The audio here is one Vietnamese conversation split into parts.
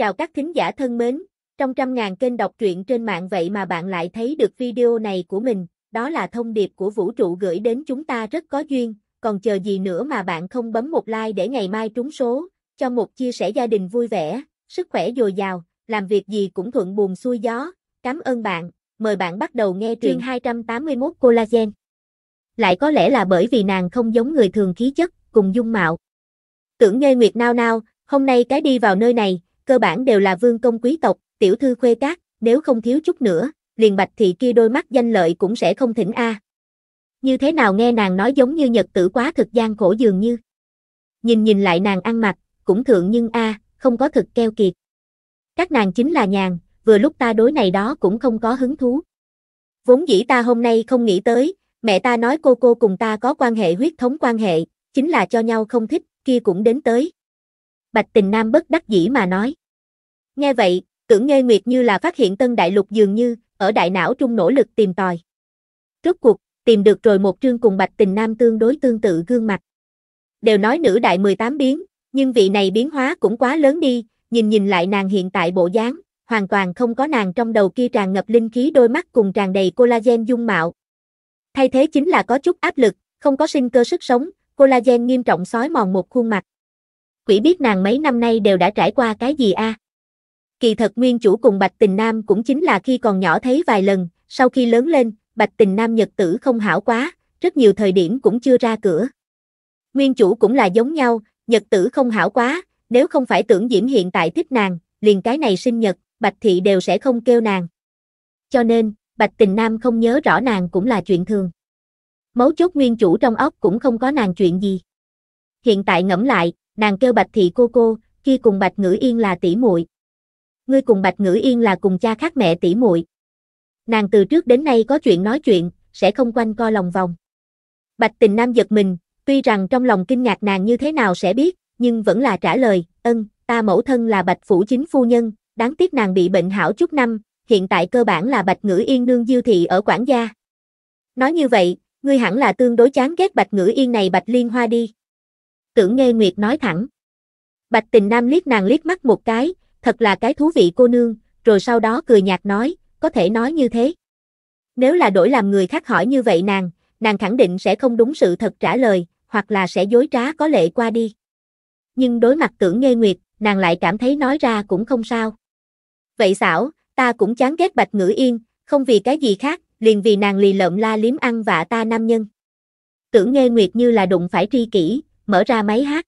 Chào các thính giả thân mến, trong trăm ngàn kênh đọc truyện trên mạng vậy mà bạn lại thấy được video này của mình, đó là thông điệp của vũ trụ gửi đến chúng ta rất có duyên, còn chờ gì nữa mà bạn không bấm một like để ngày mai trúng số, cho một chia sẻ gia đình vui vẻ, sức khỏe dồi dào, làm việc gì cũng thuận buồm xuôi gió, cảm ơn bạn, mời bạn bắt đầu nghe truyện 281 Collagen. Lại có lẽ là bởi vì nàng không giống người thường khí chất, cùng dung mạo. Tưởng nghe Nguyệt nao nao, hôm nay cái đi vào nơi này, cơ bản đều là vương công quý tộc, tiểu thư khuê các, nếu không thiếu chút nữa, liền bạch thị kia đôi mắt danh lợi cũng sẽ không thỉnh a. Như thế nào nghe nàng nói giống như nhật tử quá thực gian khổ dường như. Nhìn nhìn lại nàng ăn mặc, cũng thượng nhưng a, không có thực keo kiệt. Các nàng chính là nhàn, vừa lúc ta đối này đó cũng không có hứng thú. Vốn dĩ ta hôm nay không nghĩ tới, mẹ ta nói cô cô cùng ta có quan hệ huyết thống quan hệ, chính là cho nhau không thích, kia cũng đến tới. Bạch tình nam bất đắc dĩ mà nói. Nghe vậy, tưởng Nghê Nguyệt như là phát hiện tân đại lục dường như, ở đại não trung nỗ lực tìm tòi. Rốt cuộc, tìm được rồi một trương cùng bạch tình nam tương đối tương tự gương mặt. Đều nói nữ đại 18 biến, nhưng vị này biến hóa cũng quá lớn đi, nhìn nhìn lại nàng hiện tại bộ dáng, hoàn toàn không có nàng trong đầu kia tràn ngập linh khí đôi mắt cùng tràn đầy collagen dung mạo. Thay thế chính là có chút áp lực, không có sinh cơ sức sống, collagen nghiêm trọng sói mòn một khuôn mặt. Quỷ biết nàng mấy năm nay đều đã trải qua cái gì a? À? kỳ thật nguyên chủ cùng Bạch Tình Nam cũng chính là khi còn nhỏ thấy vài lần, sau khi lớn lên, Bạch Tình Nam nhật tử không hảo quá, rất nhiều thời điểm cũng chưa ra cửa. Nguyên chủ cũng là giống nhau, nhật tử không hảo quá, nếu không phải tưởng Diễm hiện tại thích nàng, liền cái này sinh nhật, Bạch Thị đều sẽ không kêu nàng. Cho nên, Bạch Tình Nam không nhớ rõ nàng cũng là chuyện thường. Mấu chốt nguyên chủ trong óc cũng không có nàng chuyện gì. Hiện tại ngẫm lại, nàng kêu Bạch Thị cô cô, khi cùng Bạch Ngữ Yên là tỷ muội, ngươi cùng Bạch Ngữ Yên là cùng cha khác mẹ tỷ muội. Nàng từ trước đến nay có chuyện nói chuyện, sẽ không quanh co lòng vòng. Bạch Tình Nam giật mình, tuy rằng trong lòng kinh ngạc nàng như thế nào sẽ biết, nhưng vẫn là trả lời, "Ân, ta mẫu thân là Bạch phủ chính phu nhân, đáng tiếc nàng bị bệnh hảo chút năm, hiện tại cơ bản là Bạch Ngữ Yên nương Diêu thị ở quản gia." Nói như vậy, ngươi hẳn là tương đối chán ghét Bạch Ngữ Yên này Bạch Liên Hoa đi. Tưởng nghe Nguyệt nói thẳng. Bạch Tình Nam liếc nàng liếc mắt một cái, thật là cái thú vị cô nương, rồi sau đó cười nhạt nói, có thể nói như thế. Nếu là đổi làm người khác hỏi như vậy nàng, nàng khẳng định sẽ không đúng sự thật trả lời, hoặc là sẽ dối trá có lệ qua đi. Nhưng đối mặt tưởng nghe nguyệt, nàng lại cảm thấy nói ra cũng không sao. Vậy xảo, ta cũng chán ghét bạch ngữ yên, không vì cái gì khác, liền vì nàng lì lợm la liếm ăn vạ ta nam nhân. Tưởng nghe nguyệt như là đụng phải tri kỷ, mở ra máy hát.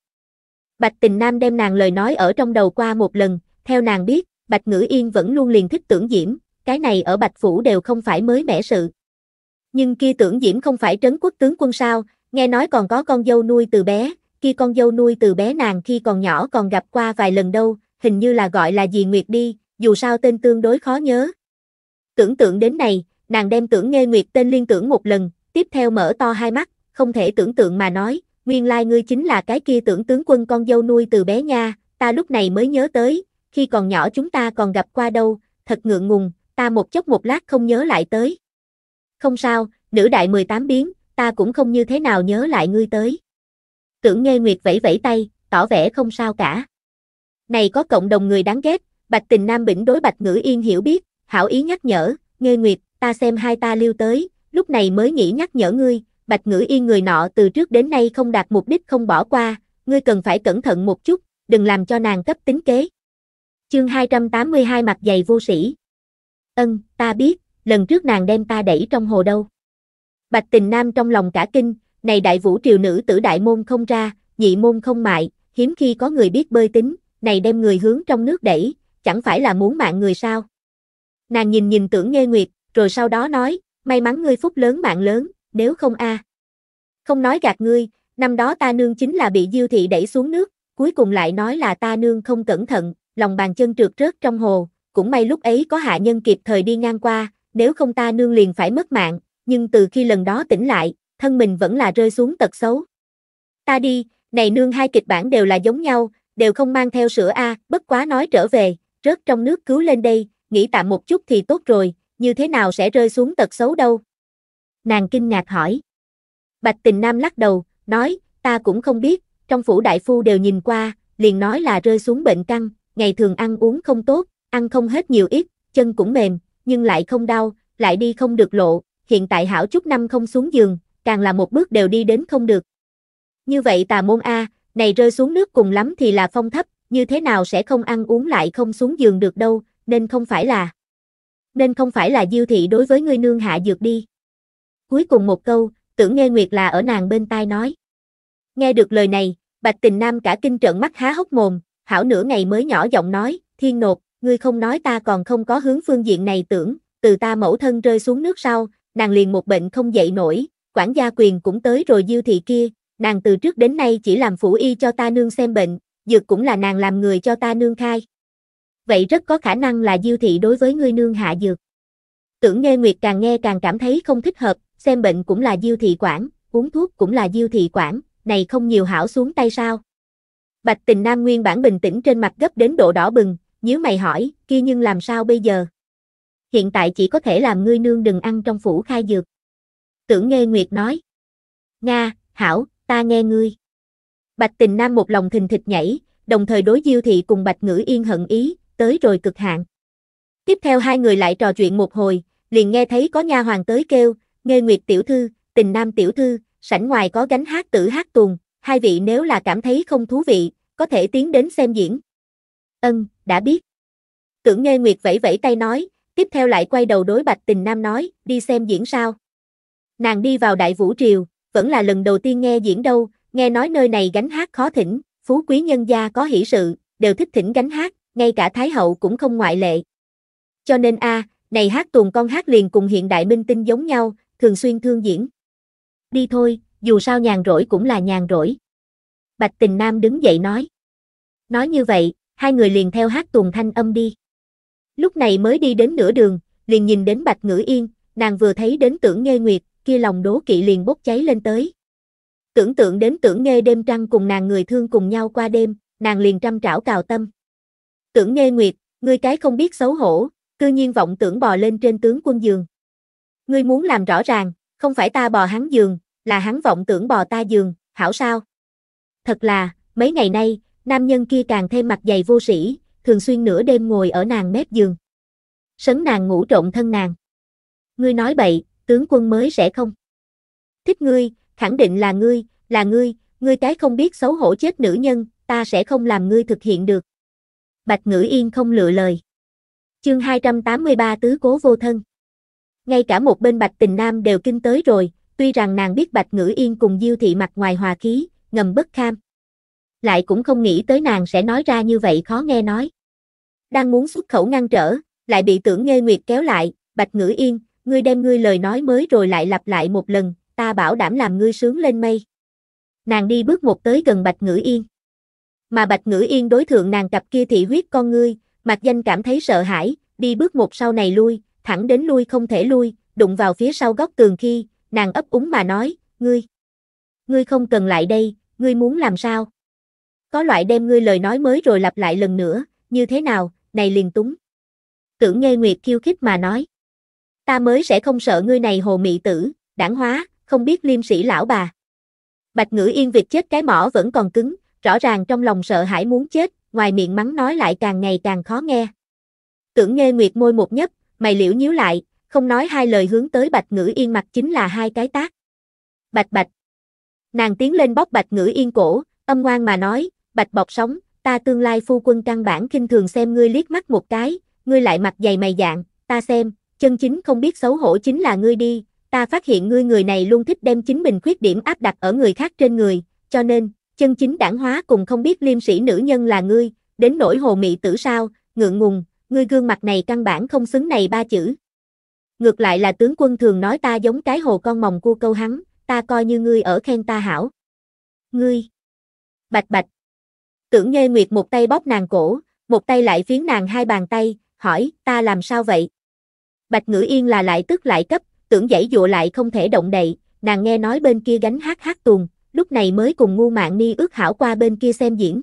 Bạch tình nam đem nàng lời nói ở trong đầu qua một lần, theo nàng biết, Bạch Ngữ Yên vẫn luôn liền thích tưởng diễm, cái này ở Bạch Phủ đều không phải mới mẻ sự. Nhưng kia tưởng diễm không phải trấn quốc tướng quân sao, nghe nói còn có con dâu nuôi từ bé, kia con dâu nuôi từ bé nàng khi còn nhỏ còn gặp qua vài lần đâu, hình như là gọi là gì Nguyệt đi, dù sao tên tương đối khó nhớ. Tưởng tượng đến này, nàng đem tưởng nghe Nguyệt tên liên tưởng một lần, tiếp theo mở to hai mắt, không thể tưởng tượng mà nói, nguyên lai like ngươi chính là cái kia tưởng tướng quân con dâu nuôi từ bé nha, ta lúc này mới nhớ tới, khi còn nhỏ chúng ta còn gặp qua đâu, thật ngượng ngùng, ta một chốc một lát không nhớ lại tới. Không sao, nữ đại 18 biến, ta cũng không như thế nào nhớ lại ngươi tới. Tưởng nghe Nguyệt vẫy vẫy tay, tỏ vẻ không sao cả. Này có cộng đồng người đáng ghét, Bạch Tình Nam Bỉnh đối Bạch Ngữ Yên hiểu biết, hảo ý nhắc nhở, nghe Nguyệt, ta xem hai ta lưu tới, lúc này mới nghĩ nhắc nhở ngươi, Bạch Ngữ Yên người nọ từ trước đến nay không đạt mục đích không bỏ qua, ngươi cần phải cẩn thận một chút, đừng làm cho nàng cấp tính kế. Chương 282 mặt dày vô sĩ. Ân, ta biết, lần trước nàng đem ta đẩy trong hồ đâu. Bạch tình nam trong lòng cả kinh, này đại vũ triều nữ tử đại môn không ra, nhị môn không mại, hiếm khi có người biết bơi tính, này đem người hướng trong nước đẩy, chẳng phải là muốn mạng người sao. Nàng nhìn nhìn tưởng nghe nguyệt, rồi sau đó nói, may mắn ngươi phúc lớn mạng lớn, nếu không a à. Không nói gạt ngươi, năm đó ta nương chính là bị diêu thị đẩy xuống nước, cuối cùng lại nói là ta nương không cẩn thận, lòng bàn chân trượt rớt trong hồ, cũng may lúc ấy có hạ nhân kịp thời đi ngang qua, nếu không ta nương liền phải mất mạng, nhưng từ khi lần đó tỉnh lại, thân mình vẫn là rơi xuống tật xấu. Ta đi, này nương hai kịch bản đều là giống nhau, đều không mang theo sữa a, bất quá nói trở về, rớt trong nước cứu lên đây, nghĩ tạm một chút thì tốt rồi, như thế nào sẽ rơi xuống tật xấu đâu? Nàng kinh ngạc hỏi. Bạch tình nam lắc đầu, nói, ta cũng không biết, trong phủ đại phu đều nhìn qua, liền nói là rơi xuống bệnh căng, ngày thường ăn uống không tốt, ăn không hết nhiều ít, chân cũng mềm, nhưng lại không đau, lại đi không được lộ, hiện tại hảo chút năm không xuống giường, càng là một bước đều đi đến không được. Như vậy tà môn A, này rơi xuống nước cùng lắm thì là phong thấp, như thế nào sẽ không ăn uống lại không xuống giường được đâu, nên không phải là nên không phải là diêu thị đối với ngươi nương hạ dược đi. Cuối cùng một câu, tưởng nghe Nguyệt là ở nàng bên tai nói. Nghe được lời này, Bạch Tình Nam cả kinh trợn mắt há hốc mồm, hảo nửa ngày mới nhỏ giọng nói, thiên nột, ngươi không nói ta còn không có hướng phương diện này tưởng, từ ta mẫu thân rơi xuống nước sau, nàng liền một bệnh không dậy nổi, quản gia quyền cũng tới rồi diêu thị kia, nàng từ trước đến nay chỉ làm phủ y cho ta nương xem bệnh, dược cũng là nàng làm người cho ta nương khai. Vậy rất có khả năng là diêu thị đối với ngươi nương hạ dược. Tưởng nghe Nguyệt càng nghe càng cảm thấy không thích hợp, xem bệnh cũng là diêu thị quản, uống thuốc cũng là diêu thị quản, này không nhiều hảo xuống tay sao. Bạch Tình Nam nguyên bản bình tĩnh trên mặt gấp đến độ đỏ bừng, nhíu mày hỏi, kia nhưng làm sao bây giờ? Hiện tại chỉ có thể làm ngươi nương đừng ăn trong phủ khai dược. Tưởng Nghe Nguyệt nói. Nga, Hảo, ta nghe ngươi. Bạch Tình Nam một lòng thình thịch nhảy, đồng thời đối Diêu Thị cùng Bạch Ngữ Yên hận ý, tới rồi cực hạn. Tiếp theo hai người lại trò chuyện một hồi, liền nghe thấy có nha hoàng tới kêu, Nghe Nguyệt tiểu thư, Tình Nam tiểu thư, sảnh ngoài có gánh hát tử hát tuồng, hai vị nếu là cảm thấy không thú vị, có thể tiến đến xem diễn. Ân, đã biết. Tưởng nghe Nguyệt vẫy vẫy tay nói, tiếp theo lại quay đầu đối Bạch Tình Nam nói, đi xem diễn sao. Nàng đi vào Đại Vũ Triều, vẫn là lần đầu tiên nghe diễn đâu, nghe nói nơi này gánh hát khó thỉnh, phú quý nhân gia có hỷ sự, đều thích thỉnh gánh hát, ngay cả Thái Hậu cũng không ngoại lệ. Cho nên a này hát tuồng con hát liền cùng hiện đại minh tinh giống nhau, thường xuyên thương diễn. Đi thôi, dù sao nhàn rỗi cũng là nhàn rỗi. Bạch Tình Nam đứng dậy nói. Nói như vậy, hai người liền theo hát tuồng thanh âm đi. Lúc này mới đi đến nửa đường, liền nhìn đến Bạch Ngữ Yên, nàng vừa thấy đến tưởng nghe nguyệt, kia lòng đố kỵ liền bốc cháy lên tới. Tưởng tượng đến tưởng nghe đêm trăng cùng nàng người thương cùng nhau qua đêm, nàng liền trăm trảo cào tâm. Tưởng nghe nguyệt, ngươi cái không biết xấu hổ, cư nhiên vọng tưởng bò lên trên tướng quân giường. Ngươi muốn làm rõ ràng, không phải ta bò hắn giường, là hắn vọng tưởng bò ta giường, hảo sao? Thật là, mấy ngày nay, nam nhân kia càng thêm mặt dày vô sĩ, thường xuyên nửa đêm ngồi ở nàng mép giường. Sấn nàng ngủ trộn thân nàng. Ngươi nói bậy, tướng quân mới sẽ không. Thích ngươi, khẳng định là ngươi, là ngươi, ngươi cái không biết xấu hổ chết nữ nhân, ta sẽ không làm ngươi thực hiện được. Bạch ngữ yên không lựa lời. Chương 283 tứ cố vô thân. Ngay cả một bên bạch tình nam đều kinh tới rồi, tuy rằng nàng biết Bạch Ngữ Yên cùng Diêu Thị mặt ngoài hòa khí, ngầm bất kham. Lại cũng không nghĩ tới nàng sẽ nói ra như vậy khó nghe nói. Đang muốn xuất khẩu ngăn trở, lại bị tưởng Nghê Nguyệt kéo lại, Bạch Ngữ Yên, ngươi đem ngươi lời nói mới rồi lại lặp lại một lần, ta bảo đảm làm ngươi sướng lên mây. Nàng đi bước một tới gần Bạch Ngữ Yên. Mà Bạch Ngữ Yên đối thượng nàng cặp kia thị huyết con ngươi, mặt danh cảm thấy sợ hãi, đi bước một sau này lui, thẳng đến lui không thể lui, đụng vào phía sau góc tường khi, nàng ấp úng mà nói, ngươi, ngươi không cần lại đây, ngươi muốn làm sao? Có loại đem ngươi lời nói mới rồi lặp lại lần nữa, như thế nào, này liền túng. Tưởng nghe Nguyệt khiêu khích mà nói, ta mới sẽ không sợ ngươi này hồ mị tử, đảng hóa, không biết liêm sĩ lão bà. Bạch ngữ yên việc chết cái mỏ vẫn còn cứng, rõ ràng trong lòng sợ hãi muốn chết, ngoài miệng mắng nói lại càng ngày càng khó nghe. Tưởng nghe Nguyệt môi một nhấp, mày liễu nhíu lại, không nói hai lời hướng tới Bạch Ngữ Yên mặt chính là hai cái tác. Bạch bạch. Nàng tiến lên bóp Bạch Ngữ Yên cổ, âm ngoan mà nói, Bạch bọc sống, ta tương lai phu quân căn bản kinh thường xem ngươi liếc mắt một cái, ngươi lại mặt dày mày dạng, ta xem, chân chính không biết xấu hổ chính là ngươi đi, ta phát hiện ngươi người này luôn thích đem chính mình khuyết điểm áp đặt ở người khác trên người, cho nên, chân chính đảng hóa cùng không biết liêm sĩ nữ nhân là ngươi, đến nỗi hồ mị tử sao, ngượng ngùng, ngươi gương mặt này căn bản không xứng này ba chữ, Ngược lại là tướng quân thường nói ta giống cái hồ con mòng cua câu hắn, ta coi như ngươi ở khen ta hảo. Ngươi! Bạch bạch! Tưởng nghe Nguyệt một tay bóp nàng cổ, một tay lại phiến nàng hai bàn tay, hỏi, ta làm sao vậy? Bạch ngữ yên là lại tức lại cấp, tưởng dãy dụa lại không thể động đậy, nàng nghe nói bên kia gánh hát hát tuồng, lúc này mới cùng ngu mạng ni ước hảo qua bên kia xem diễn.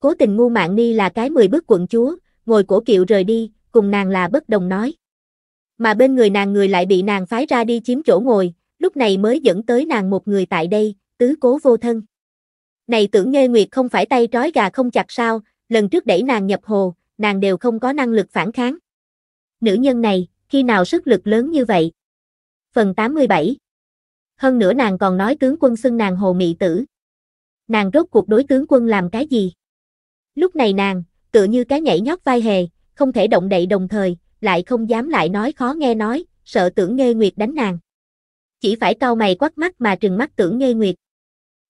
Cố tình ngu mạng ni là cái mười bước quận chúa, ngồi cổ kiệu rời đi, cùng nàng là bất đồng nói mà bên người nàng người lại bị nàng phái ra đi chiếm chỗ ngồi, lúc này mới dẫn tới nàng một người tại đây, tứ cố vô thân. Này tưởng nghe Nguyệt không phải tay trói gà không chặt sao, lần trước đẩy nàng nhập hồ, nàng đều không có năng lực phản kháng. Nữ nhân này, khi nào sức lực lớn như vậy? Phần 87 Hơn nữa nàng còn nói tướng quân xưng nàng hồ mị tử. Nàng rốt cuộc đối tướng quân làm cái gì? Lúc này nàng, tựa như cái nhảy nhót vai hề, không thể động đậy đồng thời, lại không dám lại nói khó nghe nói, sợ tưởng Nghê Nguyệt đánh nàng. Chỉ phải cau mày quắc mắt mà trừng mắt tưởng Nghê Nguyệt.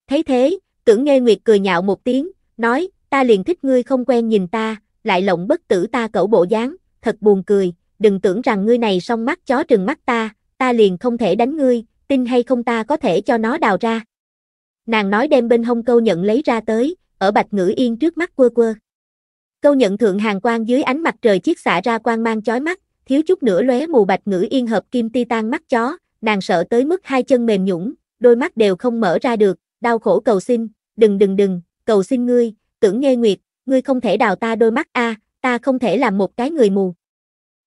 Thấy thế, tưởng Nghê Nguyệt cười nhạo một tiếng, nói, ta liền thích ngươi không quen nhìn ta, lại lộng bất tử ta cẩu bộ dáng, thật buồn cười, đừng tưởng rằng ngươi này song mắt chó trừng mắt ta, ta liền không thể đánh ngươi, tin hay không ta có thể cho nó đào ra. Nàng nói đem bên hông câu nhận lấy ra tới, ở bạch ngữ yên trước mắt quơ quơ. Câu nhận thượng hàng quang dưới ánh mặt trời chiếc xạ ra quang mang chói mắt, thiếu chút nữa lóe mù bạch ngữ yên hợp kim titan mắt chó, nàng sợ tới mức hai chân mềm nhũn đôi mắt đều không mở ra được, đau khổ cầu xin, đừng đừng đừng, cầu xin ngươi, tưởng nghe nguyệt, ngươi không thể đào ta đôi mắt a, à, ta không thể làm một cái người mù.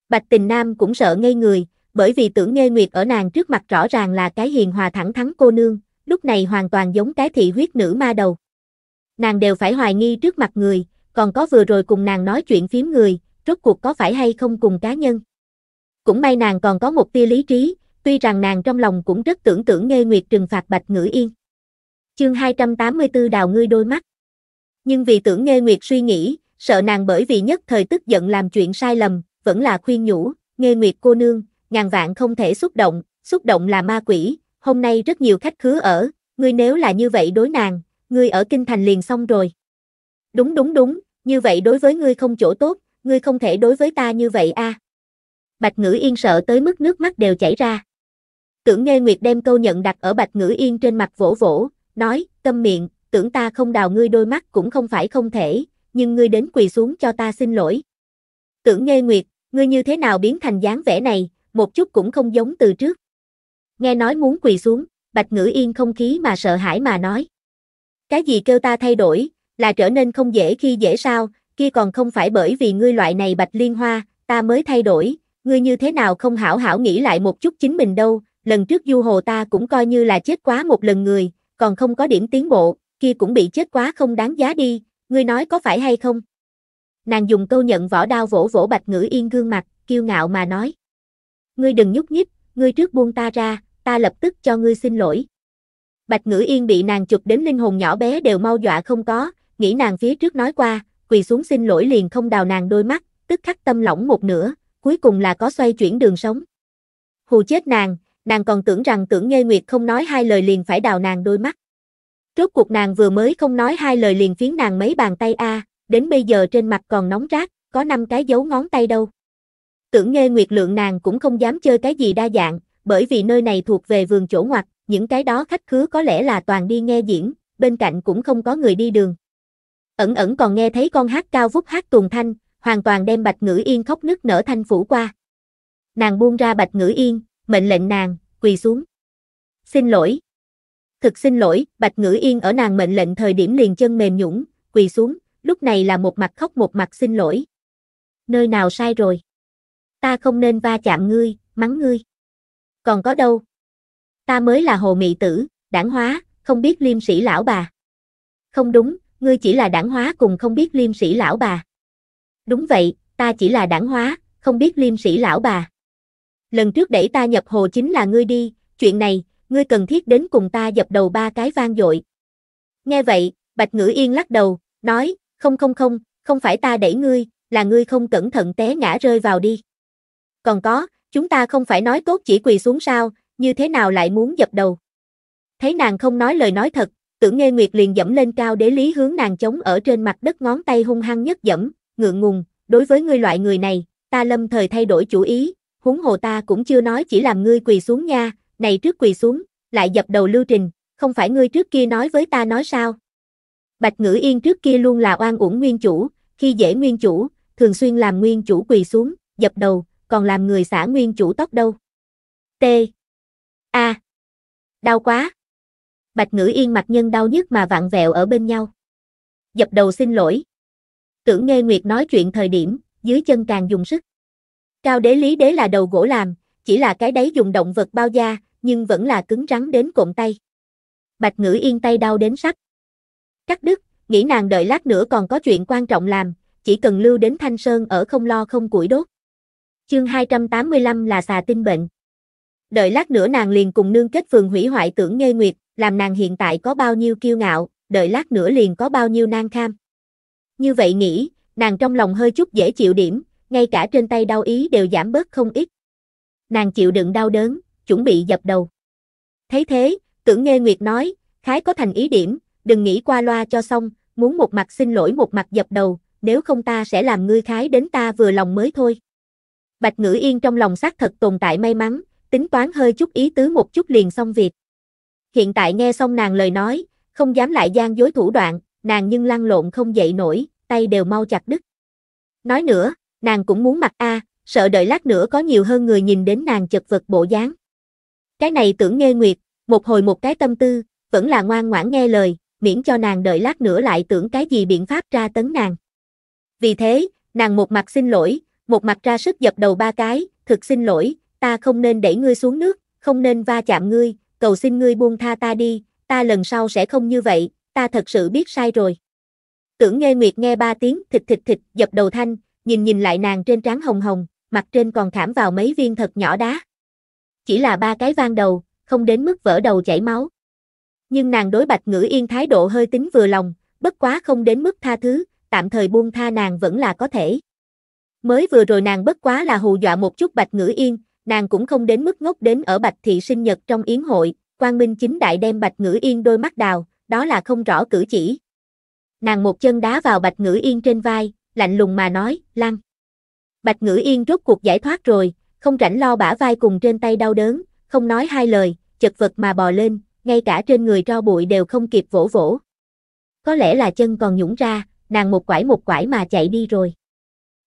Bạch tình nam cũng sợ ngây người, bởi vì tưởng nghe nguyệt ở nàng trước mặt rõ ràng là cái hiền hòa thẳng thắn cô nương, lúc này hoàn toàn giống cái thị huyết nữ ma đầu. Nàng đều phải hoài nghi trước mặt người, còn có vừa rồi cùng nàng nói chuyện phím người, rốt cuộc có phải hay không cùng cá nhân. Cũng may nàng còn có một tia lý trí, tuy rằng nàng trong lòng cũng rất tưởng tưởng nghe nguyệt trừng phạt bạch ngữ yên. Chương 284 đào ngươi đôi mắt. Nhưng vì tưởng nghe nguyệt suy nghĩ, sợ nàng bởi vì nhất thời tức giận làm chuyện sai lầm, vẫn là khuyên nhủ, nghe nguyệt cô nương, ngàn vạn không thể xúc động, xúc động là ma quỷ, hôm nay rất nhiều khách khứa ở, ngươi nếu là như vậy đối nàng, ngươi ở kinh thành liền xong rồi. Đúng đúng đúng, như vậy đối với ngươi không chỗ tốt, ngươi không thể đối với ta như vậy a. À. Bạch Ngữ Yên sợ tới mức nước mắt đều chảy ra. Tưởng Nghe Nguyệt đem câu nhận đặt ở Bạch Ngữ Yên trên mặt vỗ vỗ, nói, câm miệng, tưởng ta không đào ngươi đôi mắt cũng không phải không thể, nhưng ngươi đến quỳ xuống cho ta xin lỗi. Tưởng Nghe Nguyệt, ngươi như thế nào biến thành dáng vẻ này, một chút cũng không giống từ trước. Nghe nói muốn quỳ xuống, Bạch Ngữ Yên không khí mà sợ hãi mà nói. Cái gì kêu ta thay đổi, là trở nên không dễ khi dễ sao, kia còn không phải bởi vì ngươi loại này bạch liên hoa, ta mới thay đổi, ngươi như thế nào không hảo hảo nghĩ lại một chút chính mình đâu, lần trước du hồ ta cũng coi như là chết quá một lần người, còn không có điểm tiến bộ, kia cũng bị chết quá không đáng giá đi, ngươi nói có phải hay không? Nàng dùng câu nhận vỏ đao vỗ vỗ bạch ngữ yên gương mặt, kiêu ngạo mà nói. Ngươi đừng nhúc nhích, ngươi trước buông ta ra, ta lập tức cho ngươi xin lỗi. Bạch ngữ yên bị nàng chụp đến linh hồn nhỏ bé đều mau dọa không có, nghĩ nàng phía trước nói qua, quỳ xuống xin lỗi liền không đào nàng đôi mắt, tức khắc tâm lỏng một nửa, cuối cùng là có xoay chuyển đường sống. Hù chết nàng, nàng còn tưởng rằng tưởng Nghê Nguyệt không nói hai lời liền phải đào nàng đôi mắt. Trước cuộc nàng vừa mới không nói hai lời liền phiến nàng mấy bàn tay a, đến bây giờ trên mặt còn nóng rát, có năm cái dấu ngón tay đâu. Tưởng Nghê Nguyệt lượng nàng cũng không dám chơi cái gì đa dạng, bởi vì nơi này thuộc về vườn chỗ ngoặt, những cái đó khách khứa có lẽ là toàn đi nghe diễn, bên cạnh cũng không có người đi đường ẩn ẩn còn nghe thấy con hát cao vút hát tuồng thanh, hoàn toàn đem bạch ngữ yên khóc nức nở thanh phủ qua. Nàng buông ra bạch ngữ yên, mệnh lệnh nàng, quỳ xuống. Xin lỗi. Thực xin lỗi, bạch ngữ yên ở nàng mệnh lệnh thời điểm liền chân mềm nhũng, quỳ xuống, lúc này là một mặt khóc một mặt xin lỗi. Nơi nào sai rồi? Ta không nên va chạm ngươi, mắng ngươi. Còn có đâu? Ta mới là hồ mị tử, đảng hóa, không biết liêm sĩ lão bà. Không đúng, ngươi chỉ là đảng hóa cùng không biết liêm sĩ lão bà. Đúng vậy, ta chỉ là đảng hóa, không biết liêm sĩ lão bà. Lần trước đẩy ta nhập hồ chính là ngươi đi, chuyện này, ngươi cần thiết đến cùng ta dập đầu ba cái vang dội. Nghe vậy, Bạch Ngữ Yên lắc đầu, nói, không không không, không phải ta đẩy ngươi, là ngươi không cẩn thận té ngã rơi vào đi. Còn có, chúng ta không phải nói tốt chỉ quỳ xuống sao, như thế nào lại muốn dập đầu. Thấy nàng không nói lời nói thật, tưởng nghe nguyệt liền dẫm lên cao để lý hướng nàng chống ở trên mặt đất ngón tay hung hăng nhất dẫm, ngượng ngùng, đối với ngươi loại người này, ta lâm thời thay đổi chủ ý, huống hồ ta cũng chưa nói chỉ làm ngươi quỳ xuống nha, này trước quỳ xuống, lại dập đầu lưu trình, không phải ngươi trước kia nói với ta nói sao. Bạch ngữ yên trước kia luôn là oan uổng nguyên chủ, khi dễ nguyên chủ, thường xuyên làm nguyên chủ quỳ xuống, dập đầu, còn làm người xả nguyên chủ tóc đâu. T. A. Đau quá. Bạch Ngữ Yên mặt nhân đau nhức mà vặn vẹo ở bên nhau. Dập đầu xin lỗi. Tưởng Nghê Nguyệt nói chuyện thời điểm, dưới chân càng dùng sức. Cao đế lý đế là đầu gỗ làm, chỉ là cái đấy dùng động vật bao da, nhưng vẫn là cứng rắn đến cộm tay. Bạch Ngữ Yên tay đau đến sắc. Cắt đứt, nghĩ nàng đợi lát nữa còn có chuyện quan trọng làm, chỉ cần lưu đến Thanh Sơn ở không lo không củi đốt. Chương 285 là xà tinh bệnh. Đợi lát nữa nàng liền cùng nương kết phường hủy hoại tưởng Nghê Nguyệt, làm nàng hiện tại có bao nhiêu kiêu ngạo, đợi lát nữa liền có bao nhiêu nang kham. Như vậy nghĩ, nàng trong lòng hơi chút dễ chịu điểm, ngay cả trên tay đau ý đều giảm bớt không ít. Nàng chịu đựng đau đớn, chuẩn bị dập đầu. Thấy thế, tưởng nghe Nguyệt nói, khái có thành ý điểm, đừng nghĩ qua loa cho xong, muốn một mặt xin lỗi một mặt dập đầu, nếu không ta sẽ làm ngươi khái đến ta vừa lòng mới thôi. Bạch ngữ yên trong lòng xác thật tồn tại may mắn, tính toán hơi chút ý tứ một chút liền xong việc hiện tại nghe xong nàng lời nói, không dám lại gian dối thủ đoạn, nàng nhưng lăn lộn không dậy nổi, tay đều mau chặt đứt. Nói nữa, nàng cũng muốn mặc a, sợ đợi lát nữa có nhiều hơn người nhìn đến nàng chật vật bộ dáng. Cái này tưởng nghe nguyệt, một hồi một cái tâm tư, vẫn là ngoan ngoãn nghe lời, miễn cho nàng đợi lát nữa lại tưởng cái gì biện pháp ra tấn nàng. Vì thế, nàng một mặt xin lỗi, một mặt ra sức dập đầu ba cái, thực xin lỗi, ta không nên đẩy ngươi xuống nước, không nên va chạm ngươi, cầu xin ngươi buông tha ta đi, ta lần sau sẽ không như vậy, ta thật sự biết sai rồi. Tưởng nghe Nguyệt nghe ba tiếng thịt thịt thịt dập đầu thanh, nhìn nhìn lại nàng trên trán hồng hồng, mặt trên còn khảm vào mấy viên thật nhỏ đá. Chỉ là ba cái vang đầu, không đến mức vỡ đầu chảy máu. Nhưng nàng đối Bạch Ngữ Yên thái độ hơi tính vừa lòng, bất quá không đến mức tha thứ, tạm thời buông tha nàng vẫn là có thể. Mới vừa rồi nàng bất quá là hù dọa một chút Bạch Ngữ Yên, nàng cũng không đến mức ngốc đến ở Bạch Thị sinh nhật trong yến hội, Quang Minh chính đại đem Bạch Ngữ Yên đôi mắt đào, đó là không rõ cử chỉ. Nàng một chân đá vào Bạch Ngữ Yên trên vai, lạnh lùng mà nói, lăng. Bạch Ngữ Yên rốt cuộc giải thoát rồi, không rảnh lo bả vai cùng trên tay đau đớn, không nói hai lời, chật vật mà bò lên, ngay cả trên người tro bụi đều không kịp vỗ vỗ. Có lẽ là chân còn nhũng ra, nàng một quải một quải mà chạy đi rồi.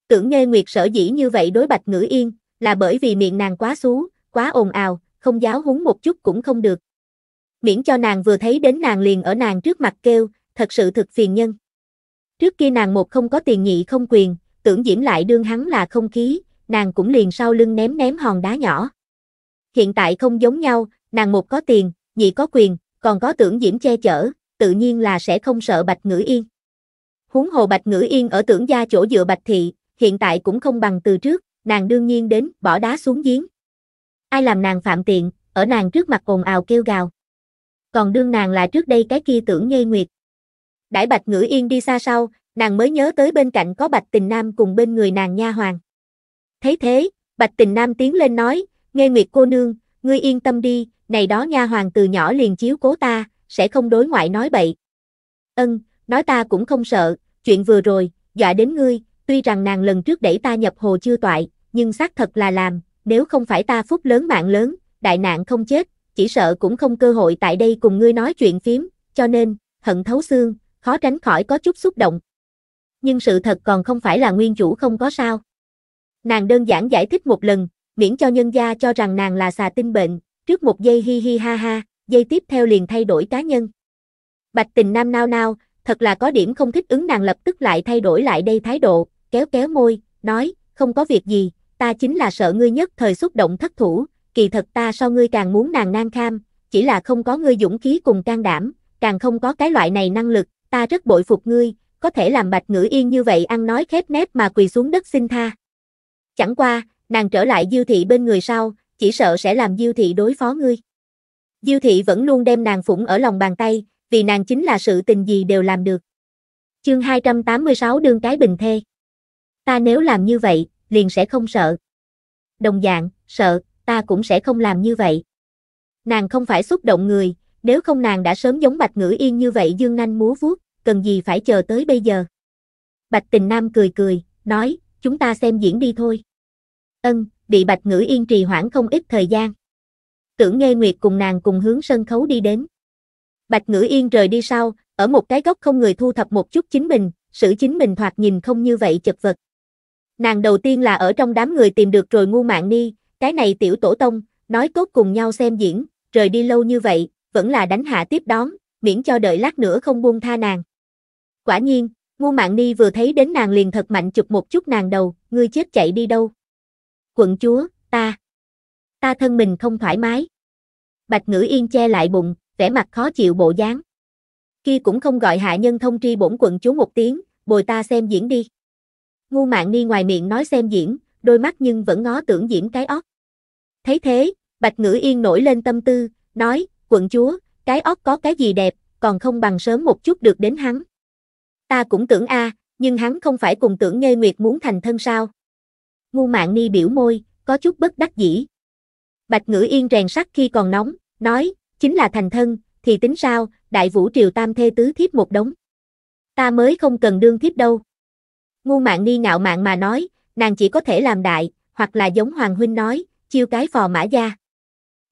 Tưởng Nghê Nguyệt sở dĩ như vậy đối Bạch Ngữ Yên, là bởi vì miệng nàng quá xú, quá ồn ào, không giáo húng một chút cũng không được. Miễn cho nàng vừa thấy đến nàng liền ở nàng trước mặt kêu, thật sự thực phiền nhân. Trước kia nàng một không có tiền nhị không quyền, tưởng diễm lại đương hắn là không khí, nàng cũng liền sau lưng ném ném hòn đá nhỏ. Hiện tại không giống nhau, nàng một có tiền, nhị có quyền, còn có tưởng diễm che chở, tự nhiên là sẽ không sợ Bạch Ngữ Yên. Huống hồ Bạch Ngữ Yên ở tưởng gia chỗ dựa Bạch Thị, hiện tại cũng không bằng từ trước, nàng đương nhiên đến, bỏ đá xuống giếng. Ai làm nàng phạm tiện, ở nàng trước mặt cồn ào kêu gào. Còn đương nàng là trước đây cái kia tưởng ngây nguyệt. Đãi bạch ngữ yên đi xa sau, nàng mới nhớ tới bên cạnh có bạch tình nam cùng bên người nàng nha hoàng. Thấy thế, bạch tình nam tiến lên nói, ngây nguyệt cô nương, ngươi yên tâm đi, này đó nha hoàng từ nhỏ liền chiếu cố ta, sẽ không đối ngoại nói bậy. Ân, nói ta cũng không sợ, chuyện vừa rồi, dọa đến ngươi, tuy rằng nàng lần trước đẩy ta nhập hồ chưa toại, nhưng xác thật là làm, nếu không phải ta phúc lớn mạng lớn, đại nạn không chết, chỉ sợ cũng không cơ hội tại đây cùng ngươi nói chuyện phím, cho nên, hận thấu xương, khó tránh khỏi có chút xúc động. Nhưng sự thật còn không phải là nguyên chủ không có sao. Nàng đơn giản giải thích một lần, miễn cho nhân gia cho rằng nàng là xà tinh bệnh, trước một giây hi hi ha ha, giây tiếp theo liền thay đổi cá nhân. Bạch tình nam nao nao, thật là có điểm không thích ứng nàng lập tức lại thay đổi lại đây thái độ, kéo kéo môi, nói, không có việc gì, ta chính là sợ ngươi nhất thời xúc động thất thủ, kỳ thật ta so ngươi càng muốn nàng nang kham, chỉ là không có ngươi dũng khí cùng can đảm, càng không có cái loại này năng lực, ta rất bội phục ngươi, có thể làm bạch ngữ yên như vậy ăn nói khép nép mà quỳ xuống đất xin tha. Chẳng qua, nàng trở lại diêu thị bên người sau, chỉ sợ sẽ làm diêu thị đối phó ngươi. Diêu thị vẫn luôn đem nàng phụng ở lòng bàn tay, vì nàng chính là sự tình gì đều làm được. Chương 286 đương cái bình thê. Ta nếu làm như vậy, liền sẽ không sợ. Đồng dạng, sợ, ta cũng sẽ không làm như vậy. Nàng không phải xúc động người, nếu không nàng đã sớm giống Bạch Ngữ Yên như vậy dương nanh múa vuốt, cần gì phải chờ tới bây giờ. Bạch Tình Nam cười cười, nói, chúng ta xem diễn đi thôi. Ân, bị Bạch Ngữ Yên trì hoãn không ít thời gian. Tưởng Nghê Nguyệt cùng nàng cùng hướng sân khấu đi đến. Bạch Ngữ Yên rời đi sau, ở một cái góc không người thu thập một chút chính mình, sự chính mình thoạt nhìn không như vậy chật vật. Nàng đầu tiên là ở trong đám người tìm được rồi ngu mạng ni, cái này tiểu tổ tông, nói tốt cùng nhau xem diễn, rời đi lâu như vậy, vẫn là đánh hạ tiếp đón, miễn cho đợi lát nữa không buông tha nàng. Quả nhiên, ngu mạng ni vừa thấy đến nàng liền thật mạnh chụp một chút nàng đầu, ngươi chết chạy đi đâu. Quận chúa, ta, ta thân mình không thoải mái. Bạch ngữ yên che lại bụng, vẻ mặt khó chịu bộ dáng. Kia cũng không gọi hạ nhân thông tri bổn quận chúa một tiếng, bồi ta xem diễn đi. Ngu mạng ni ngoài miệng nói xem diễn, đôi mắt nhưng vẫn ngó tưởng diễm cái ót. Thấy thế, bạch ngữ yên nổi lên tâm tư, nói, quận chúa, cái ót có cái gì đẹp, còn không bằng sớm một chút được đến hắn. Ta cũng tưởng a, nhưng hắn không phải cùng tưởng nghê nguyệt muốn thành thân sao. Ngu mạng ni biểu môi, có chút bất đắc dĩ. Bạch ngữ yên rèn sắt khi còn nóng, nói, chính là thành thân, thì tính sao, đại vũ triều tam thê tứ thiếp một đống. Ta mới không cần đương thiếp đâu. Ngu mạng ni ngạo mạng mà nói, nàng chỉ có thể làm đại, hoặc là giống Hoàng Huynh nói, chiêu cái phò mã gia.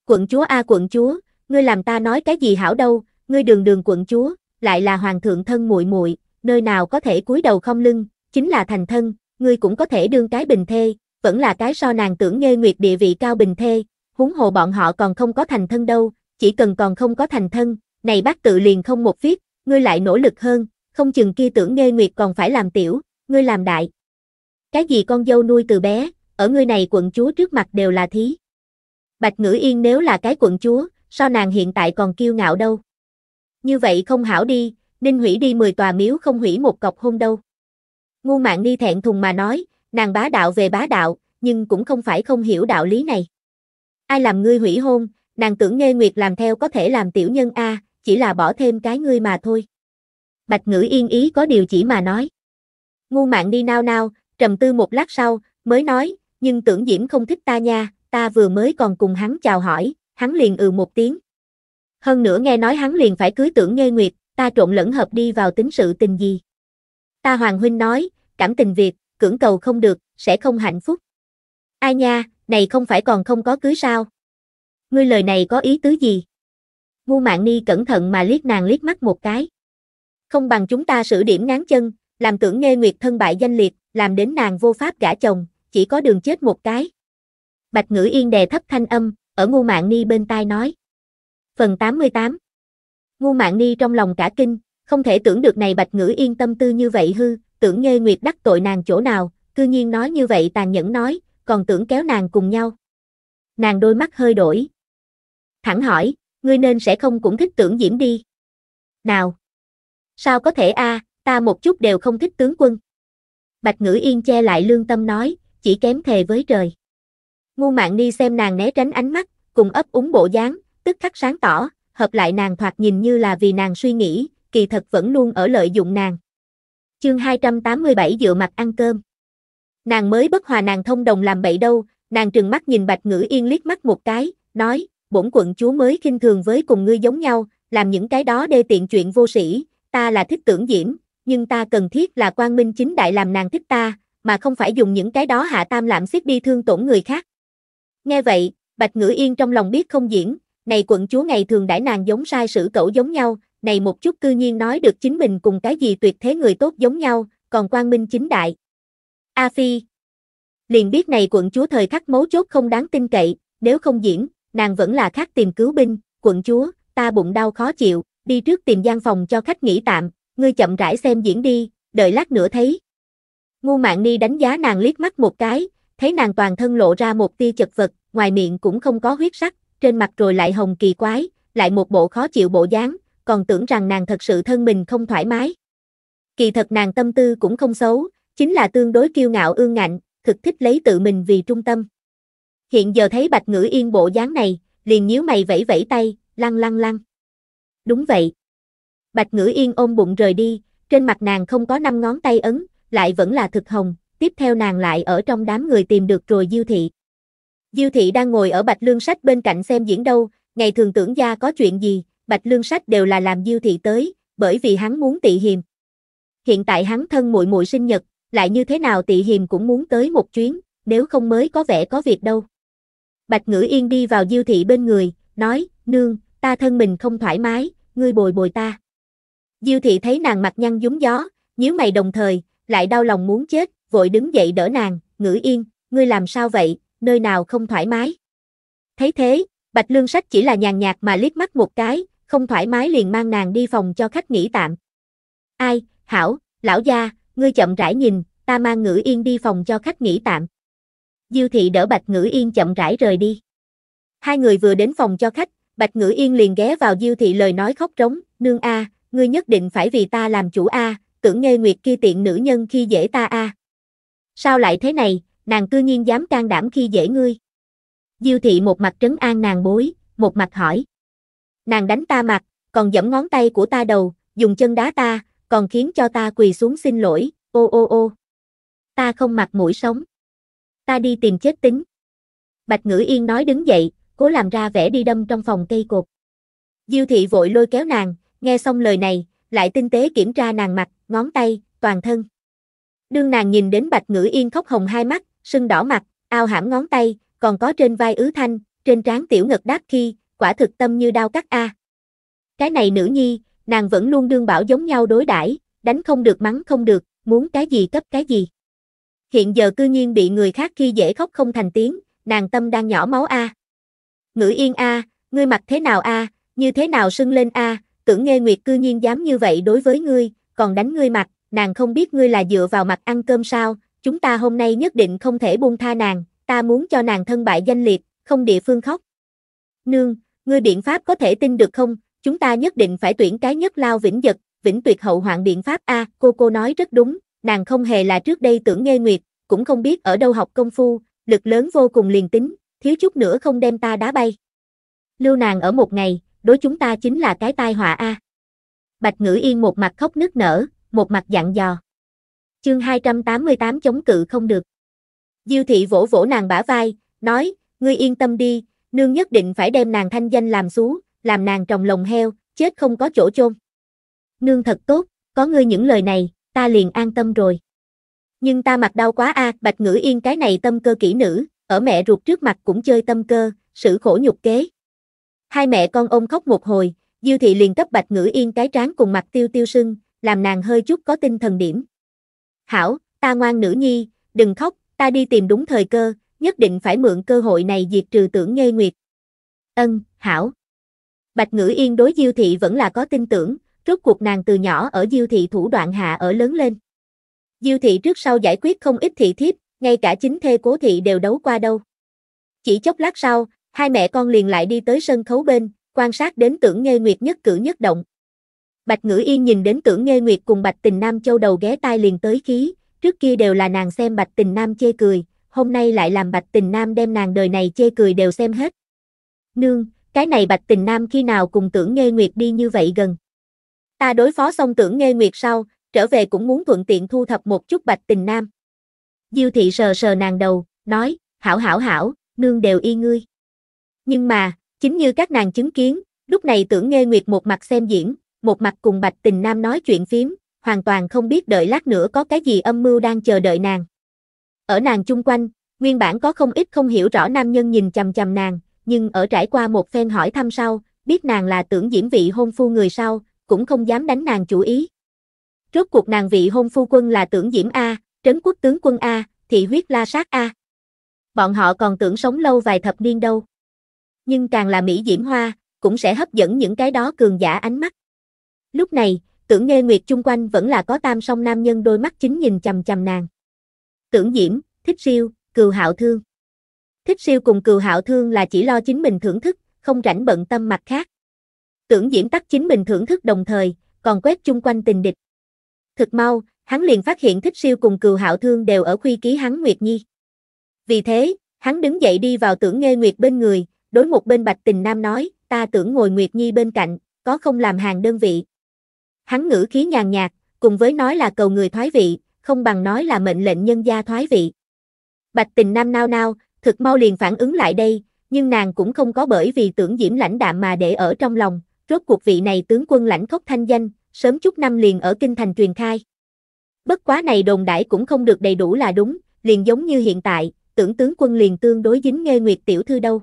Quận chúa a quận chúa, ngươi làm ta nói cái gì hảo đâu, ngươi đường đường quận chúa, lại là hoàng thượng thân muội muội, nơi nào có thể cúi đầu không lưng, chính là thành thân, ngươi cũng có thể đương cái bình thê, vẫn là cái so nàng tưởng nghe nguyệt địa vị cao bình thê, huống hồ bọn họ còn không có thành thân đâu, chỉ cần còn không có thành thân, này bác tự liền không một viết, ngươi lại nỗ lực hơn, không chừng kia tưởng nghe nguyệt còn phải làm tiểu, ngươi làm đại. Cái gì con dâu nuôi từ bé, ở ngươi này quận chúa trước mặt đều là thí. Bạch Ngữ Yên nếu là cái quận chúa, sao nàng hiện tại còn kiêu ngạo đâu. Như vậy không hảo đi, Ninh hủy đi 10 tòa miếu không hủy một cọc hôn đâu. Ngu mạng đi thẹn thùng mà nói, nàng bá đạo về bá đạo, nhưng cũng không phải không hiểu đạo lý này. Ai làm ngươi hủy hôn, nàng tưởng nghe nguyệt làm theo có thể làm tiểu nhân A, chỉ là bỏ thêm cái ngươi mà thôi. Bạch ngữ yên ý có điều chỉ mà nói. Ngu mạng đi nao nao, trầm tư một lát sau, mới nói, nhưng tưởng Diễm không thích ta nha, ta vừa mới còn cùng hắn chào hỏi, hắn liền ừ một tiếng. Hơn nữa nghe nói hắn liền phải cưới tưởng Nghê Nguyệt, ta trộn lẫn hợp đi vào tính sự tình gì. Ta Hoàng Huynh nói, cảm tình việc, cưỡng cầu không được, sẽ không hạnh phúc. Ai nha, này không phải còn không có cưới sao? Ngươi lời này có ý tứ gì? Ngu mạng ni cẩn thận mà liếc nàng liếc mắt một cái. Không bằng chúng ta xử điểm ngán chân, làm tưởng nghe nguyệt thân bại danh liệt, làm đến nàng vô pháp gả chồng, chỉ có đường chết một cái. Bạch ngữ yên đè thấp thanh âm, ở ngu mạng ni bên tai nói. Phần 88 Ngu mạng ni trong lòng cả kinh, không thể tưởng được này bạch ngữ yên tâm tư như vậy hư, tưởng nghe nguyệt đắc tội nàng chỗ nào, cư nhiên nói như vậy tàn nhẫn nói, còn tưởng kéo nàng cùng nhau. Nàng đôi mắt hơi đổi. Thẳng hỏi, ngươi nên sẽ không cũng thích tưởng diễm đi. Nào! Sao có thể a à, ta một chút đều không thích tướng quân. Bạch Ngữ Yên che lại lương tâm nói, chỉ kém thề với trời. Ngu mạng ni xem nàng né tránh ánh mắt, cùng ấp úng bộ dáng, tức khắc sáng tỏ, hợp lại nàng thoạt nhìn như là vì nàng suy nghĩ, kỳ thật vẫn luôn ở lợi dụng nàng. Chương 287 dựa mặt ăn cơm. Nàng mới bất hòa nàng thông đồng làm bậy đâu, nàng trừng mắt nhìn Bạch Ngữ Yên liếc mắt một cái, nói, bổn quận chúa mới khinh thường với cùng ngươi giống nhau, làm những cái đó đê tiện chuyện vô sĩ, ta là thích tưởng diễm, nhưng ta cần thiết là quang minh chính đại làm nàng thích ta, mà không phải dùng những cái đó hạ tam lạm xiết đi thương tổn người khác. Nghe vậy, Bạch Ngữ Yên trong lòng biết không diễn, này quận chúa ngày thường đãi nàng giống sai sử cẩu giống nhau, này một chút cư nhiên nói được chính mình cùng cái gì tuyệt thế người tốt giống nhau, còn quang minh chính đại. A Phi Liền biết này quận chúa thời khắc mấu chốt không đáng tin cậy, nếu không diễn, nàng vẫn là khác tìm cứu binh, quận chúa, ta bụng đau khó chịu, đi trước tìm gian phòng cho khách nghỉ tạm, ngươi chậm rãi xem diễn đi, đợi lát nữa thấy. Ngu mạng ni đánh giá nàng liếc mắt một cái, thấy nàng toàn thân lộ ra một tia chật vật, ngoài miệng cũng không có huyết sắc, trên mặt rồi lại hồng kỳ quái, lại một bộ khó chịu bộ dáng, còn tưởng rằng nàng thật sự thân mình không thoải mái. Kỳ thật nàng tâm tư cũng không xấu, chính là tương đối kiêu ngạo ương ngạnh, thực thích lấy tự mình vì trung tâm. Hiện giờ thấy bạch ngữ yên bộ dáng này, liền nhíu mày vẫy vẫy tay, lăng lăng lăng. Đúng vậy, Bạch Ngữ Yên ôm bụng rời đi, trên mặt nàng không có năm ngón tay ấn, lại vẫn là thực hồng, tiếp theo nàng lại ở trong đám người tìm được rồi Diêu Thị. Diêu Thị đang ngồi ở Bạch Lương Sách bên cạnh xem diễn đâu, ngày thường tưởng gia có chuyện gì, Bạch Lương Sách đều là làm Diêu Thị tới, bởi vì hắn muốn tị hiềm. Hiện tại hắn thân muội muội sinh nhật, lại như thế nào tị hiềm cũng muốn tới một chuyến, nếu không mới có vẻ có việc đâu. Bạch Ngữ Yên đi vào Diêu Thị bên người, nói, nương, ta thân mình không thoải mái, ngươi bồi bồi ta. Diêu thị thấy nàng mặt nhăn dúng gió, nhíu mày đồng thời, lại đau lòng muốn chết, vội đứng dậy đỡ nàng, ngữ yên, ngươi làm sao vậy, nơi nào không thoải mái. Thấy thế, Bạch Lương Sách chỉ là nhàn nhạt mà liếc mắt một cái, không thoải mái liền mang nàng đi phòng cho khách nghỉ tạm. Ai, Hảo, lão gia, ngươi chậm rãi nhìn, ta mang ngữ yên đi phòng cho khách nghỉ tạm. Diêu thị đỡ Bạch Ngữ Yên chậm rãi rời đi. Hai người vừa đến phòng cho khách, Bạch Ngữ Yên liền ghé vào Diêu thị lời nói khóc rống, nương a, ngươi nhất định phải vì ta làm chủ a, tưởng nghe nguyệt kia tiện nữ nhân khi dễ ta a. Sao lại thế này, nàng cư nhiên dám can đảm khi dễ ngươi. Diêu thị một mặt trấn an nàng bối, một mặt hỏi. Nàng đánh ta mặt, còn giẫm ngón tay của ta đầu, dùng chân đá ta, còn khiến cho ta quỳ xuống xin lỗi, ô ô ô. Ta không mặc mũi sống. Ta đi tìm chết tính. Bạch ngữ yên nói đứng dậy, cố làm ra vẻ đi đâm trong phòng cây cột. Diêu thị vội lôi kéo nàng, nghe xong lời này, lại tinh tế kiểm tra nàng mặt, ngón tay, toàn thân. Đương nàng nhìn đến Bạch Ngữ Yên khóc hồng hai mắt, sưng đỏ mặt, ao hãm ngón tay, còn có trên vai ứ thanh, trên trán tiểu ngực đáp khi, quả thực tâm như đau cắt a. Cái này nữ nhi, nàng vẫn luôn đương bảo giống nhau đối đãi, đánh không được mắng không được, muốn cái gì cấp cái gì. Hiện giờ cư nhiên bị người khác khi dễ khóc không thành tiếng, nàng tâm đang nhỏ máu a. Ngữ Yên a, ngươi mặt thế nào a, như thế nào sưng lên a, tưởng nghe nguyệt cư nhiên dám như vậy đối với ngươi, còn đánh ngươi mặt, nàng không biết ngươi là dựa vào mặt ăn cơm sao, chúng ta hôm nay nhất định không thể buông tha nàng, ta muốn cho nàng thân bại danh liệt, không địa phương khóc. Nương, ngươi biện pháp có thể tin được không, chúng ta nhất định phải tuyển cái nhất lao vĩnh giật, vĩnh tuyệt hậu hoạn biện pháp A, cô cô nói rất đúng, nàng không hề là trước đây tưởng nghe nguyệt, cũng không biết ở đâu học công phu, lực lớn vô cùng liền tính, thiếu chút nữa không đem ta đá bay. Lưu nàng ở một ngày, đối chúng ta chính là cái tai họa a. Bạch Ngữ Yên một mặt khóc nức nở, một mặt dặn dò. Chương 288 chống cự không được. Diêu thị vỗ vỗ nàng bả vai, nói, ngươi yên tâm đi, nương nhất định phải đem nàng thanh danh làm xuống, làm nàng trồng lồng heo, chết không có chỗ chôn. Nương thật tốt, có ngươi những lời này, ta liền an tâm rồi. Nhưng ta mặt đau quá a, à, Bạch Ngữ Yên cái này tâm cơ kỹ nữ, ở mẹ ruột trước mặt cũng chơi tâm cơ, sự khổ nhục kế. Hai mẹ con ôm khóc một hồi, Diêu thị liền cấp Bạch Ngữ Yên cái trán cùng mặt tiêu tiêu sưng, làm nàng hơi chút có tinh thần điểm. "Hảo, ta ngoan nữ nhi, đừng khóc, ta đi tìm đúng thời cơ, nhất định phải mượn cơ hội này diệt trừ tưởng ngây Nguyệt." "Ân, hảo." Bạch Ngữ Yên đối Diêu thị vẫn là có tin tưởng, rốt cuộc nàng từ nhỏ ở Diêu thị thủ đoạn hạ ở lớn lên. Diêu thị trước sau giải quyết không ít thị thiếp, ngay cả chính thê Cố thị đều đấu qua đâu. Chỉ chốc lát sau, Hai mẹ con liền lại đi tới sân khấu bên, quan sát đến tưởng nghe Nguyệt nhất cử nhất động. Bạch Ngữ Yên nhìn đến tưởng nghe Nguyệt cùng Bạch Tình Nam châu đầu ghé tai liền tới khí, trước kia đều là nàng xem Bạch Tình Nam chê cười, hôm nay lại làm Bạch Tình Nam đem nàng đời này chê cười đều xem hết. Nương, cái này Bạch Tình Nam khi nào cùng tưởng nghe Nguyệt đi như vậy gần. Ta đối phó xong tưởng nghe Nguyệt sau, trở về cũng muốn thuận tiện thu thập một chút Bạch Tình Nam. Diêu thị sờ sờ nàng đầu, nói, hảo hảo hảo, nương đều y ngươi. Nhưng mà, chính như các nàng chứng kiến, lúc này tưởng nghe Nguyệt một mặt xem diễn, một mặt cùng Bạch Tình Nam nói chuyện phím, hoàn toàn không biết đợi lát nữa có cái gì âm mưu đang chờ đợi nàng. Ở nàng chung quanh, nguyên bản có không ít không hiểu rõ nam nhân nhìn chằm chằm nàng, nhưng ở trải qua một phen hỏi thăm sau, biết nàng là tưởng diễm vị hôn phu người sau, cũng không dám đánh nàng chủ ý. Rốt cuộc nàng vị hôn phu quân là tưởng diễm A, trấn quốc tướng quân A, thị huyết la sát A. Bọn họ còn tưởng sống lâu vài thập niên đâu nhưng càng là mỹ diễm hoa, cũng sẽ hấp dẫn những cái đó cường giả ánh mắt. Lúc này, tưởng nghe nguyệt chung quanh vẫn là có tam song nam nhân đôi mắt chính nhìn chầm chầm nàng. Tưởng diễm, thích siêu, cừu hạo thương. Thích siêu cùng cừu hạo thương là chỉ lo chính mình thưởng thức, không rảnh bận tâm mặt khác. Tưởng diễm tắt chính mình thưởng thức đồng thời, còn quét chung quanh tình địch. Thực mau, hắn liền phát hiện thích siêu cùng cừu hạo thương đều ở khuy ký hắn Nguyệt Nhi. Vì thế, hắn đứng dậy đi vào tưởng nghe Nguyệt bên người, đối một bên Bạch Tình Nam nói, ta tưởng ngồi Nguyệt Nhi bên cạnh, có không làm hàng đơn vị. Hắn ngữ khí nhàn nhạt, cùng với nói là cầu người thoái vị, không bằng nói là mệnh lệnh nhân gia thoái vị. Bạch Tình Nam nao nao, thực mau liền phản ứng lại đây, nhưng nàng cũng không có bởi vì tưởng diễm lãnh đạm mà để ở trong lòng, rốt cuộc vị này tướng quân lãnh khốc thanh danh, sớm chút năm liền ở kinh thành truyền khai. Bất quá này đồn đãi cũng không được đầy đủ là đúng, liền giống như hiện tại, tưởng tướng quân liền tương đối dính nghe Nguyệt tiểu thư đâu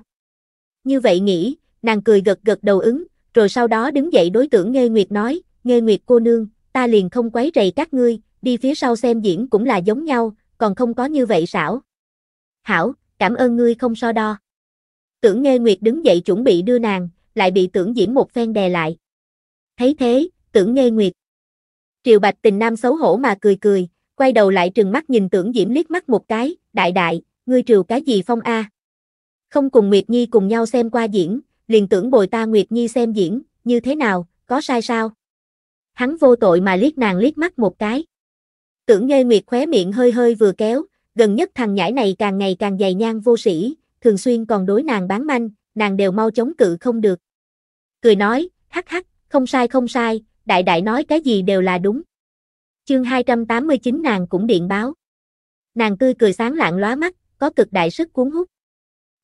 như vậy nghĩ, nàng cười gật gật đầu ứng, rồi sau đó đứng dậy đối tượng Nghê Nguyệt nói, Nghê Nguyệt cô nương, ta liền không quấy rầy các ngươi, đi phía sau xem diễn cũng là giống nhau, còn không có như vậy xảo. Hảo, cảm ơn ngươi không so đo. Tưởng Nghê Nguyệt đứng dậy chuẩn bị đưa nàng, lại bị tưởng diễm một phen đè lại. Thấy thế, tưởng Nghê Nguyệt. Triều Bạch tình nam xấu hổ mà cười cười, quay đầu lại trừng mắt nhìn tưởng diễm liếc mắt một cái, đại đại, ngươi triều cái gì phong a? À? Không cùng Nguyệt Nhi cùng nhau xem qua diễn, liền tưởng bồi ta Nguyệt Nhi xem diễn, như thế nào, có sai sao? Hắn vô tội mà liếc nàng liếc mắt một cái. Tưởng ngây Nguyệt khóe miệng hơi hơi vừa kéo, gần nhất thằng nhãi này càng ngày càng dày nhang vô sĩ, thường xuyên còn đối nàng bán manh, nàng đều mau chống cự không được. Cười nói, hắc hắc, không sai không sai, đại đại nói cái gì đều là đúng. Chương 289 nàng cũng điện báo. Nàng tươi cười sáng lạng lóa mắt, có cực đại sức cuốn hút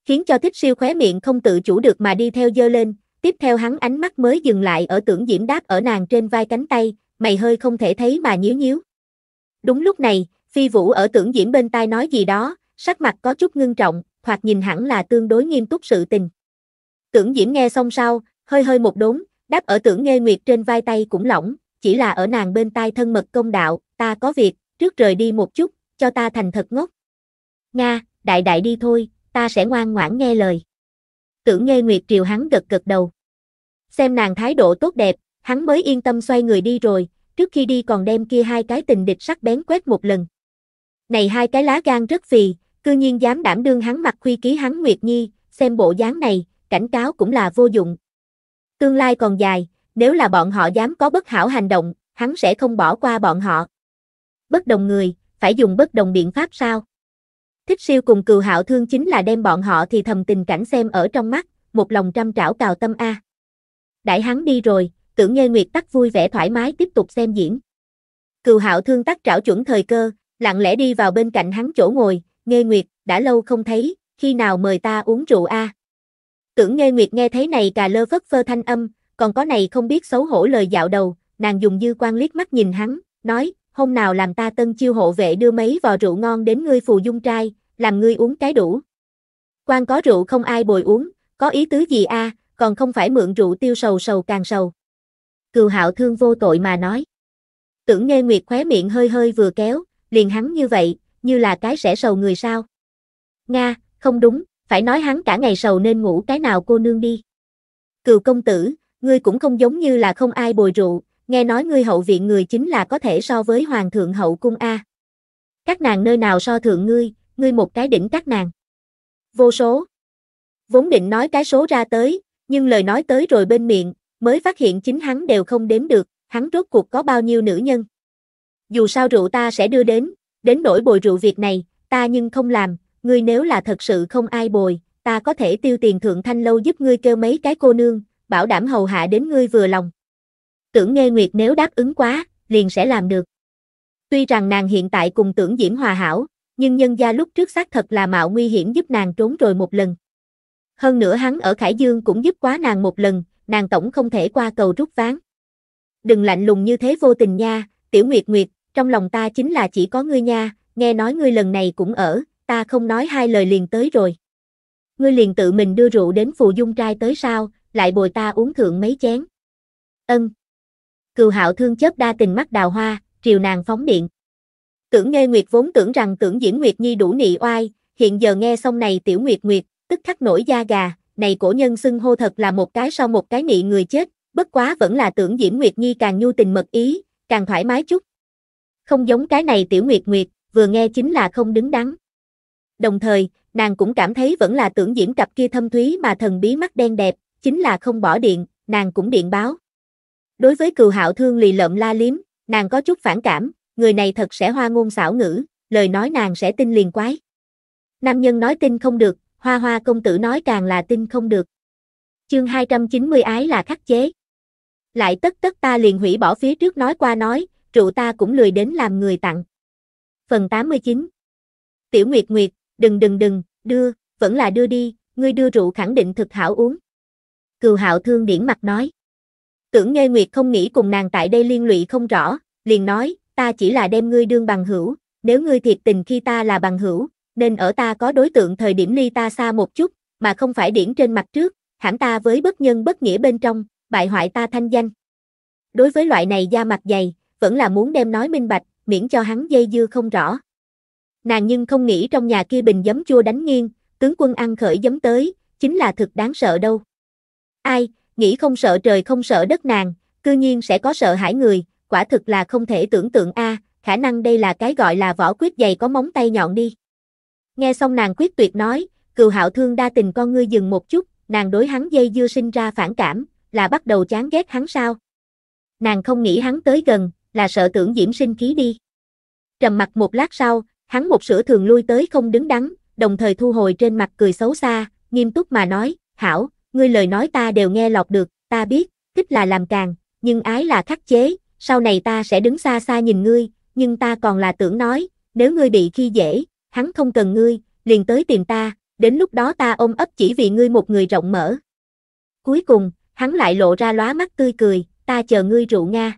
khiến cho thích siêu khóe miệng không tự chủ được mà đi theo dơ lên, tiếp theo hắn ánh mắt mới dừng lại ở tưởng diễm đáp ở nàng trên vai cánh tay, mày hơi không thể thấy mà nhíu nhíu. Đúng lúc này, phi vũ ở tưởng diễm bên tai nói gì đó, sắc mặt có chút ngưng trọng, thoạt nhìn hẳn là tương đối nghiêm túc sự tình. Tưởng diễm nghe xong sau, hơi hơi một đốn, đáp ở tưởng nghe nguyệt trên vai tay cũng lỏng, chỉ là ở nàng bên tai thân mật công đạo, ta có việc, trước rời đi một chút, cho ta thành thật ngốc. Nga, đại đại đi thôi, ta sẽ ngoan ngoãn nghe lời. Tưởng Nghê Nguyệt triều hắn gật gật đầu. Xem nàng thái độ tốt đẹp, hắn mới yên tâm xoay người đi rồi, trước khi đi còn đem kia hai cái tình địch sắc bén quét một lần. Này hai cái lá gan rất phì, cư nhiên dám đảm đương hắn mặt khuy ký hắn Nguyệt Nhi, xem bộ dáng này, cảnh cáo cũng là vô dụng. Tương lai còn dài, nếu là bọn họ dám có bất hảo hành động, hắn sẽ không bỏ qua bọn họ. Bất đồng người, phải dùng bất đồng biện pháp sao? Thích siêu cùng cừu hạo thương chính là đem bọn họ thì thầm tình cảnh xem ở trong mắt, một lòng trăm trảo cào tâm A. Đại hắn đi rồi, tưởng nghe nguyệt tắc vui vẻ thoải mái tiếp tục xem diễn. Cừu hạo thương tắc trảo chuẩn thời cơ, lặng lẽ đi vào bên cạnh hắn chỗ ngồi, nghe nguyệt, đã lâu không thấy, khi nào mời ta uống rượu A. Tưởng nghe nguyệt nghe thấy này cà lơ phất phơ thanh âm, còn có này không biết xấu hổ lời dạo đầu, nàng dùng dư quan liếc mắt nhìn hắn, nói, hôm nào làm ta tân chiêu hộ vệ đưa mấy vò rượu ngon đến ngươi phù dung trai, làm ngươi uống cái đủ. Quan có rượu không ai bồi uống, có ý tứ gì a, à, còn không phải mượn rượu tiêu sầu sầu càng sầu. Cừu hạo thương vô tội mà nói. Tưởng nghe nguyệt khóe miệng hơi hơi vừa kéo, liền hắn như vậy, như là cái sẽ sầu người sao. Nga, không đúng, phải nói hắn cả ngày sầu nên ngủ cái nào cô nương đi. Cừu công tử, ngươi cũng không giống như là không ai bồi rượu, nghe nói ngươi hậu viện người chính là có thể so với hoàng thượng hậu cung A. Các nàng nơi nào so thượng ngươi, ngươi một cái đỉnh các nàng. Vô số. Vốn định nói cái số ra tới, nhưng lời nói tới rồi bên miệng, mới phát hiện chính hắn đều không đếm được, hắn rốt cuộc có bao nhiêu nữ nhân. Dù sao rượu ta sẽ đưa đến, đến nỗi bồi rượu việc này, ta nhưng không làm, ngươi nếu là thật sự không ai bồi, ta có thể tiêu tiền thượng thanh lâu giúp ngươi kêu mấy cái cô nương, bảo đảm hầu hạ đến ngươi vừa lòng tưởng nghe Nguyệt nếu đáp ứng quá, liền sẽ làm được. Tuy rằng nàng hiện tại cùng tưởng Diễm hòa hảo, nhưng nhân gia lúc trước xác thật là mạo nguy hiểm giúp nàng trốn rồi một lần. Hơn nữa hắn ở Khải Dương cũng giúp quá nàng một lần, nàng tổng không thể qua cầu rút ván. Đừng lạnh lùng như thế vô tình nha, tiểu nguyệt nguyệt, trong lòng ta chính là chỉ có ngươi nha, nghe nói ngươi lần này cũng ở, ta không nói hai lời liền tới rồi. Ngươi liền tự mình đưa rượu đến phù dung trai tới sao, lại bồi ta uống thượng mấy chén. Ân, cừu hạo thương chớp đa tình mắt đào hoa, triều nàng phóng điện. Tưởng nghe Nguyệt vốn tưởng rằng tưởng diễn Nguyệt Nhi đủ nị oai, hiện giờ nghe xong này tiểu Nguyệt Nguyệt, tức khắc nổi da gà, này cổ nhân xưng hô thật là một cái sau một cái nị người chết, bất quá vẫn là tưởng diễn Nguyệt Nhi càng nhu tình mật ý, càng thoải mái chút. Không giống cái này tiểu Nguyệt Nguyệt, vừa nghe chính là không đứng đắn. Đồng thời, nàng cũng cảm thấy vẫn là tưởng diễn cặp kia thâm thúy mà thần bí mắt đen đẹp, chính là không bỏ điện, nàng cũng điện báo. Đối với cừu hạo thương lì lợm la liếm, nàng có chút phản cảm, người này thật sẽ hoa ngôn xảo ngữ, lời nói nàng sẽ tin liền quái. Nam nhân nói tin không được, hoa hoa công tử nói càng là tin không được. Chương 290 ái là khắc chế. Lại tất tất ta liền hủy bỏ phía trước nói qua nói, trụ ta cũng lười đến làm người tặng. Phần 89 Tiểu Nguyệt Nguyệt, đừng đừng đừng, đưa, vẫn là đưa đi, ngươi đưa rượu khẳng định thực hảo uống. Cừu hạo thương điển mặt nói. Tưởng Nghê Nguyệt không nghĩ cùng nàng tại đây liên lụy không rõ, liền nói, ta chỉ là đem ngươi đương bằng hữu, nếu ngươi thiệt tình khi ta là bằng hữu, nên ở ta có đối tượng thời điểm ly ta xa một chút, mà không phải điển trên mặt trước, hãm ta với bất nhân bất nghĩa bên trong, bại hoại ta thanh danh. Đối với loại này da mặt dày, vẫn là muốn đem nói minh bạch, miễn cho hắn dây dưa không rõ. Nàng nhưng không nghĩ trong nhà kia bình giấm chua đánh nghiêng, tướng quân ăn khởi giấm tới, chính là thực đáng sợ đâu. Ai, nghĩ không sợ trời không sợ đất nàng, cư nhiên sẽ có sợ hãi người, quả thực là không thể tưởng tượng a, à, khả năng đây là cái gọi là võ quyết dày có móng tay nhọn đi. Nghe xong nàng quyết tuyệt nói, cừu hạo thương đa tình con ngươi dừng một chút, nàng đối hắn dây dưa sinh ra phản cảm, là bắt đầu chán ghét hắn sao. Nàng không nghĩ hắn tới gần, là sợ tưởng diễm sinh khí đi. Trầm mặt một lát sau, hắn một sửa thường lui tới không đứng đắn, đồng thời thu hồi trên mặt cười xấu xa, nghiêm túc mà nói, hảo, ngươi lời nói ta đều nghe lọt được, ta biết, thích là làm càng, nhưng ái là khắc chế, sau này ta sẽ đứng xa xa nhìn ngươi, nhưng ta còn là tưởng nói, nếu ngươi bị khi dễ, hắn không cần ngươi, liền tới tìm ta, đến lúc đó ta ôm ấp chỉ vì ngươi một người rộng mở. Cuối cùng, hắn lại lộ ra lóa mắt tươi cười, ta chờ ngươi rượu Nga.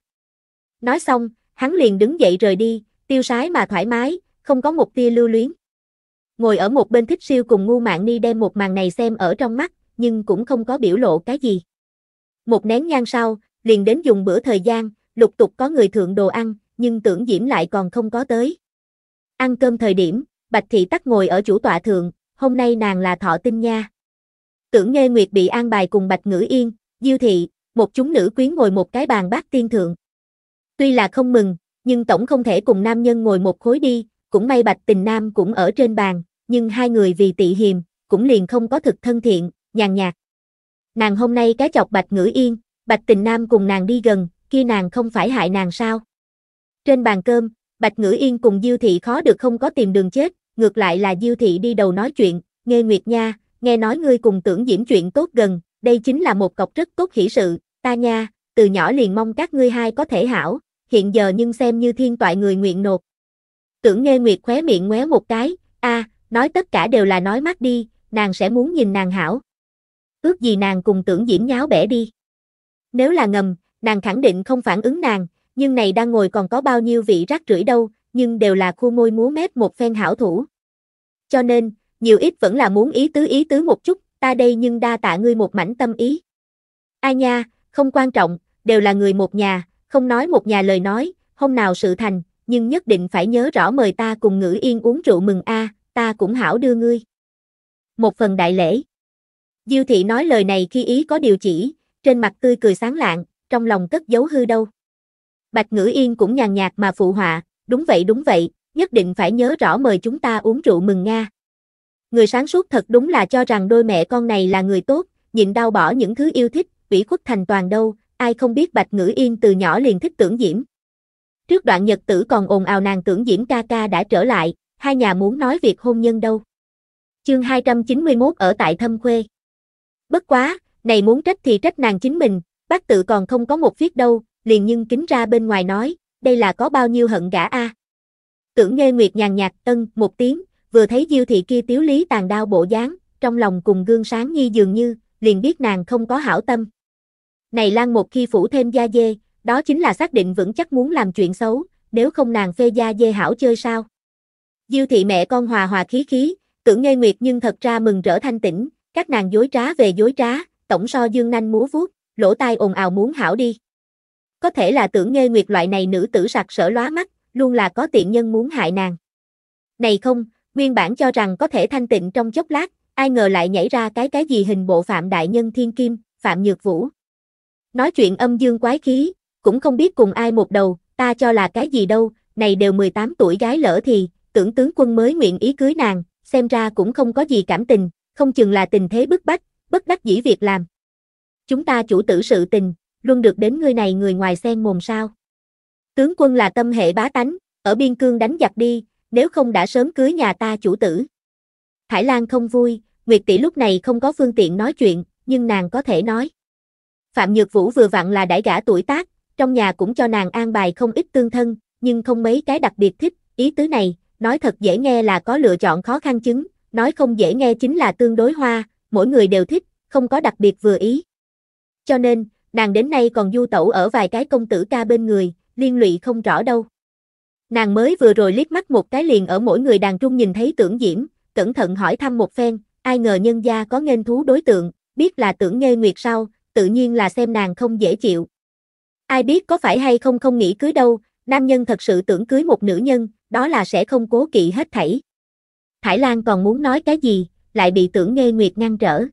Nói xong, hắn liền đứng dậy rời đi, tiêu sái mà thoải mái, không có một tia lưu luyến. Ngồi ở một bên thích siêu cùng ngu mạng ni đem một màn này xem ở trong mắt, nhưng cũng không có biểu lộ cái gì. Một nén nhang sau, liền đến dùng bữa thời gian, lục tục có người thượng đồ ăn, nhưng tưởng diễm lại còn không có tới. Ăn cơm thời điểm, Bạch Thị Tắc ngồi ở chủ tọa thượng, hôm nay nàng là thọ tinh nha. Tưởng Nghê Nguyệt bị an bài cùng Bạch Ngữ Yên, Diêu Thị, một chúng nữ quyến ngồi một cái bàn bát tiên thượng. Tuy là không mừng, nhưng tổng không thể cùng nam nhân ngồi một khối đi, cũng may Bạch Tình Nam cũng ở trên bàn, nhưng hai người vì tị hiềm, cũng liền không có thực thân thiện, nhàn nhạt. Nàng hôm nay cái chọc Bạch Ngữ Yên, Bạch Tình Nam cùng nàng đi gần, kia nàng không phải hại nàng sao? Trên bàn cơm, Bạch Ngữ Yên cùng Diêu Thị khó được không có tìm đường chết, ngược lại là Diêu Thị đi đầu nói chuyện, nghe Nguyệt Nha, nghe nói ngươi cùng tưởng diễm chuyện tốt gần, đây chính là một cọc rất tốt hỷ sự, ta nha, từ nhỏ liền mong các ngươi hai có thể hảo, hiện giờ nhưng xem như thiên toại người nguyện nộp. Tưởng nghe Nguyệt khóe miệng ngoéo một cái, a nói tất cả đều là nói mắt đi, nàng sẽ muốn nhìn nàng hảo ước gì nàng cùng tưởng diễn nháo bẻ đi. Nếu là ngầm, nàng khẳng định không phản ứng nàng, nhưng này đang ngồi còn có bao nhiêu vị rác rưởi đâu, nhưng đều là khu môi múa mép một phen hảo thủ. Cho nên, nhiều ít vẫn là muốn ý tứ ý tứ một chút, ta đây nhưng đa tạ ngươi một mảnh tâm ý. Ai nha, không quan trọng, đều là người một nhà, không nói một nhà lời nói, hôm nào sự thành, nhưng nhất định phải nhớ rõ mời ta cùng ngữ yên uống rượu mừng a, ta cũng hảo đưa ngươi. Một phần đại lễ Diêu thị nói lời này khi ý có điều chỉ, trên mặt tươi cười sáng lạng, trong lòng cất giấu hư đâu. Bạch Ngữ Yên cũng nhàn nhạt mà phụ họa, đúng vậy đúng vậy, nhất định phải nhớ rõ mời chúng ta uống rượu mừng Nga. Người sáng suốt thật đúng là cho rằng đôi mẹ con này là người tốt, nhịn đau bỏ những thứ yêu thích, ủy khuất thành toàn đâu, ai không biết Bạch Ngữ Yên từ nhỏ liền thích tưởng diễm. Trước đoạn nhật tử còn ồn ào nàng tưởng diễm ca ca đã trở lại, hai nhà muốn nói việc hôn nhân đâu. Chương 291 ở tại Thâm Khuê Bất quá, này muốn trách thì trách nàng chính mình, bác tự còn không có một viết đâu, liền nhưng kính ra bên ngoài nói, đây là có bao nhiêu hận gã a Tưởng nghe nguyệt nhàn nhạt ân một tiếng, vừa thấy diêu thị kia tiếu lý tàn đao bộ dáng, trong lòng cùng gương sáng nhi dường như, liền biết nàng không có hảo tâm. Này lan một khi phủ thêm da dê, đó chính là xác định vững chắc muốn làm chuyện xấu, nếu không nàng phê da dê hảo chơi sao. Diêu thị mẹ con hòa hòa khí khí, tưởng nghe nguyệt nhưng thật ra mừng rỡ thanh tĩnh, các nàng dối trá về dối trá, tổng so dương nanh múa vuốt, lỗ tai ồn ào muốn hảo đi. Có thể là tưởng nghe nguyệt loại này nữ tử sặc sở lóa mắt, luôn là có tiện nhân muốn hại nàng. Này không, nguyên bản cho rằng có thể thanh tịnh trong chốc lát, ai ngờ lại nhảy ra cái cái gì hình bộ phạm đại nhân thiên kim, phạm nhược vũ. Nói chuyện âm dương quái khí, cũng không biết cùng ai một đầu, ta cho là cái gì đâu, này đều 18 tuổi gái lỡ thì, tưởng tướng quân mới nguyện ý cưới nàng, xem ra cũng không có gì cảm tình, không chừng là tình thế bức bách, bất đắc dĩ việc làm. Chúng ta chủ tử sự tình, luôn được đến người này người ngoài xen mồm sao. Tướng quân là tâm hệ bá tánh, ở biên cương đánh giặc đi, nếu không đã sớm cưới nhà ta chủ tử. Thái Lan không vui, Nguyệt tỷ lúc này không có phương tiện nói chuyện, nhưng nàng có thể nói. Phạm Nhược Vũ vừa vặn là đãi gã tuổi tác, trong nhà cũng cho nàng an bài không ít tương thân, nhưng không mấy cái đặc biệt thích, ý tứ này, nói thật dễ nghe là có lựa chọn khó khăn chứng, nói không dễ nghe chính là tương đối hoa, mỗi người đều thích, không có đặc biệt vừa ý. Cho nên, nàng đến nay còn du tẩu ở vài cái công tử ca bên người, liên lụy không rõ đâu. Nàng mới vừa rồi liếc mắt một cái liền ở mỗi người đàn trung nhìn thấy tưởng diễm, cẩn thận hỏi thăm một phen, ai ngờ nhân gia có nghênh thú đối tượng, biết là tưởng nghê nguyệt sau, tự nhiên là xem nàng không dễ chịu. Ai biết có phải hay không không nghĩ cưới đâu, nam nhân thật sự tưởng cưới một nữ nhân, đó là sẽ không cố kỵ hết thảy. Hải Lan còn muốn nói cái gì, lại bị tưởng nghe Nguyệt ngăn trở.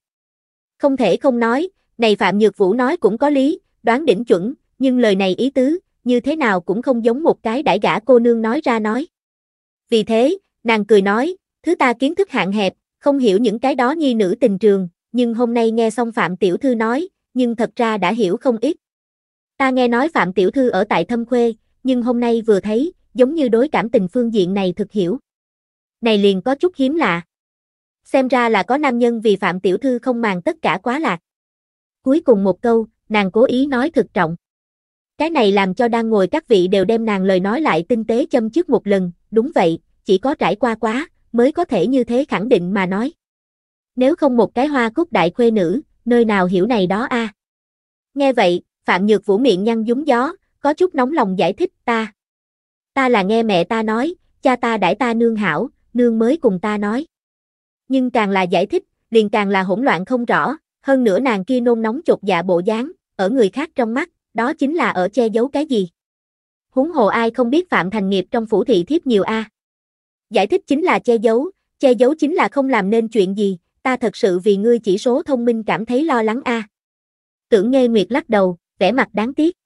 Không thể không nói, này Phạm Nhược Vũ nói cũng có lý, đoán đỉnh chuẩn, nhưng lời này ý tứ, như thế nào cũng không giống một cái đãi gã cô nương nói ra nói. Vì thế, nàng cười nói, thứ ta kiến thức hạn hẹp, không hiểu những cái đó nhi nữ tình trường, nhưng hôm nay nghe xong Phạm Tiểu Thư nói, nhưng thật ra đã hiểu không ít. Ta nghe nói Phạm Tiểu Thư ở tại Thâm Khuê, nhưng hôm nay vừa thấy, giống như đối cảm tình phương diện này thực hiểu này liền có chút hiếm lạ. Xem ra là có nam nhân vì Phạm Tiểu Thư không màng tất cả quá lạc. Cuối cùng một câu, nàng cố ý nói thực trọng. Cái này làm cho đang ngồi các vị đều đem nàng lời nói lại tinh tế châm trước một lần, đúng vậy, chỉ có trải qua quá, mới có thể như thế khẳng định mà nói. Nếu không một cái hoa cúc đại khuê nữ, nơi nào hiểu này đó a Nghe vậy, Phạm Nhược Vũ miệng nhăn dúng gió, có chút nóng lòng giải thích ta. Ta là nghe mẹ ta nói, cha ta đãi ta nương hảo, nương mới cùng ta nói. Nhưng càng là giải thích, liền càng là hỗn loạn không rõ, hơn nữa nàng kia nôn nóng chột dạ bộ dáng, ở người khác trong mắt, đó chính là ở che giấu cái gì. Huống hồ ai không biết Phạm Thành nghiệp trong phủ thị thiếp nhiều a. Giải thích chính là che giấu, che giấu chính là không làm nên chuyện gì, ta thật sự vì ngươi chỉ số thông minh cảm thấy lo lắng a. Tưởng nghe Nguyệt lắc đầu, vẻ mặt đáng tiếc.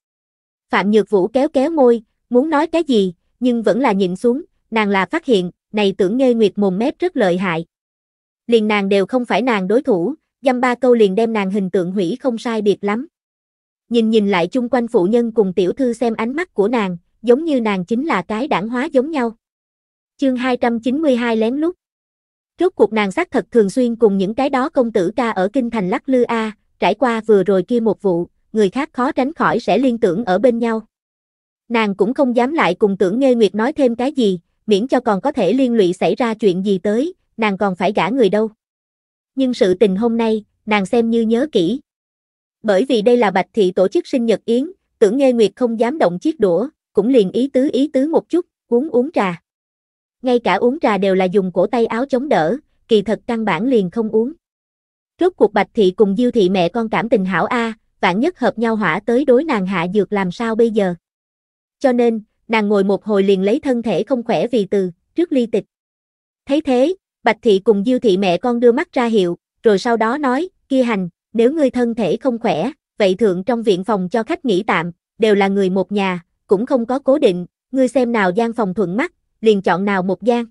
Phạm Nhược Vũ kéo kéo môi, muốn nói cái gì, nhưng vẫn là nhìn xuống, nàng là phát hiện, này tưởng nghe nguyệt mồm mép rất lợi hại. Liền nàng đều không phải nàng đối thủ, dăm ba câu liền đem nàng hình tượng hủy không sai biệt lắm. Nhìn nhìn lại chung quanh phụ nhân cùng tiểu thư xem ánh mắt của nàng, giống như nàng chính là cái đảng hóa giống nhau. Chương 292 lén lút. Rốt cuộc nàng xác thật thường xuyên cùng những cái đó công tử ca ở kinh thành Lắc Lư A, trải qua vừa rồi kia một vụ, người khác khó tránh khỏi sẽ liên tưởng ở bên nhau. Nàng cũng không dám lại cùng tưởng nghe Nguyệt nói thêm cái gì, miễn cho còn có thể liên lụy xảy ra chuyện gì tới, nàng còn phải gả người đâu. Nhưng sự tình hôm nay, nàng xem như nhớ kỹ. Bởi vì đây là Bạch Thị tổ chức sinh nhật yến, tưởng nghe Nguyệt không dám động chiếc đũa, cũng liền ý tứ ý tứ một chút, uống uống trà. Ngay cả uống trà đều là dùng cổ tay áo chống đỡ, kỳ thật căn bản liền không uống. Rốt cuộc Bạch Thị cùng Diêu Thị mẹ con cảm tình hảo A, vạn nhất hợp nhau hỏa tới đối nàng hạ dược làm sao bây giờ. Cho nên, nàng ngồi một hồi liền lấy thân thể không khỏe vì từ, trước ly tịch. Thấy thế, Bạch Thị cùng Diêu Thị mẹ con đưa mắt ra hiệu, rồi sau đó nói, kia hành, nếu ngươi thân thể không khỏe, vậy thượng trong viện phòng cho khách nghỉ tạm, đều là người một nhà, cũng không có cố định, ngươi xem nào gian phòng thuận mắt, liền chọn nào một gian.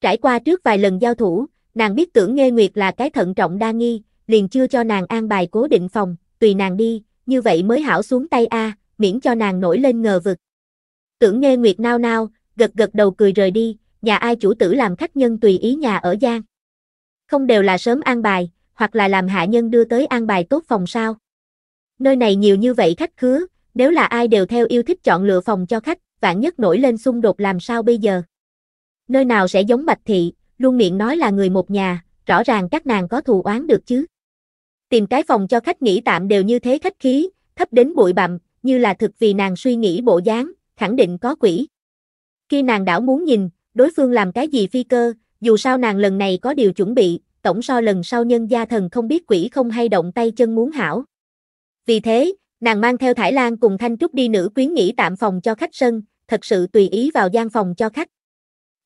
Trải qua trước vài lần giao thủ, nàng biết tưởng nghe Nguyệt là cái thận trọng đa nghi, liền chưa cho nàng an bài cố định phòng, tùy nàng đi, như vậy mới hảo xuống tay A, miễn cho nàng nổi lên ngờ vực. Tưởng nghe Nguyệt nao nao, gật gật đầu cười rời đi, nhà ai chủ tử làm khách nhân tùy ý nhà ở Giang. Không đều là sớm an bài, hoặc là làm hạ nhân đưa tới an bài tốt phòng sao. Nơi này nhiều như vậy khách khứa, nếu là ai đều theo yêu thích chọn lựa phòng cho khách, vạn nhất nổi lên xung đột làm sao bây giờ. Nơi nào sẽ giống Bạch Thị, luôn miệng nói là người một nhà, rõ ràng các nàng có thù oán được chứ. Tìm cái phòng cho khách nghỉ tạm đều như thế khách khí, thấp đến bụi bặm, như là thực vì nàng suy nghĩ bộ dáng, khẳng định có quỷ. Khi nàng đảo muốn nhìn, đối phương làm cái gì phi cơ, dù sao nàng lần này có điều chuẩn bị, tổng so lần sau nhân gia thần không biết quỷ không hay động tay chân muốn hảo. Vì thế, nàng mang theo Thải Lan cùng Thanh Trúc đi nữ quyến nghỉ tạm phòng cho khách sân, thật sự tùy ý vào gian phòng cho khách.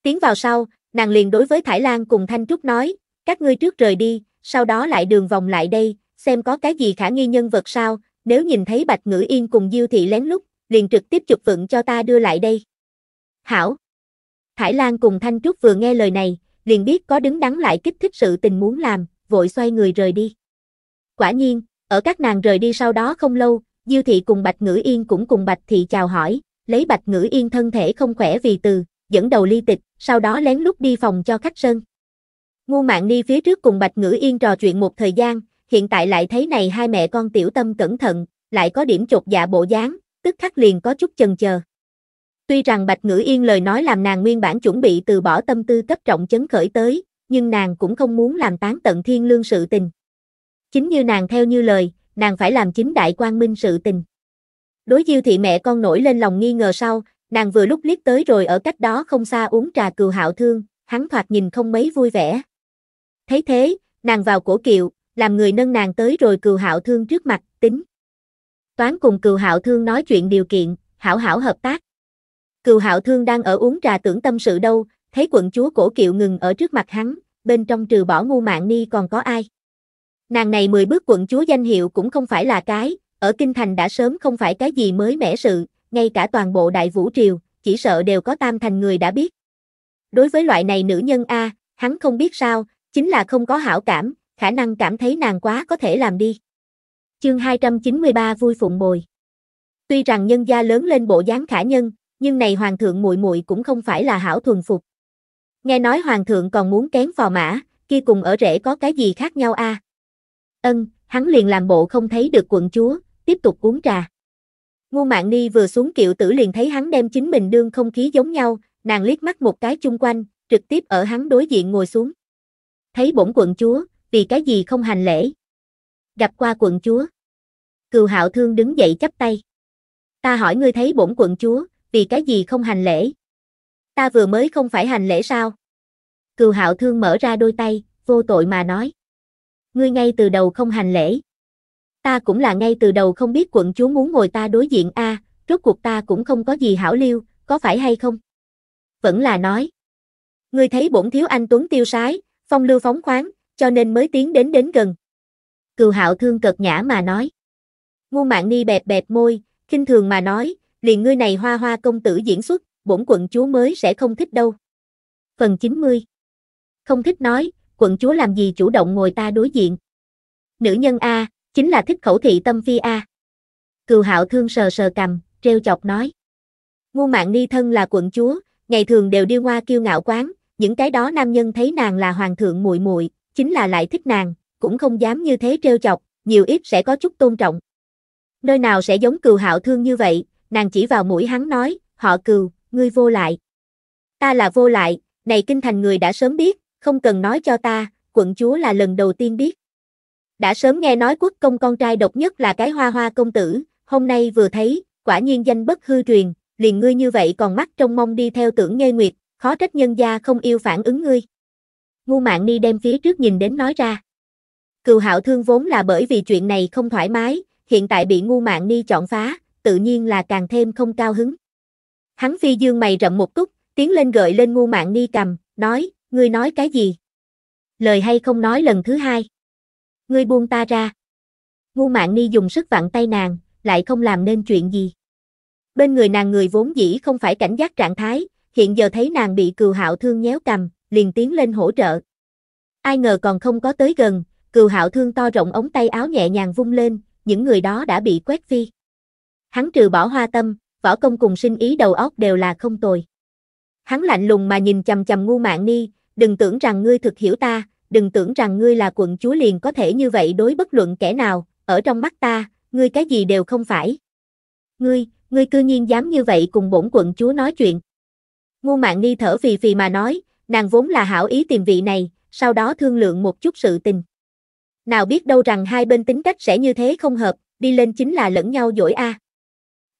Tiến vào sau, nàng liền đối với Thải Lan cùng Thanh Trúc nói, các ngươi trước rời đi, sau đó lại đường vòng lại đây, xem có cái gì khả nghi nhân vật sao, nếu nhìn thấy Bạch Ngữ Yên cùng Diêu Thị lén lút, liền trực tiếp chụp vựng cho ta đưa lại đây. Hảo. Thải Lan cùng Thanh Trúc vừa nghe lời này, liền biết có đứng đắn lại kích thích sự tình muốn làm, vội xoay người rời đi. Quả nhiên, ở các nàng rời đi sau đó không lâu, Diêu Thị cùng Bạch Ngữ Yên cũng cùng Bạch Thị chào hỏi, lấy Bạch Ngữ Yên thân thể không khỏe vì từ, dẫn đầu ly tịch, sau đó lén lút đi phòng cho khách sơn. Ngu mạng đi phía trước cùng Bạch Ngữ Yên trò chuyện một thời gian, hiện tại lại thấy này hai mẹ con tiểu tâm cẩn thận, lại có điểm chột dạ bộ dáng, tức khắc liền có chút chần chờ. Tuy rằng Bạch Ngữ Yên lời nói làm nàng nguyên bản chuẩn bị từ bỏ tâm tư cấp trọng chấn khởi tới, nhưng nàng cũng không muốn làm tán tận thiên lương sự tình. Chính như nàng theo như lời, nàng phải làm chính đại quan minh sự tình. Đối Diêu thị mẹ con nổi lên lòng nghi ngờ sau, nàng vừa lúc liếc tới rồi ở cách đó không xa uống trà cừu hạo thương, hắn thoạt nhìn không mấy vui vẻ. Thấy thế, nàng vào cổ kiệu, làm người nâng nàng tới rồi cừu hạo thương trước mặt, tính. Toán cùng Cừu Hạo Thương nói chuyện điều kiện, hảo hảo hợp tác. Cừu Hạo Thương đang ở uống trà tưởng tâm sự đâu, thấy quận chúa Cổ Kiệu ngừng ở trước mặt hắn, bên trong trừ bỏ ngu mạng ni còn có ai. Nàng này mười bước quận chúa danh hiệu cũng không phải là cái, ở Kinh Thành đã sớm không phải cái gì mới mẻ sự, ngay cả toàn bộ đại vũ triều, chỉ sợ đều có tam thành người đã biết. Đối với loại này nữ nhân A, hắn không biết sao, chính là không có hảo cảm, khả năng cảm thấy nàng quá có thể làm đi. Chương 293 vui phụng bồi. Tuy rằng nhân gia lớn lên bộ dáng khả nhân, nhưng này hoàng thượng muội muội cũng không phải là hảo thuần phục. Nghe nói hoàng thượng còn muốn kén phò mã, kia cùng ở rễ có cái gì khác nhau a? Ân, hắn liền làm bộ không thấy được quận chúa, tiếp tục uống trà. Ngô Mạn Ni vừa xuống kiệu tử liền thấy hắn đem chính mình đương không khí giống nhau, nàng liếc mắt một cái chung quanh, trực tiếp ở hắn đối diện ngồi xuống. Thấy bổn quận chúa, vì cái gì không hành lễ? gặp qua quận chúa. Cừu hạo thương đứng dậy chắp tay. Ta hỏi ngươi thấy bổn quận chúa, vì cái gì không hành lễ? Ta vừa mới không phải hành lễ sao? Cừu hạo thương mở ra đôi tay, vô tội mà nói. Ngươi ngay từ đầu không hành lễ. Ta cũng là ngay từ đầu không biết quận chúa muốn ngồi ta đối diện a, à, rốt cuộc ta cũng không có gì hảo liêu, có phải hay không? Vẫn là nói. Ngươi thấy bổn thiếu anh Tuấn tiêu sái, phong lưu phóng khoáng, cho nên mới tiến đến đến gần cừu hạo thương cật nhã mà nói. Ngu Mạn ni bẹp bẹp môi, kinh thường mà nói, liền ngươi này hoa hoa công tử diễn xuất, bổn quận chúa mới sẽ không thích đâu. Phần 90 Không thích nói, quận chúa làm gì chủ động ngồi ta đối diện. Nữ nhân A, chính là thích khẩu thị tâm phi A. Cừu hạo thương sờ sờ cầm, treo chọc nói. Ngu Mạn ni thân là quận chúa, ngày thường đều đi hoa kiêu ngạo quán, những cái đó nam nhân thấy nàng là hoàng thượng muội muội, chính là lại thích nàng, cũng không dám như thế trêu chọc, nhiều ít sẽ có chút tôn trọng. Nơi nào sẽ giống cừu hạo thương như vậy, nàng chỉ vào mũi hắn nói, họ cừu, ngươi vô lại. Ta là vô lại, này kinh thành người đã sớm biết, không cần nói cho ta, quận chúa là lần đầu tiên biết. Đã sớm nghe nói quốc công con trai độc nhất là cái hoa hoa công tử, hôm nay vừa thấy, quả nhiên danh bất hư truyền, liền ngươi như vậy còn mắt trong mong đi theo tưởng nghe nguyệt, khó trách nhân gia không yêu phản ứng ngươi. Ngu mạng ni đem phía trước nhìn đến nói ra. Cừu hạo thương vốn là bởi vì chuyện này không thoải mái, hiện tại bị ngu mạng ni chọn phá, tự nhiên là càng thêm không cao hứng. Hắn phi dương mày rậm một túc, tiến lên gợi lên ngu mạng ni cầm, nói, ngươi nói cái gì? Lời hay không nói lần thứ hai. Ngươi buông ta ra. Ngu mạng ni dùng sức vặn tay nàng, lại không làm nên chuyện gì. Bên người nàng người vốn dĩ không phải cảnh giác trạng thái, hiện giờ thấy nàng bị cừu hạo thương nhéo cầm, liền tiến lên hỗ trợ. Ai ngờ còn không có tới gần, cừu hạo thương to rộng ống tay áo nhẹ nhàng vung lên, những người đó đã bị quét phi. Hắn trừ bỏ hoa tâm, võ công cùng sinh ý đầu óc đều là không tồi. Hắn lạnh lùng mà nhìn chầm chầm ngu mạng ni, đừng tưởng rằng ngươi thực hiểu ta, đừng tưởng rằng ngươi là quận chúa liền có thể như vậy đối bất luận kẻ nào, ở trong mắt ta, ngươi cái gì đều không phải. Ngươi, ngươi cư nhiên dám như vậy cùng bổn quận chúa nói chuyện. Ngu mạng ni thở phì phì mà nói, nàng vốn là hảo ý tìm vị này, sau đó thương lượng một chút sự tình. Nào biết đâu rằng hai bên tính cách sẽ như thế không hợp, đi lên chính là lẫn nhau dỗi a. À.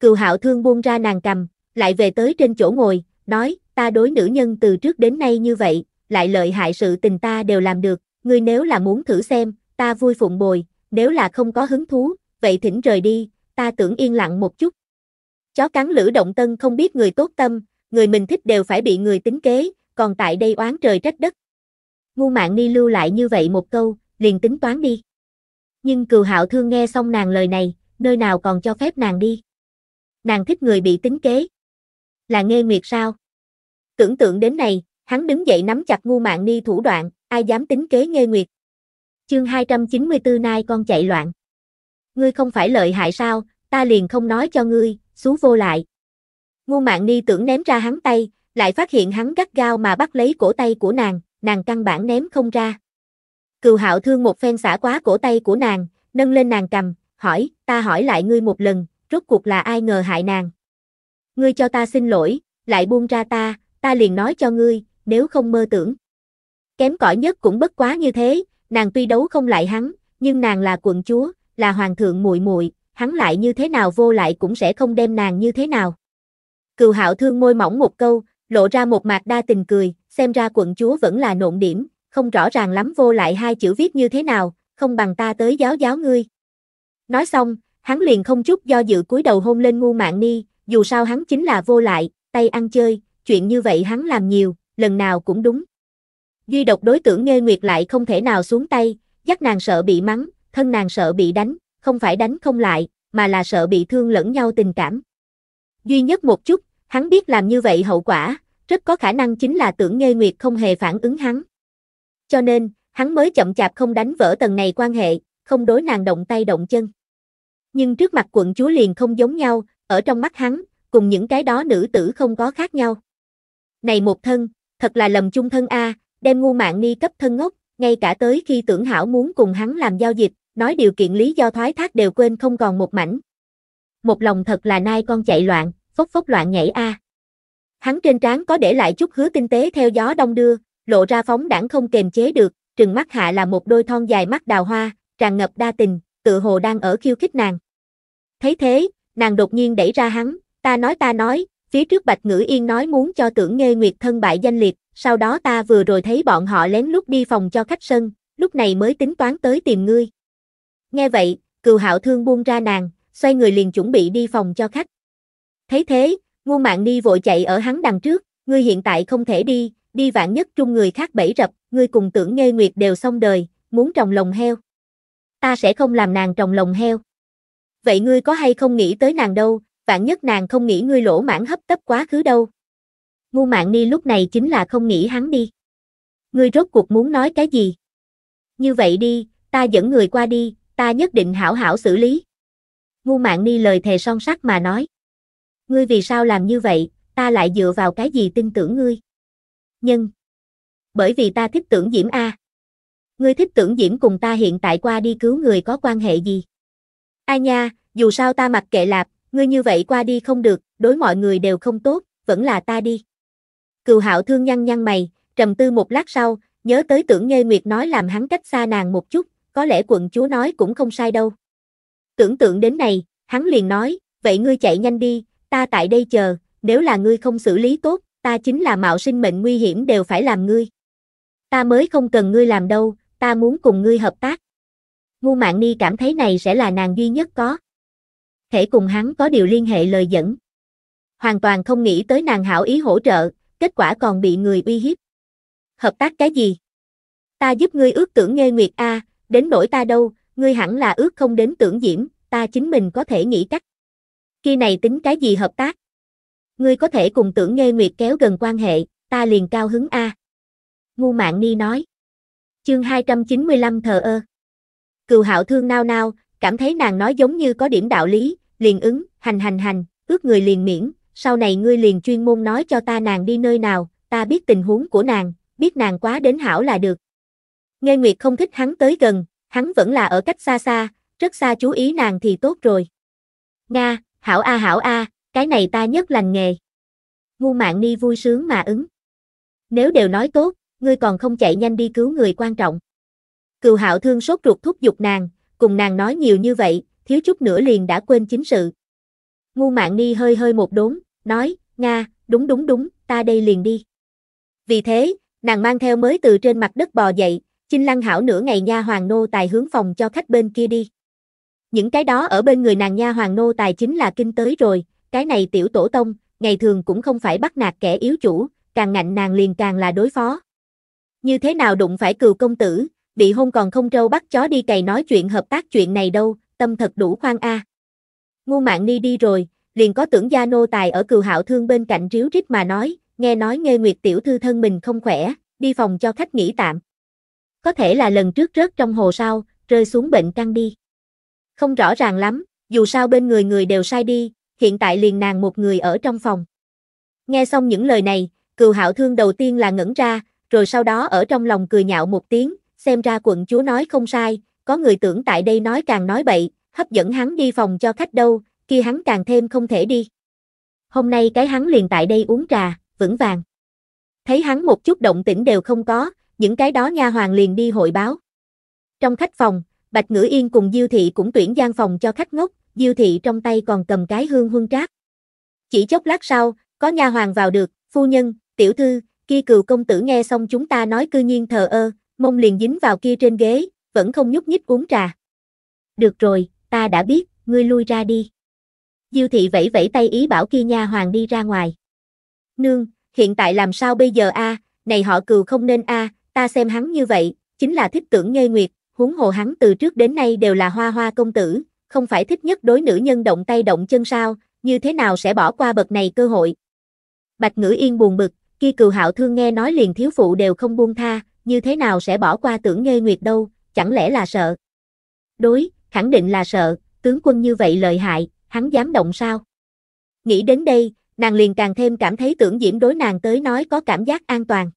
Cừu hạo thương buông ra nàng cầm, lại về tới trên chỗ ngồi, nói, ta đối nữ nhân từ trước đến nay như vậy, lại lợi hại sự tình ta đều làm được, ngươi nếu là muốn thử xem, ta vui phụng bồi, nếu là không có hứng thú, vậy thỉnh rời đi, ta tưởng yên lặng một chút. Chó cắn lữ động tân không biết người tốt tâm, người mình thích đều phải bị người tính kế, còn tại đây oán trời trách đất. Ngu mạng ni lưu lại như vậy một câu, liền tính toán đi. Nhưng cừu hạo thương nghe xong nàng lời này, nơi nào còn cho phép nàng đi. Nàng thích người bị tính kế. Là nghe nguyệt sao? Tưởng tượng đến này, hắn đứng dậy nắm chặt ngu mạng ni thủ đoạn, ai dám tính kế nghe nguyệt. Chương 294 nay con chạy loạn. Ngươi không phải lợi hại sao, ta liền không nói cho ngươi, xú vô lại. Ngu mạng ni tưởng ném ra hắn tay, lại phát hiện hắn gắt gao mà bắt lấy cổ tay của nàng, nàng căn bản ném không ra. Cừu hạo thương một phen xả quá cổ tay của nàng, nâng lên nàng cầm, hỏi, ta hỏi lại ngươi một lần, rốt cuộc là ai ngờ hại nàng. Ngươi cho ta xin lỗi, lại buông ra ta, ta liền nói cho ngươi, nếu không mơ tưởng. Kém cỏi nhất cũng bất quá như thế, nàng tuy đấu không lại hắn, nhưng nàng là quận chúa, là hoàng thượng muội muội, hắn lại như thế nào vô lại cũng sẽ không đem nàng như thế nào. Cừu hạo thương môi mỏng một câu, lộ ra một mặt đa tình cười, xem ra quận chúa vẫn là nộn điểm, không rõ ràng lắm vô lại hai chữ viết như thế nào, không bằng ta tới giáo giáo ngươi. Nói xong, hắn liền không chút do dự cúi đầu hôn lên ngu mạng ni, dù sao hắn chính là vô lại, tay ăn chơi, chuyện như vậy hắn làm nhiều, lần nào cũng đúng. Duy độc đối tượng nghe Nguyệt lại không thể nào xuống tay, dắt nàng sợ bị mắng, thân nàng sợ bị đánh, không phải đánh không lại, mà là sợ bị thương lẫn nhau tình cảm. Duy nhất một chút, hắn biết làm như vậy hậu quả, rất có khả năng chính là tưởng Nghê Nguyệt không hề phản ứng hắn cho nên, hắn mới chậm chạp không đánh vỡ tầng này quan hệ, không đối nàng động tay động chân. Nhưng trước mặt quận chúa liền không giống nhau, ở trong mắt hắn, cùng những cái đó nữ tử không có khác nhau. Này một thân, thật là lầm chung thân a, đem ngu mạng ni cấp thân ngốc, ngay cả tới khi tưởng hảo muốn cùng hắn làm giao dịch, nói điều kiện lý do thoái thác đều quên không còn một mảnh. Một lòng thật là nai con chạy loạn, phốc phốc loạn nhảy a. Hắn trên trán có để lại chút hứa tinh tế theo gió đông đưa, lộ ra phóng đảng không kềm chế được, trừng mắt hạ là một đôi thon dài mắt đào hoa, tràn ngập đa tình, tự hồ đang ở khiêu khích nàng. Thấy thế, nàng đột nhiên đẩy ra hắn, ta nói ta nói, phía trước Bạch Ngữ Yên nói muốn cho tưởng nghê nguyệt thân bại danh liệt, sau đó ta vừa rồi thấy bọn họ lén lút đi phòng cho khách sân, lúc này mới tính toán tới tìm ngươi. Nghe vậy, cừu hạo thương buông ra nàng, xoay người liền chuẩn bị đi phòng cho khách. Thấy thế, ngu mạng ni vội chạy ở hắn đằng trước, ngươi hiện tại không thể đi, đi vạn nhất trung người khác bẫy rập, ngươi cùng tưởng ngây nguyệt đều xong đời, muốn trồng lồng heo. Ta sẽ không làm nàng trồng lồng heo. Vậy ngươi có hay không nghĩ tới nàng đâu, vạn nhất nàng không nghĩ ngươi lỗ mãn hấp tấp quá khứ đâu. Ngu mạng ni lúc này chính là không nghĩ hắn đi. Ngươi rốt cuộc muốn nói cái gì? Như vậy đi, ta dẫn người qua đi, ta nhất định hảo hảo xử lý. Ngu mạng ni lời thề son sắt mà nói. Ngươi vì sao làm như vậy, ta lại dựa vào cái gì tin tưởng ngươi? nhân. Bởi vì ta thích tưởng diễm A. Ngươi thích tưởng diễm cùng ta hiện tại qua đi cứu người có quan hệ gì? a nha, dù sao ta mặc kệ lạp, ngươi như vậy qua đi không được, đối mọi người đều không tốt, vẫn là ta đi. cựu hạo thương nhăn nhăn mày, trầm tư một lát sau, nhớ tới tưởng Nghê Nguyệt nói làm hắn cách xa nàng một chút, có lẽ quận chúa nói cũng không sai đâu. Tưởng tượng đến này, hắn liền nói, vậy ngươi chạy nhanh đi, ta tại đây chờ, nếu là ngươi không xử lý tốt, ta chính là mạo sinh mệnh nguy hiểm đều phải làm ngươi. Ta mới không cần ngươi làm đâu, ta muốn cùng ngươi hợp tác. Ngu mạng Ni cảm thấy này sẽ là nàng duy nhất có. Thể cùng hắn có điều liên hệ lời dẫn. Hoàn toàn không nghĩ tới nàng hảo ý hỗ trợ, kết quả còn bị người uy hiếp. Hợp tác cái gì? Ta giúp ngươi ước tưởng nghe nguyệt A, đến nỗi ta đâu, ngươi hẳn là ước không đến tưởng diễm, ta chính mình có thể nghĩ cách. Khi này tính cái gì hợp tác? ngươi có thể cùng tưởng nghe nguyệt kéo gần quan hệ, ta liền cao hứng A. Ngu mạng ni nói. Chương 295 thờ ơ. Cựu hạo thương nao nao, cảm thấy nàng nói giống như có điểm đạo lý, liền ứng, hành hành hành, ước người liền miễn, sau này ngươi liền chuyên môn nói cho ta nàng đi nơi nào, ta biết tình huống của nàng, biết nàng quá đến hảo là được. Nghe Nguyệt không thích hắn tới gần, hắn vẫn là ở cách xa xa, rất xa chú ý nàng thì tốt rồi. Nga, hảo a hảo a, cái này ta nhất lành nghề. Ngu mạng ni vui sướng mà ứng. Nếu đều nói tốt, ngươi còn không chạy nhanh đi cứu người quan trọng. cựu hạo thương sốt ruột thúc giục nàng, cùng nàng nói nhiều như vậy, thiếu chút nữa liền đã quên chính sự. Ngu mạng ni hơi hơi một đốn, nói, Nga, đúng đúng đúng, ta đây liền đi. Vì thế, nàng mang theo mới từ trên mặt đất bò dậy, chinh lăng hảo nửa ngày nha hoàng nô tài hướng phòng cho khách bên kia đi. Những cái đó ở bên người nàng nha hoàng nô tài chính là kinh tới rồi, cái này tiểu tổ tông, ngày thường cũng không phải bắt nạt kẻ yếu chủ, càng ngạnh nàng liền càng là đối phó. Như thế nào đụng phải cừu công tử, bị hôn còn không trâu bắt chó đi cày nói chuyện hợp tác chuyện này đâu, tâm thật đủ khoan a. Ngu mạng ni đi rồi, liền có tưởng gia nô tài ở cừu hạo thương bên cạnh riếu rít mà nói, nghe nói nghe nguyệt tiểu thư thân mình không khỏe, đi phòng cho khách nghỉ tạm. Có thể là lần trước rớt trong hồ sau rơi xuống bệnh căng đi. Không rõ ràng lắm, dù sao bên người người đều sai đi, hiện tại liền nàng một người ở trong phòng. Nghe xong những lời này, cừu hạo thương đầu tiên là ngẩn ra, rồi sau đó ở trong lòng cười nhạo một tiếng, xem ra quận chúa nói không sai, có người tưởng tại đây nói càng nói bậy, hấp dẫn hắn đi phòng cho khách đâu, kia hắn càng thêm không thể đi. Hôm nay cái hắn liền tại đây uống trà, vững vàng. Thấy hắn một chút động tĩnh đều không có, những cái đó nha hoàng liền đi hội báo. Trong khách phòng, Bạch Ngữ Yên cùng Diêu Thị cũng tuyển gian phòng cho khách ngốc, Diêu thị trong tay còn cầm cái hương huân trác. Chỉ chốc lát sau, có nha hoàng vào được, phu nhân, tiểu thư, kia cừu công tử nghe xong chúng ta nói cư nhiên thờ ơ, mông liền dính vào kia trên ghế, vẫn không nhúc nhích uống trà. Được rồi, ta đã biết, ngươi lui ra đi. Diêu thị vẫy vẫy tay ý bảo kia nha hoàng đi ra ngoài. Nương, hiện tại làm sao bây giờ a, này họ cừu không nên a, ta xem hắn như vậy, chính là thích tưởng ngây nguyệt, huống hồ hắn từ trước đến nay đều là hoa hoa công tử, không phải thích nhất đối nữ nhân động tay động chân sao, như thế nào sẽ bỏ qua bậc này cơ hội. Bạch Ngữ Yên buồn bực, khi cừu hạo thương nghe nói liền thiếu phụ đều không buông tha, như thế nào sẽ bỏ qua tưởng nghê nguyệt đâu, chẳng lẽ là sợ. Đối, khẳng định là sợ, tướng quân như vậy lợi hại, hắn dám động sao? Nghĩ đến đây, nàng liền càng thêm cảm thấy tưởng diễm đối nàng tới nói có cảm giác an toàn.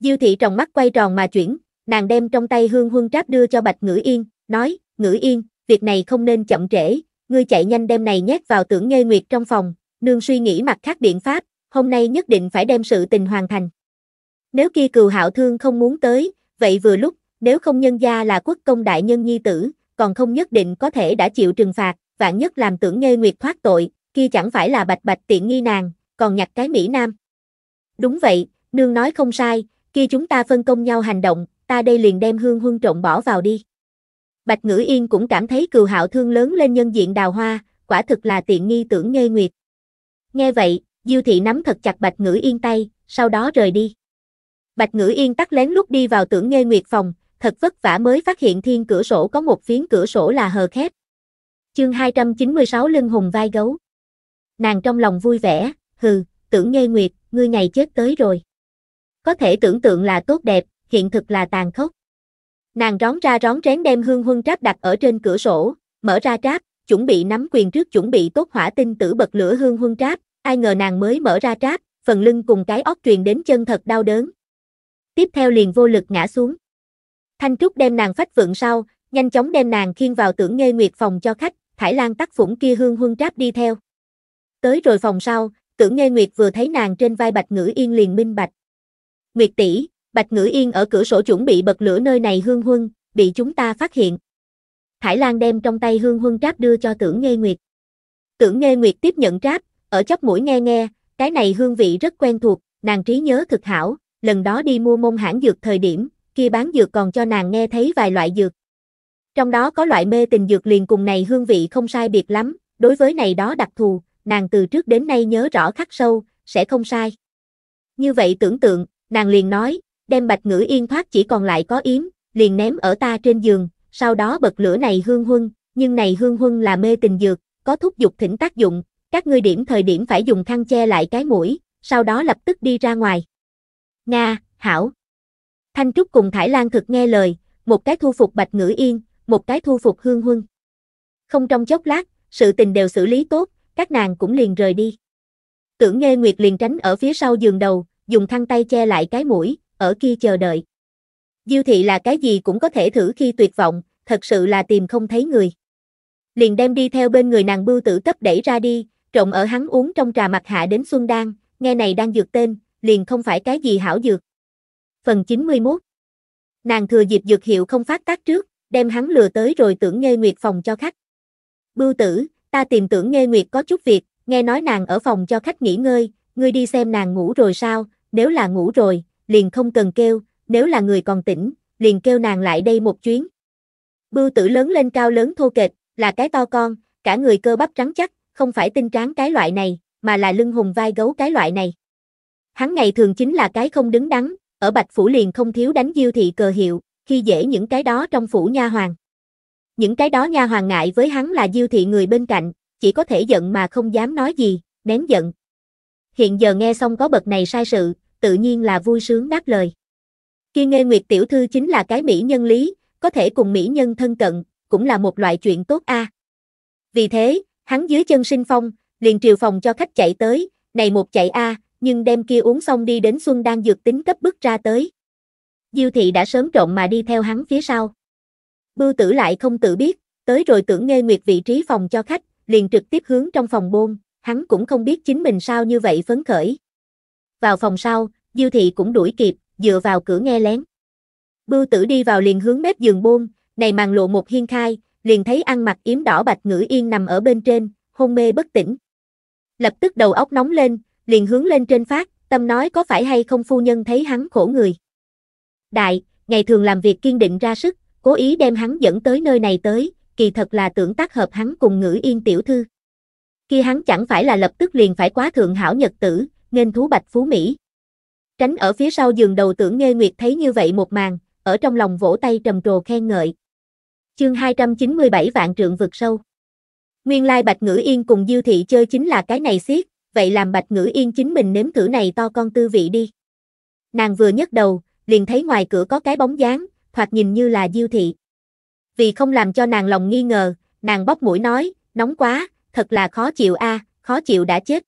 Diêu thị trong mắt quay tròn mà chuyển, nàng đem trong tay hương huân tráp đưa cho Bạch Ngữ Yên, nói, Ngữ Yên, việc này không nên chậm trễ, ngươi chạy nhanh đem này nhét vào tưởng ngây Nguyệt trong phòng, nương suy nghĩ mặt khác biện pháp, hôm nay nhất định phải đem sự tình hoàn thành. Nếu kia cừu hạo thương không muốn tới, vậy vừa lúc, nếu không nhân gia là quốc công đại nhân nhi tử, còn không nhất định có thể đã chịu trừng phạt, vạn nhất làm tưởng ngây Nguyệt thoát tội, kia chẳng phải là bạch bạch tiện nghi nàng, còn nhặt cái Mỹ Nam. Đúng vậy, nương nói không sai, kia chúng ta phân công nhau hành động, ta đây liền đem hương huân trộn bỏ vào đi. Bạch Ngữ Yên cũng cảm thấy cừu hạo thương lớn lên nhân diện đào hoa, quả thực là tiện nghi tưởng nghê nguyệt. Nghe vậy, Diêu Thị nắm thật chặt Bạch Ngữ Yên tay, sau đó rời đi. Bạch Ngữ Yên tắt lén lúc đi vào tưởng nghê nguyệt phòng, thật vất vả mới phát hiện thiên cửa sổ có một phiến cửa sổ là hờ khép. Chương 296 Lưng Hùng vai gấu. Nàng trong lòng vui vẻ, hừ, tưởng nghê nguyệt, ngươi ngày chết tới rồi. Có thể tưởng tượng là tốt đẹp, hiện thực là tàn khốc. Nàng rón ra rón rén đem hương huân tráp đặt ở trên cửa sổ, mở ra tráp, chuẩn bị nắm quyền trước chuẩn bị tốt hỏa tinh tử bật lửa hương huân tráp, ai ngờ nàng mới mở ra tráp, phần lưng cùng cái óc truyền đến chân thật đau đớn. Tiếp theo liền vô lực ngã xuống. Thanh Trúc đem nàng phách vượng sau, nhanh chóng đem nàng khiêng vào tưởng nghê nguyệt phòng cho khách, Thải Lan tắt phủng kia hương huân tráp đi theo. Tới rồi phòng sau, tưởng nghê nguyệt vừa thấy nàng trên vai bạch ngữ yên liền minh bạch. Nguyệt tỷ, Bạch Ngữ Yên ở cửa sổ chuẩn bị bật lửa nơi này hương huân, bị chúng ta phát hiện. Thải Lan đem trong tay hương huân tráp đưa cho tưởng Nghê Nguyệt. Tưởng Nghê Nguyệt tiếp nhận tráp, ở chóp mũi nghe nghe, cái này hương vị rất quen thuộc, nàng trí nhớ thực hảo, lần đó đi mua môn hãng dược thời điểm, kia bán dược còn cho nàng nghe thấy vài loại dược. Trong đó có loại mê tình dược liền cùng này hương vị không sai biệt lắm, đối với này đó đặc thù, nàng từ trước đến nay nhớ rõ khắc sâu, sẽ không sai. Như vậy tưởng tượng, nàng liền nói, đem bạch ngữ yên thoát chỉ còn lại có yếm, liền ném ở ta trên giường, sau đó bật lửa này hương huân, nhưng này hương huân là mê tình dược, có thúc dục thỉnh tác dụng, các ngươi điểm thời điểm phải dùng khăn che lại cái mũi, sau đó lập tức đi ra ngoài. Nga, Hảo. Thanh Trúc cùng Thải Lan thực nghe lời, một cái thu phục Bạch Ngữ Yên, một cái thu phục Hương Huân. Không trong chốc lát, sự tình đều xử lý tốt, các nàng cũng liền rời đi. Tưởng nghe Nguyệt liền tránh ở phía sau giường đầu, dùng khăn tay che lại cái mũi, ở kia chờ đợi. Diêu thị là cái gì cũng có thể thử khi tuyệt vọng, thật sự là tìm không thấy người. Liền đem đi theo bên người nàng bưu tử cấp đẩy ra đi, trộn ở hắn uống trong trà mặt hạ đến Xuân Đan, nghe này đang dược tên, liền không phải cái gì hảo dược. Phần 91 Nàng thừa dịp dược hiệu không phát tác trước, đem hắn lừa tới rồi tưởng nghe nguyệt phòng cho khách. Bưu tử, ta tìm tưởng nghe nguyệt có chút việc, nghe nói nàng ở phòng cho khách nghỉ ngơi, ngươi đi xem nàng ngủ rồi sao, nếu là ngủ rồi, liền không cần kêu, nếu là người còn tỉnh, liền kêu nàng lại đây một chuyến. Bưu tử lớn lên cao lớn thô kệch, là cái to con, cả người cơ bắp trắng chắc, không phải tinh tráng cái loại này, mà là lưng hùng vai gấu cái loại này. Hắn ngày thường chính là cái không đứng đắn, ở Bạch phủ liền không thiếu đánh diêu thị cờ hiệu, khi dễ những cái đó trong phủ nha hoàng. Những cái đó nha hoàng ngại với hắn là diêu thị người bên cạnh, chỉ có thể giận mà không dám nói gì, nén giận. Hiện giờ nghe xong có bậc này sai sự, tự nhiên là vui sướng đáp lời. Kia nghe Nguyệt tiểu thư chính là cái mỹ nhân lý, có thể cùng mỹ nhân thân cận, cũng là một loại chuyện tốt a. Vì thế, hắn dưới chân sinh phong, liền triều phòng cho khách chạy tới, này một chạy a, nhưng đem kia uống xong đi đến xuân đang dược tính cấp bức ra tới. Diêu thị đã sớm trộn mà đi theo hắn phía sau. Bưu tử lại không tự biết, tới rồi tưởng nghe nguyệt vị trí phòng cho khách, liền trực tiếp hướng trong phòng bôn, hắn cũng không biết chính mình sao như vậy phấn khởi. Vào phòng sau, Diêu thị cũng đuổi kịp, dựa vào cửa nghe lén. Bưu tử đi vào liền hướng mép giường buông, này màn lộ một hiên khai, liền thấy ăn mặc yếm đỏ bạch ngữ yên nằm ở bên trên, hôn mê bất tỉnh. Lập tức đầu óc nóng lên, liền hướng lên trên phát, tâm nói có phải hay không phu nhân thấy hắn khổ người. Đại, ngày thường làm việc kiên định ra sức, cố ý đem hắn dẫn tới nơi này tới, kỳ thật là tưởng tác hợp hắn cùng ngữ yên tiểu thư. Khi hắn chẳng phải là lập tức liền phải quá thượng hảo nhật tử, nên thú bạch phú Mỹ. Tránh ở phía sau giường đầu tưởng nghe Nguyệt thấy như vậy một màn, ở trong lòng vỗ tay trầm trồ khen ngợi. Chương 297 vạn trượng vực sâu. Nguyên lai Bạch Ngữ Yên cùng Diêu Thị chơi chính là cái này xiết, vậy làm Bạch Ngữ Yên chính mình nếm thử này to con tư vị đi. Nàng vừa nhấc đầu, liền thấy ngoài cửa có cái bóng dáng, thoạt nhìn như là Diêu Thị. Vì không làm cho nàng lòng nghi ngờ, nàng bóp mũi nói, nóng quá, thật là khó chịu a, à, khó chịu đã chết.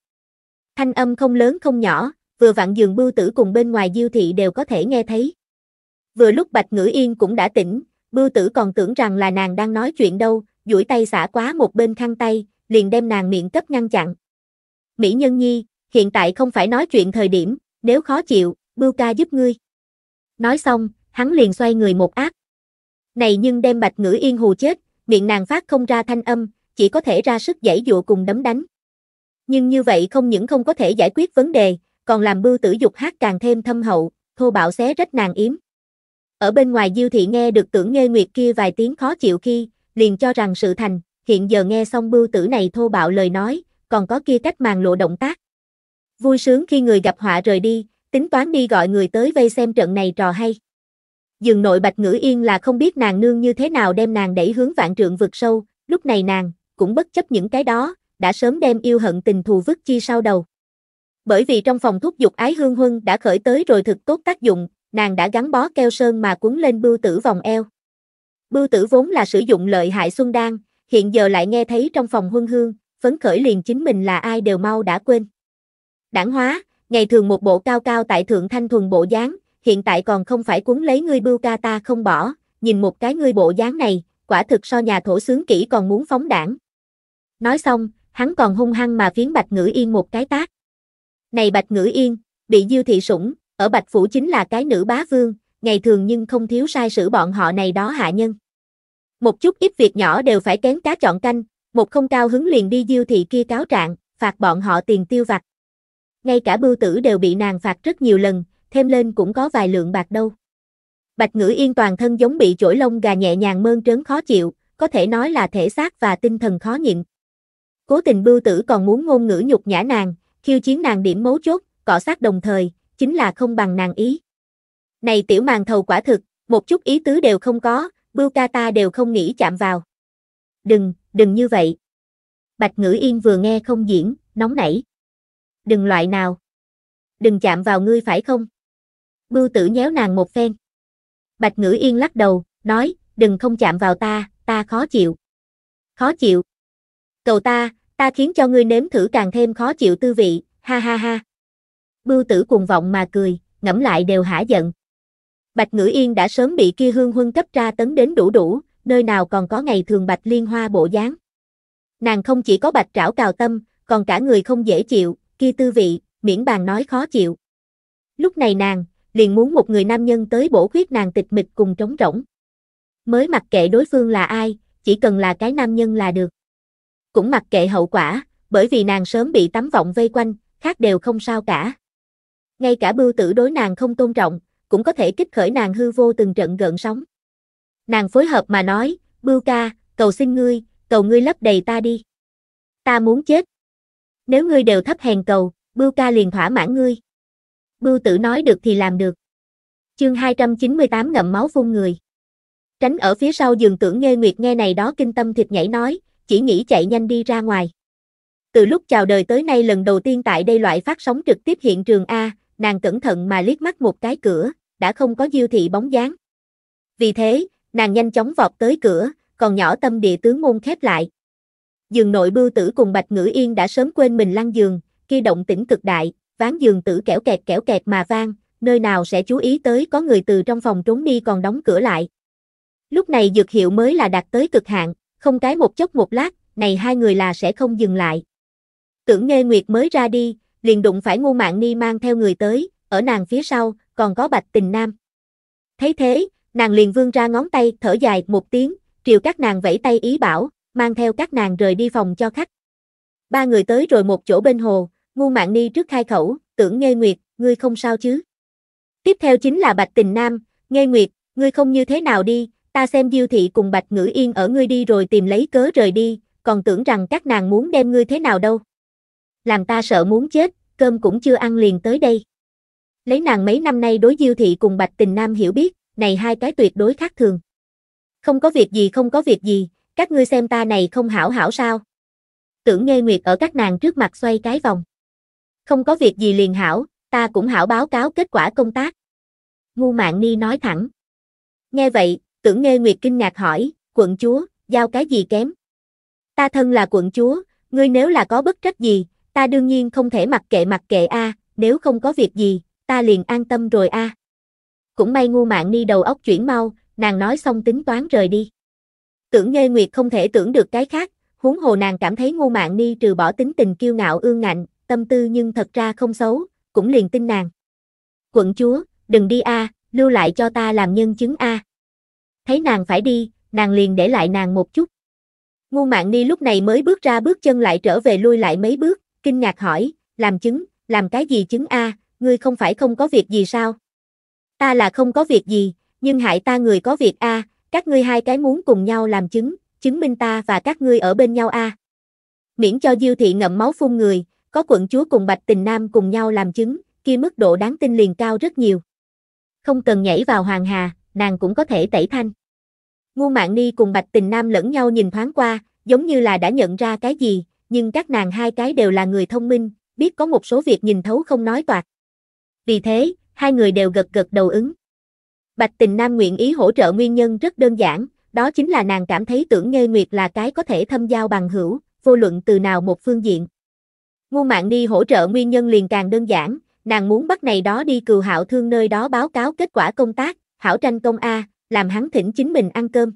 Thanh âm không lớn không nhỏ, vừa vặn giường bưu tử cùng bên ngoài diêu thị đều có thể nghe thấy. Vừa lúc Bạch Ngữ Yên cũng đã tỉnh, bưu tử còn tưởng rằng là nàng đang nói chuyện đâu, duỗi tay xả quá một bên khăn tay, liền đem nàng miệng cấp ngăn chặn. Mỹ Nhân Nhi, hiện tại không phải nói chuyện thời điểm, nếu khó chịu, bưu ca giúp ngươi. Nói xong, hắn liền xoay người một ác. Này nhưng đem Bạch Ngữ Yên hù chết, miệng nàng phát không ra thanh âm, chỉ có thể ra sức giãy dụa cùng đấm đánh. Nhưng như vậy không những không có thể giải quyết vấn đề, còn làm bưu tử dục hát càng thêm thâm hậu, thô bạo xé rách nàng yếm. Ở bên ngoài Diêu thị nghe được tưởng nghe Nguyệt kia vài tiếng khó chịu khi, liền cho rằng sự thành, hiện giờ nghe xong bưu tử này thô bạo lời nói, còn có kia cách màn lộ động tác. Vui sướng khi người gặp họa rời đi, tính toán đi gọi người tới vây xem trận này trò hay. Dường nội Bạch Ngữ Yên là không biết nàng nương như thế nào đem nàng đẩy hướng vạn trượng vực sâu, lúc này nàng, cũng bất chấp những cái đó, đã sớm đem yêu hận tình thù vứt chi sau đầu bởi vì trong phòng thúc dục ái hương huân đã khởi tới rồi thực tốt tác dụng, nàng đã gắn bó keo sơn mà cuốn lên bưu tử vòng eo. Bưu tử vốn là sử dụng lợi hại xuân đan, hiện giờ lại nghe thấy trong phòng huân hương, phấn khởi liền chính mình là ai đều mau đã quên. Đảng hóa, ngày thường một bộ cao cao tại thượng thanh thuần bộ dáng, hiện tại còn không phải cuốn lấy ngươi bưu ca ta không bỏ, nhìn một cái ngươi bộ dáng này, quả thực so nhà thổ sướng kỹ còn muốn phóng đảng. Nói xong, hắn còn hung hăng mà phiến bạch ngữ yên một cái tác. Này Bạch Ngữ Yên, bị Diêu Thị sủng, ở Bạch Phủ chính là cái nữ bá vương, ngày thường nhưng không thiếu sai sử bọn họ này đó hạ nhân. Một chút ít việc nhỏ đều phải kén cá chọn canh, một không cao hứng liền đi Diêu Thị kia cáo trạng, phạt bọn họ tiền tiêu vặt. Ngay cả bưu tử đều bị nàng phạt rất nhiều lần, thêm lên cũng có vài lượng bạc đâu. Bạch Ngữ Yên toàn thân giống bị chổi lông gà nhẹ nhàng mơn trớn khó chịu, có thể nói là thể xác và tinh thần khó nhịn. Cố tình bưu tử còn muốn ngôn ngữ nhục nhã nàng, khiêu chiến nàng điểm mấu chốt, cọ sát đồng thời, chính là không bằng nàng ý. Này tiểu màng thầu quả thực, một chút ý tứ đều không có, bưu ca ta đều không nghĩ chạm vào. Đừng, đừng như vậy. Bạch ngữ yên vừa nghe không diễn, nóng nảy. Đừng loại nào. Đừng chạm vào ngươi phải không? Bưu tử nhéo nàng một phen. Bạch ngữ yên lắc đầu, nói, đừng không chạm vào ta, ta khó chịu. Khó chịu. Cầu ta, ta khiến cho ngươi nếm thử càng thêm khó chịu tư vị, ha ha ha. Bưu tử cuồng vọng mà cười, ngẫm lại đều hả giận. Bạch Ngữ Yên đã sớm bị kia hương huân cấp ra tấn đến đủ đủ, nơi nào còn có ngày thường bạch liên hoa bộ dáng. Nàng không chỉ có bạch trảo cào tâm, còn cả người không dễ chịu, kia tư vị, miễn bàn nói khó chịu. Lúc này nàng, liền muốn một người nam nhân tới bổ khuyết nàng tịch mịch cùng trống rỗng. Mới mặc kệ đối phương là ai, chỉ cần là cái nam nhân là được cũng mặc kệ hậu quả, bởi vì nàng sớm bị tấm vọng vây quanh, khác đều không sao cả. Ngay cả bưu tử đối nàng không tôn trọng, cũng có thể kích khởi nàng hư vô từng trận gợn sóng. Nàng phối hợp mà nói, bưu ca, cầu xin ngươi, cầu ngươi lấp đầy ta đi. Ta muốn chết. Nếu ngươi đều thấp hèn cầu, bưu ca liền thỏa mãn ngươi. Bưu tử nói được thì làm được. Chương 298 ngậm máu phun người. Tránh ở phía sau giường tưởng nghe Nguyệt nghe này đó kinh tâm thịt nhảy nói, chỉ nghĩ chạy nhanh đi ra ngoài. Từ lúc chào đời tới nay lần đầu tiên tại đây loại phát sóng trực tiếp hiện trường A, nàng cẩn thận mà liếc mắt một cái cửa, đã không có diêu thị bóng dáng. Vì thế, nàng nhanh chóng vọt tới cửa, còn nhỏ tâm địa tướng môn khép lại. Giường nội bưu tử cùng Bạch Ngữ Yên đã sớm quên mình lăn giường, kia động tĩnh cực đại, ván giường tử kẻo kẹt kẻo kẹt mà vang, nơi nào sẽ chú ý tới có người từ trong phòng trốn đi còn đóng cửa lại. Lúc này dược hiệu mới là đạt tới cực hạn không cái một chốc một lát, này hai người là sẽ không dừng lại. Tưởng Nghê Nguyệt mới ra đi, liền đụng phải ngu mạng ni mang theo người tới, ở nàng phía sau, còn có bạch tình nam. Thấy thế, nàng liền vươn ra ngón tay, thở dài một tiếng, triệu các nàng vẫy tay ý bảo, mang theo các nàng rời đi phòng cho khách. Ba người tới rồi một chỗ bên hồ, ngu mạng ni trước khai khẩu, tưởng Nghê Nguyệt, ngươi không sao chứ. Tiếp theo chính là bạch tình nam, Nghê Nguyệt, ngươi không như thế nào đi, ta xem Diêu thị cùng Bạch Ngữ Yên ở ngươi đi rồi tìm lấy cớ rời đi, còn tưởng rằng các nàng muốn đem ngươi thế nào đâu. Làm ta sợ muốn chết, cơm cũng chưa ăn liền tới đây. Lấy nàng mấy năm nay đối Diêu thị cùng Bạch Tình Nam hiểu biết, này hai cái tuyệt đối khác thường. Không có việc gì không có việc gì, các ngươi xem ta này không hảo hảo sao. Tưởng nghe Nguyệt ở các nàng trước mặt xoay cái vòng. Không có việc gì liền hảo, ta cũng hảo báo cáo kết quả công tác. Ngu Mạng Ni nói thẳng. Nghe vậy, Tưởng Nghê Nguyệt kinh ngạc hỏi, quận chúa, giao cái gì kém? Ta thân là quận chúa, ngươi nếu là có bất trách gì, ta đương nhiên không thể mặc kệ mặc kệ a, nếu không có việc gì, ta liền an tâm rồi a. Cũng may ngu mạng ni đầu óc chuyển mau, nàng nói xong tính toán rời đi. Tưởng Nghê Nguyệt không thể tưởng được cái khác, huống hồ nàng cảm thấy ngu mạng ni trừ bỏ tính tình kiêu ngạo ương ngạnh, tâm tư nhưng thật ra không xấu, cũng liền tin nàng. Quận chúa, đừng đi a, lưu lại cho ta làm nhân chứng a thấy nàng phải đi, nàng liền để lại nàng một chút. Ngu mạng ni lúc này mới bước ra bước chân lại trở về lui lại mấy bước, kinh ngạc hỏi, làm chứng, làm cái gì chứng a? ngươi không phải không có việc gì sao? Ta là không có việc gì, nhưng hại ta người có việc a, các ngươi hai cái muốn cùng nhau làm chứng, chứng minh ta và các ngươi ở bên nhau a. Miễn cho Diêu thị ngậm máu phun người, có quận chúa cùng Bạch Tình Nam cùng nhau làm chứng, kia mức độ đáng tin liền cao rất nhiều. Không cần nhảy vào hoàng hà nàng cũng có thể tẩy thanh. Ngu Mạn Ni cùng Bạch Tình Nam lẫn nhau nhìn thoáng qua, giống như là đã nhận ra cái gì, nhưng các nàng hai cái đều là người thông minh, biết có một số việc nhìn thấu không nói toạc. Vì thế, hai người đều gật gật đầu ứng. Bạch Tình Nam nguyện ý hỗ trợ nguyên nhân rất đơn giản, đó chính là nàng cảm thấy tưởng Nghê Nguyệt là cái có thể thâm giao bằng hữu, vô luận từ nào một phương diện. Ngu Mạn Ni hỗ trợ nguyên nhân liền càng đơn giản, nàng muốn bắt này đó đi cừu hạo thương nơi đó báo cáo kết quả công tác, hảo tranh công A, làm hắn thỉnh chính mình ăn cơm.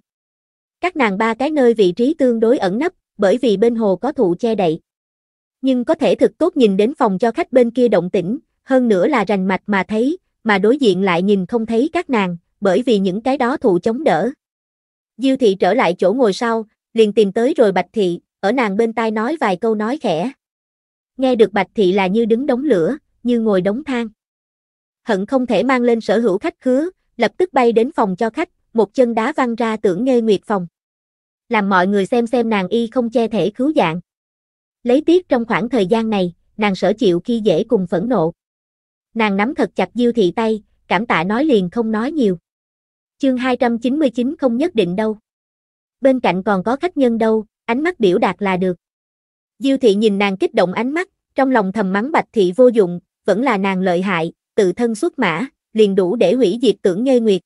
Các nàng ba cái nơi vị trí tương đối ẩn nấp, bởi vì bên hồ có thụ che đậy. Nhưng có thể thực tốt nhìn đến phòng cho khách bên kia động tĩnh, hơn nữa là rành mạch mà thấy, mà đối diện lại nhìn không thấy các nàng, bởi vì những cái đó thụ chống đỡ. Diêu thị trở lại chỗ ngồi sau, liền tìm tới rồi Bạch thị, ở nàng bên tai nói vài câu nói khẽ. Nghe được Bạch thị là như đứng đống lửa, như ngồi đống than. Hận không thể mang lên sở hữu khách khứa, lập tức bay đến phòng cho khách, một chân đá văng ra tưởng Nghê Nguyệt phòng. Làm mọi người xem xem nàng y không che thể cứu dạng. Lấy tiếc trong khoảng thời gian này, nàng sở chịu khi dễ cùng phẫn nộ. Nàng nắm thật chặt Diêu thị tay, cảm tạ nói liền không nói nhiều. Chương 299 không nhất định đâu. Bên cạnh còn có khách nhân đâu, ánh mắt biểu đạt là được. Diêu thị nhìn nàng kích động ánh mắt, trong lòng thầm mắng Bạch thị vô dụng, vẫn là nàng lợi hại, tự thân xuất mã, liền đủ để hủy diệt tưởng Nghê Nguyệt.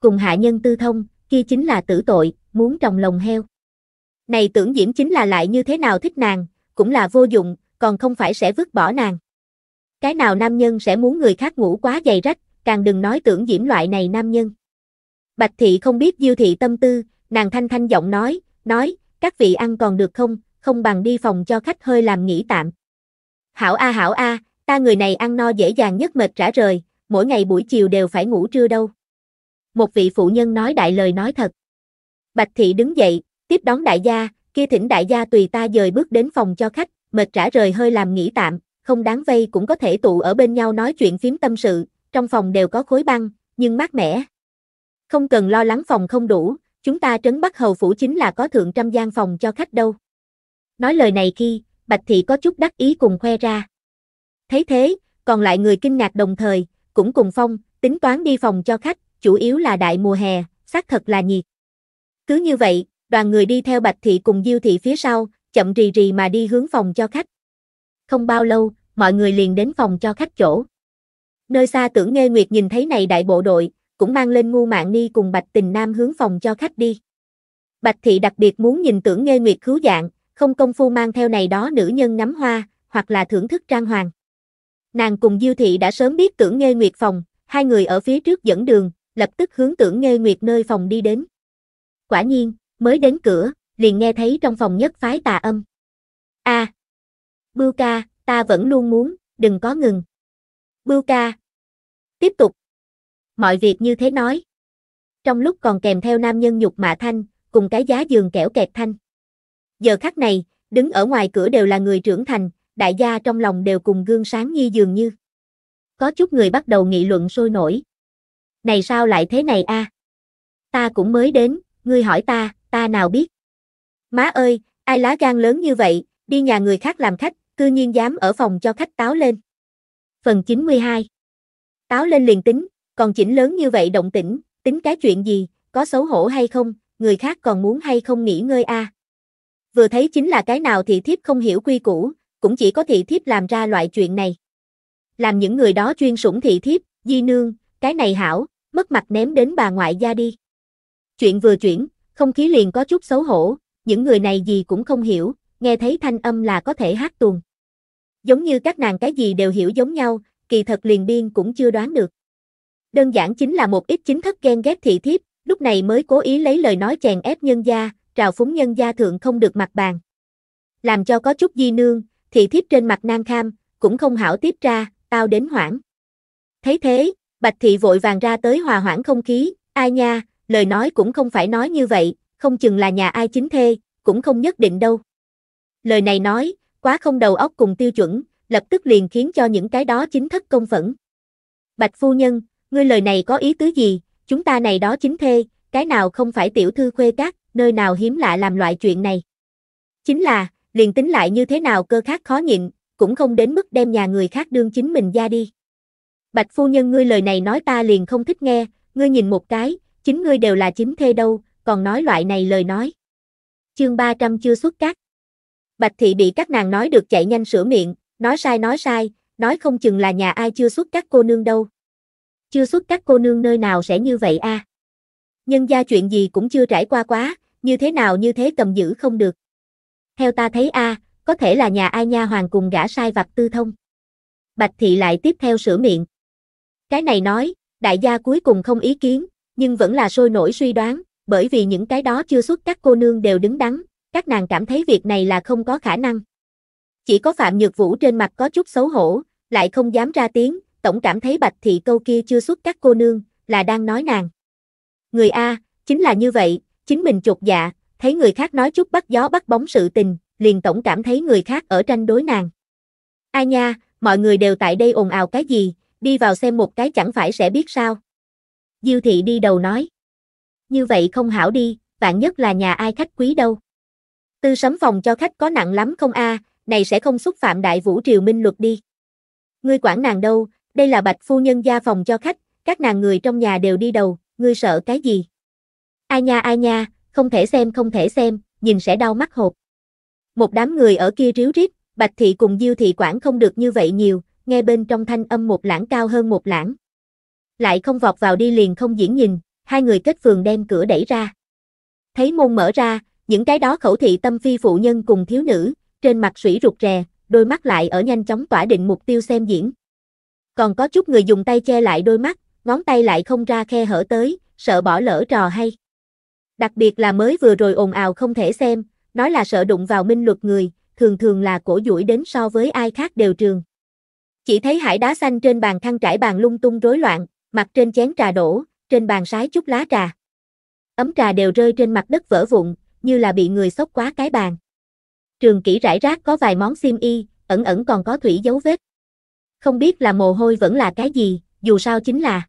Cùng hạ nhân tư thông, kia chính là tử tội, muốn trồng lòng heo. Này tưởng Diễm chính là lại như thế nào thích nàng, cũng là vô dụng, còn không phải sẽ vứt bỏ nàng. Cái nào nam nhân sẽ muốn người khác ngủ quá dày rách, càng đừng nói tưởng Diễm loại này nam nhân. Bạch thị không biết Diêu thị tâm tư, nàng thanh thanh giọng nói, nói, các vị ăn còn được không, không bằng đi phòng cho khách hơi làm nghỉ tạm. Hảo a hảo a, ta người này ăn no dễ dàng nhất mệt rã rời, mỗi ngày buổi chiều đều phải ngủ trưa đâu. Một vị phụ nhân nói đại lời nói thật. Bạch thị đứng dậy, tiếp đón đại gia, kia thỉnh đại gia tùy ta dời bước đến phòng cho khách, mệt trả rời hơi làm nghỉ tạm, không đáng vây cũng có thể tụ ở bên nhau nói chuyện phím tâm sự, trong phòng đều có khối băng, nhưng mát mẻ. Không cần lo lắng phòng không đủ, chúng ta trấn bắt Hầu Phủ chính là có thượng trăm gian phòng cho khách đâu. Nói lời này khi, Bạch Thị có chút đắc ý cùng khoe ra. Thấy thế, còn lại người kinh ngạc đồng thời, cũng cùng phong, tính toán đi phòng cho khách, chủ yếu là đại mùa hè, xác thật là nhiệt. Cứ như vậy, đoàn người đi theo Bạch Thị cùng Diêu Thị phía sau, chậm rì rì mà đi hướng phòng cho khách. Không bao lâu, mọi người liền đến phòng cho khách chỗ. Nơi xa tưởng nghe Nguyệt nhìn thấy này đại bộ đội, cũng mang lên ngu mạng ni cùng Bạch Tình Nam hướng phòng cho khách đi. Bạch Thị đặc biệt muốn nhìn tưởng nghe Nguyệt cứu dạng, không công phu mang theo này đó nữ nhân ngắm hoa, hoặc là thưởng thức trang hoàng. Nàng cùng Diêu Thị đã sớm biết tưởng nghe Nguyệt phòng, hai người ở phía trước dẫn đường, lập tức hướng tưởng nghe Nguyệt nơi phòng đi đến. Quả nhiên, mới đến cửa, liền nghe thấy trong phòng nhất phái tà âm. A, à, Bưu ca, ta vẫn luôn muốn, đừng có ngừng. Bưu ca. Tiếp tục. Mọi việc như thế nói. Trong lúc còn kèm theo nam nhân nhục mạ thanh, cùng cái giá giường kẻo kẹt thanh. Giờ khắc này, đứng ở ngoài cửa đều là người trưởng thành, đại gia trong lòng đều cùng gương sáng nhi dường như. Có chút người bắt đầu nghị luận sôi nổi. Này sao lại thế này a? Ta cũng mới đến, ngươi hỏi ta, ta nào biết. Má ơi, ai lá gan lớn như vậy, đi nhà người khác làm khách, cư nhiên dám ở phòng cho khách táo lên. Phần 92 Táo lên liền tính, còn chỉnh lớn như vậy động tĩnh, tính cái chuyện gì, có xấu hổ hay không, người khác còn muốn hay không nghỉ ngơi a Vừa thấy chính là cái nào thì thiếp không hiểu quy củ, cũng chỉ có thị thiếp làm ra loại chuyện này. Làm những người đó chuyên sủng thị thiếp, di nương, cái này hảo, mất mặt ném đến bà ngoại gia đi. Chuyện vừa chuyển, không khí liền có chút xấu hổ, những người này gì cũng không hiểu, nghe thấy thanh âm là có thể hát tuồng. Giống như các nàng cái gì đều hiểu giống nhau, kỳ thật liền biên cũng chưa đoán được. Đơn giản chính là một ít chính thức ghen ghét thị thiếp, lúc này mới cố ý lấy lời nói chèn ép nhân gia, trào phúng nhân gia thượng không được mặt bàn. Làm cho có chút di nương, thì thiếp trên mặt nang kham, cũng không hảo tiếp ra, tao đến hoảng. Thấy thế, Bạch thị vội vàng ra tới hòa hoãn không khí, ai nha, lời nói cũng không phải nói như vậy, không chừng là nhà ai chính thê, cũng không nhất định đâu. Lời này nói, quá không đầu óc cùng tiêu chuẩn, lập tức liền khiến cho những cái đó chính thất công phẫn. Bạch phu nhân, ngươi lời này có ý tứ gì, chúng ta này đó chính thê, cái nào không phải tiểu thư khuê các, nơi nào hiếm lạ làm loại chuyện này. Chính là, liền tính lại như thế nào cơ khác khó nhịn, cũng không đến mức đem nhà người khác đương chính mình ra đi. Bạch phu nhân ngươi lời này nói ta liền không thích nghe, ngươi nhìn một cái, chính ngươi đều là chính thê đâu, còn nói loại này lời nói. Chương 300 chưa xuất cát. Bạch thị bị các nàng nói được chạy nhanh sửa miệng, nói sai nói sai, nói không chừng là nhà ai chưa xuất các cô nương đâu. Chưa xuất các cô nương nơi nào sẽ như vậy a? À? Nhân gia chuyện gì cũng chưa trải qua quá, như thế nào như thế cầm giữ không được theo ta thấy a, có thể là nhà ai nha hoàng cùng gã sai vặt tư thông. Bạch thị lại tiếp theo sửa miệng. Cái này nói, đại gia cuối cùng không ý kiến, nhưng vẫn là sôi nổi suy đoán, bởi vì những cái đó chưa xuất các cô nương đều đứng đắn, các nàng cảm thấy việc này là không có khả năng. Chỉ có Phạm Nhược Vũ trên mặt có chút xấu hổ, lại không dám ra tiếng, tổng cảm thấy Bạch thị câu kia chưa xuất các cô nương, là đang nói nàng. Người A, chính là như vậy, chính mình chột dạ, thấy người khác nói chút bắt gió bắt bóng sự tình, liền tổng cảm thấy người khác ở tranh đối nàng. Ai nha, mọi người đều tại đây ồn ào cái gì, đi vào xem một cái chẳng phải sẽ biết sao. Diêu thị đi đầu nói. Như vậy không hảo đi, vạn nhất là nhà ai khách quý đâu. Tư sấm phòng cho khách có nặng lắm không a, này sẽ không xúc phạm đại vũ triều minh luật đi. Ngươi quản nàng đâu, đây là bạch phu nhân gia phòng cho khách, các nàng người trong nhà đều đi đầu, ngươi sợ cái gì? Ai nha ai nha, không thể xem không thể xem, nhìn sẽ đau mắt hột. Một đám người ở kia ríu rít, Bạch Thị cùng Diêu Thị quản không được như vậy nhiều, nghe bên trong thanh âm một lãng cao hơn một lãng. Lại không vọt vào đi liền không diễn nhìn, hai người kết phường đem cửa đẩy ra. Thấy môn mở ra, những cái đó khẩu thị tâm phi phụ nhân cùng thiếu nữ, trên mặt sủi rụt rè, đôi mắt lại ở nhanh chóng tỏa định mục tiêu xem diễn. Còn có chút người dùng tay che lại đôi mắt, ngón tay lại không ra khe hở tới, sợ bỏ lỡ trò hay. Đặc biệt là mới vừa rồi ồn ào không thể xem, nói là sợ đụng vào minh luật người, thường thường là cổ duỗi đến so với ai khác đều trường. Chỉ thấy hải đá xanh trên bàn khăn trải bàn lung tung rối loạn, mặt trên chén trà đổ, trên bàn sái chút lá trà. Ấm trà đều rơi trên mặt đất vỡ vụn, như là bị người xốc quá cái bàn. Trường kỹ rải rác có vài món xiêm y, ẩn ẩn còn có thủy dấu vết. Không biết là mồ hôi vẫn là cái gì, dù sao chính là.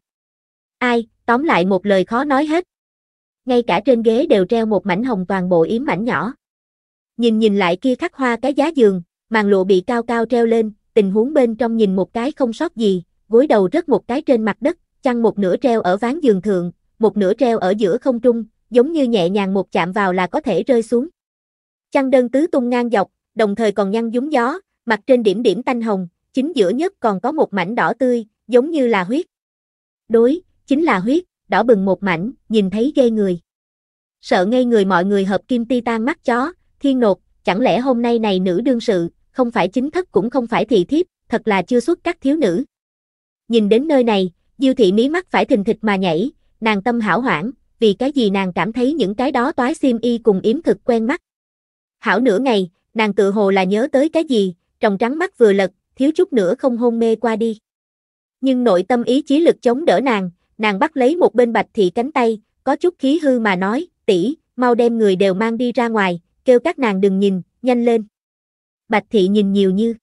Ai, tóm lại một lời khó nói hết, ngay cả trên ghế đều treo một mảnh hồng toàn bộ yếm mảnh nhỏ. Nhìn nhìn lại kia khắc hoa cái giá giường, màn lụa bị cao cao treo lên, tình huống bên trong nhìn một cái không sót gì, gối đầu rất một cái trên mặt đất, chăn một nửa treo ở ván giường thượng, một nửa treo ở giữa không trung, giống như nhẹ nhàng một chạm vào là có thể rơi xuống. Chăn đơn tứ tung ngang dọc, đồng thời còn nhăn dúng gió, mặt trên điểm điểm tanh hồng, chính giữa nhất còn có một mảnh đỏ tươi, giống như là huyết. Đối, chính là huyết đỏ bừng một mảnh, nhìn thấy ghê người. Sợ ngây người mọi người hợp kim ti tan mắt chó, thiên nột, chẳng lẽ hôm nay này nữ đương sự, không phải chính thức cũng không phải thị thiếp, thật là chưa xuất các thiếu nữ. Nhìn đến nơi này, Diêu thị mí mắt phải thình thịch mà nhảy, nàng tâm hảo hoảng, vì cái gì nàng cảm thấy những cái đó toái sim y cùng yếm thực quen mắt. Hảo nửa ngày, nàng tự hồ là nhớ tới cái gì, trong trắng mắt vừa lật, thiếu chút nữa không hôn mê qua đi. Nhưng nội tâm ý chí lực chống đỡ nàng, nàng bắt lấy một bên bạch thị cánh tay, có chút khí hư mà nói, tỷ, mau đem người đều mang đi ra ngoài, kêu các nàng đừng nhìn, nhanh lên. Bạch thị nhìn nhiều như.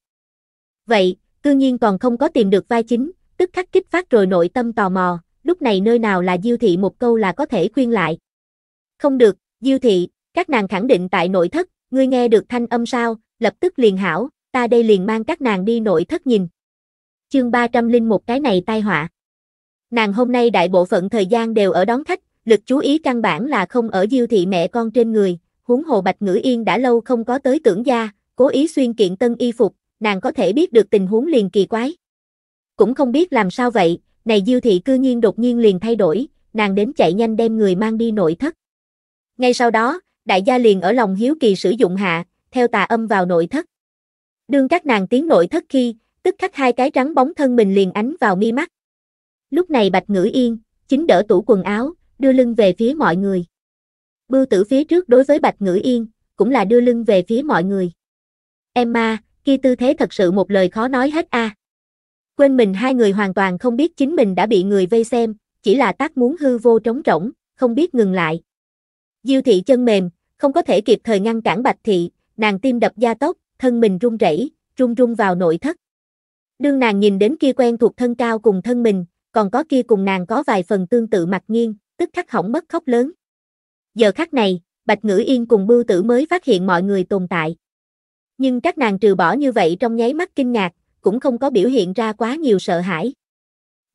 Vậy, cư nhiên còn không có tìm được vai chính, tức khắc kích phát rồi nội tâm tò mò, lúc này nơi nào là diêu thị một câu là có thể khuyên lại. Không được, diêu thị, các nàng khẳng định tại nội thất, ngươi nghe được thanh âm sao, lập tức liền hảo, ta đây liền mang các nàng đi nội thất nhìn. Chương 301 cái này tai họa. Nàng hôm nay đại bộ phận thời gian đều ở đón khách, lực chú ý căn bản là không ở diêu thị mẹ con trên người, huống hồ Bạch Ngữ Yên đã lâu không có tới tưởng gia, cố ý xuyên kiện tân y phục, nàng có thể biết được tình huống liền kỳ quái. Cũng không biết làm sao vậy, này diêu thị cư nhiên đột nhiên liền thay đổi, nàng đến chạy nhanh đem người mang đi nội thất. Ngay sau đó, đại gia liền ở lòng hiếu kỳ sử dụng hạ, theo tà âm vào nội thất. Đương các nàng tiến nội thất khi, tức khắc hai cái trắng bóng thân mình liền ánh vào mi mắt. Lúc này Bạch Ngữ Yên, chính đỡ tủ quần áo, đưa lưng về phía mọi người. Bưu tử phía trước đối với Bạch Ngữ Yên, cũng là đưa lưng về phía mọi người. em ma kia tư thế thật sự một lời khó nói hết a. À. Quên mình hai người hoàn toàn không biết chính mình đã bị người vây xem, chỉ là tác muốn hư vô trống rỗng, không biết ngừng lại. Diêu thị chân mềm, không có thể kịp thời ngăn cản Bạch thị, nàng tim đập gia tốc, thân mình run rẩy, run run vào nội thất. Đương nàng nhìn đến kia quen thuộc thân cao cùng thân mình, còn có kia cùng nàng có vài phần tương tự mặt nghiêng, tức khắc hỏng mất khóc lớn. Giờ khắc này, Bạch Ngữ Yên cùng Bưu Tử mới phát hiện mọi người tồn tại. Nhưng các nàng trừ bỏ như vậy trong nháy mắt kinh ngạc, cũng không có biểu hiện ra quá nhiều sợ hãi.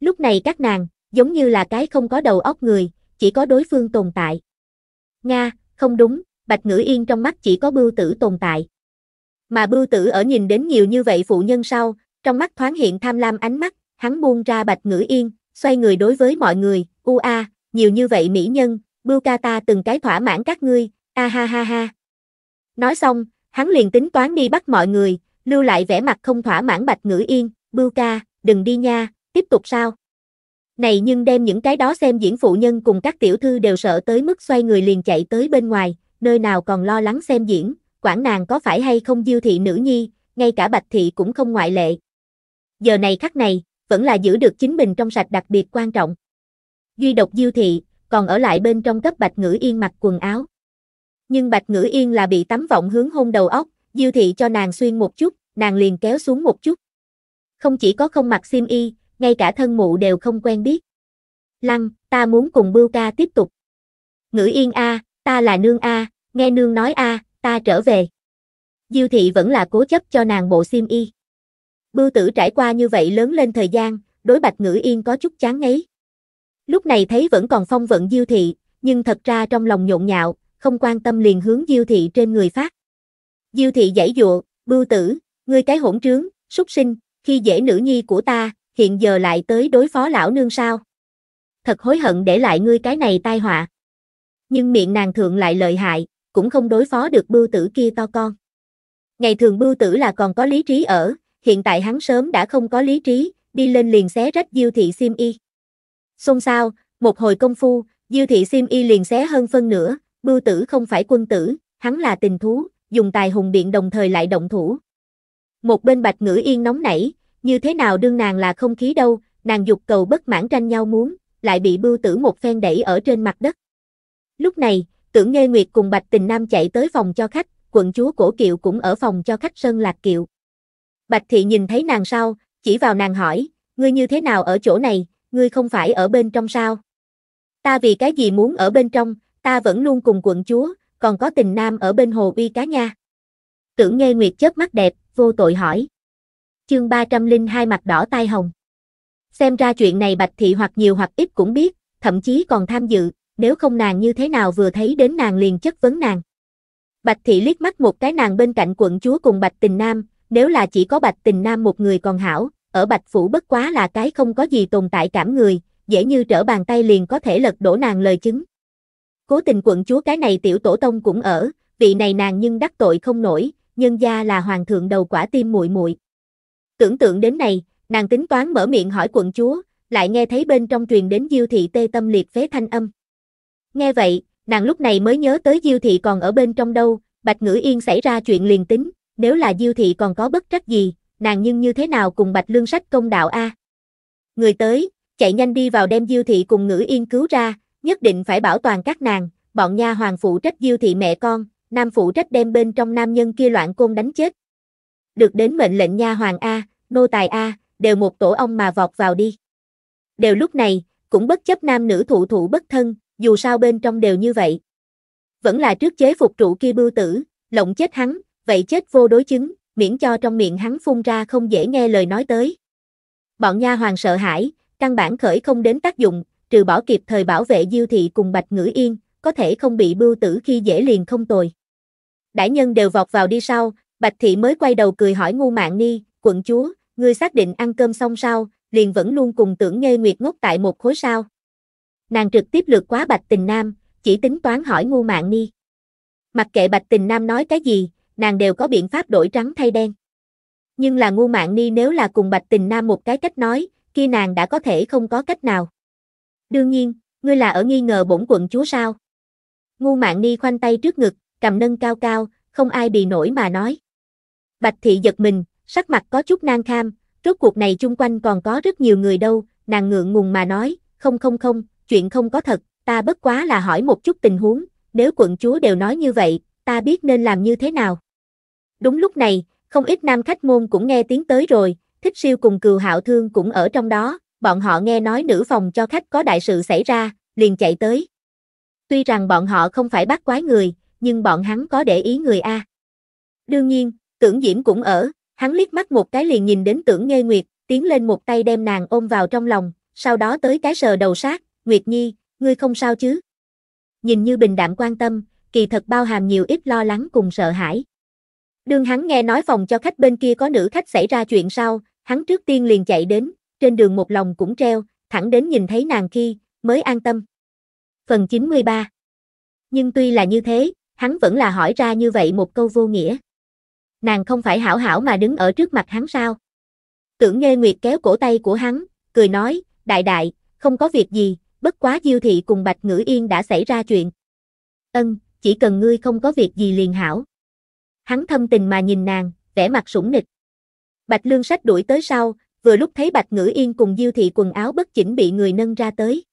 Lúc này các nàng, giống như là cái không có đầu óc người, chỉ có đối phương tồn tại. Nga, không đúng, Bạch Ngữ Yên trong mắt chỉ có Bưu Tử tồn tại. Mà Bưu Tử ở nhìn đến nhiều như vậy phụ nhân sau, trong mắt thoáng hiện tham lam ánh mắt, hắn buông ra bạch ngữ yên, xoay người đối với mọi người, u a, nhiều như vậy mỹ nhân, bưu ca ta từng cái thỏa mãn các ngươi, a ha ha ha. Nói xong, hắn liền tính toán đi bắt mọi người, lưu lại vẻ mặt không thỏa mãn bạch ngữ yên, bưu ca, đừng đi nha, tiếp tục sao. Này nhưng đem những cái đó xem diễn phụ nhân cùng các tiểu thư đều sợ tới mức xoay người liền chạy tới bên ngoài, nơi nào còn lo lắng xem diễn, quản nàng có phải hay không diêu thị nữ nhi, ngay cả bạch thị cũng không ngoại lệ. Giờ này khắc này, vẫn là giữ được chính mình trong sạch đặc biệt quan trọng. Duy độc Diêu thị, còn ở lại bên trong cấp Bạch Ngữ Yên mặc quần áo. Nhưng Bạch Ngữ Yên là bị tắm vọng hướng hôn đầu óc, Diêu thị cho nàng xuyên một chút, nàng liền kéo xuống một chút. Không chỉ có không mặc xiêm y, ngay cả thân mụ đều không quen biết. Lăng, ta muốn cùng Bưu ca tiếp tục. Ngữ Yên a, ta là nương a, nghe nương nói a, ta trở về. Diêu thị vẫn là cố chấp cho nàng bộ xiêm y. Bưu tử trải qua như vậy lớn lên thời gian, đối Bạch Ngữ Yên có chút chán ngấy. Lúc này thấy vẫn còn phong vận Diêu thị, nhưng thật ra trong lòng nhộn nhạo, không quan tâm liền hướng Diêu thị trên người phát. Diêu thị giải dụa, "Bưu tử, ngươi cái hỗn trướng, súc sinh, khi dễ nữ nhi của ta, hiện giờ lại tới đối phó lão nương sao? Thật hối hận để lại ngươi cái này tai họa." Nhưng miệng nàng thượng lại lợi hại, cũng không đối phó được bưu tử kia to con. Ngày thường bưu tử là còn có lý trí ở, hiện tại hắn sớm đã không có lý trí, đi lên liền xé rách Diêu thị Sim Y. Xôn xao, một hồi công phu, Diêu thị Sim Y liền xé hơn phân nửa, Bưu tử không phải quân tử, hắn là tình thú, dùng tài hùng biện đồng thời lại động thủ. Một bên Bạch Ngữ Yên nóng nảy, như thế nào đương nàng là không khí đâu, nàng dục cầu bất mãn tranh nhau muốn, lại bị Bưu tử một phen đẩy ở trên mặt đất. Lúc này, Tưởng Nghê Nguyệt cùng Bạch Tình Nam chạy tới phòng cho khách, quận chúa Cổ Kiệu cũng ở phòng cho khách Sơn Lạc Kiệu. Bạch thị nhìn thấy nàng sau, chỉ vào nàng hỏi, ngươi như thế nào ở chỗ này, ngươi không phải ở bên trong sao? Ta vì cái gì muốn ở bên trong, ta vẫn luôn cùng quận chúa, còn có tình nam ở bên hồ uy cá nha. Tưởng nghe Nguyệt chớp mắt đẹp, vô tội hỏi. Chương 302 mặt đỏ tai hồng. Xem ra chuyện này Bạch Thị hoặc nhiều hoặc ít cũng biết, thậm chí còn tham dự, nếu không nàng như thế nào vừa thấy đến nàng liền chất vấn nàng. Bạch Thị liếc mắt một cái nàng bên cạnh quận chúa cùng Bạch Tình Nam, nếu là chỉ có Bạch Tình Nam một người còn hảo, ở Bạch Phủ bất quá là cái không có gì tồn tại cảm người, dễ như trở bàn tay liền có thể lật đổ nàng lời chứng. Cố tình quận chúa cái này tiểu tổ tông cũng ở, vị này nàng nhưng đắc tội không nổi, nhân gia là hoàng thượng đầu quả tim muội muội. Tưởng tượng đến này, nàng tính toán mở miệng hỏi quận chúa, lại nghe thấy bên trong truyền đến Diêu thị tê tâm liệt phế thanh âm. Nghe vậy, nàng lúc này mới nhớ tới Diêu thị còn ở bên trong đâu, Bạch Ngữ Yên xảy ra chuyện liền tính, nếu là Diêu thị còn có bất trách gì, nàng nhưng như thế nào cùng Bạch Lương Sách công đạo a? Người tới, chạy nhanh đi vào đem Diêu thị cùng Ngữ Yên cứu ra, nhất định phải bảo toàn các nàng, bọn nha hoàng phụ trách Diêu thị mẹ con, nam phụ trách đem bên trong nam nhân kia loạn côn đánh chết. Được đến mệnh lệnh nha hoàng a, nô tài a, đều một tổ ông mà vọt vào đi. Đều lúc này, cũng bất chấp nam nữ thụ thụ bất thân, dù sao bên trong đều như vậy. Vẫn là trước chế phục trụ kia bưu tử, lộng chết hắn, vậy chết vô đối chứng, miễn cho trong miệng hắn phun ra không dễ nghe lời nói tới. Bọn nha hoàng sợ hãi, căn bản khởi không đến tác dụng, trừ bỏ kịp thời bảo vệ Diêu thị cùng Bạch Ngữ Yên, có thể không bị bưu tử khi dễ liền không tồi. Đại nhân đều vọt vào đi sau, Bạch thị mới quay đầu cười hỏi ngu mạng ni, quận chúa, ngươi xác định ăn cơm xong sao, liền vẫn luôn cùng tưởng nghe nguyệt ngốc tại một khối sao. Nàng trực tiếp lượt quá Bạch Tình Nam, chỉ tính toán hỏi ngu mạng ni. Mặc kệ Bạch Tình Nam nói cái gì, nàng đều có biện pháp đổi trắng thay đen. Nhưng là ngu mạng ni nếu là cùng Bạch Tình Nam một cái cách nói, kia nàng đã có thể không có cách nào. Đương nhiên, ngươi là ở nghi ngờ bổn quận chúa sao? Ngu mạng ni khoanh tay trước ngực, cầm nâng cao cao, không ai bị nổi mà nói. Bạch thị giật mình, sắc mặt có chút nang kham, rốt cuộc này chung quanh còn có rất nhiều người đâu, nàng ngượng ngùng mà nói, không không không, chuyện không có thật, ta bất quá là hỏi một chút tình huống, nếu quận chúa đều nói như vậy, ta biết nên làm như thế nào. Đúng lúc này, không ít nam khách môn cũng nghe tiếng tới rồi, thích siêu cùng cừu hạo thương cũng ở trong đó, bọn họ nghe nói nữ phòng cho khách có đại sự xảy ra, liền chạy tới. Tuy rằng bọn họ không phải bắt quái người, nhưng bọn hắn có để ý người A. Đương nhiên, tưởng diễm cũng ở, hắn liếc mắt một cái liền nhìn đến tưởng nghê nguyệt, tiến lên một tay đem nàng ôm vào trong lòng, sau đó tới cái sờ đầu sát, Nguyệt Nhi, ngươi không sao chứ? Nhìn như bình đạm quan tâm, kỳ thật bao hàm nhiều ít lo lắng cùng sợ hãi. Đương hắn nghe nói phòng cho khách bên kia có nữ khách xảy ra chuyện sau, hắn trước tiên liền chạy đến, trên đường một lòng cũng treo, thẳng đến nhìn thấy nàng khi, mới an tâm. Phần 93 Nhưng tuy là như thế, hắn vẫn là hỏi ra như vậy một câu vô nghĩa. Nàng không phải hảo hảo mà đứng ở trước mặt hắn sao? Tưởng nghe Nguyệt kéo cổ tay của hắn, cười nói, đại đại, không có việc gì, bất quá Diêu thị cùng Bạch Ngữ Yên đã xảy ra chuyện. Ân, chỉ cần ngươi không có việc gì liền hảo hắn thâm tình mà nhìn nàng, vẻ mặt sủng nịch. Bạch Lương Sách đuổi tới sau, vừa lúc thấy Bạch Ngữ Yên cùng Diêu thị quần áo bất chỉnh bị người nâng ra tới.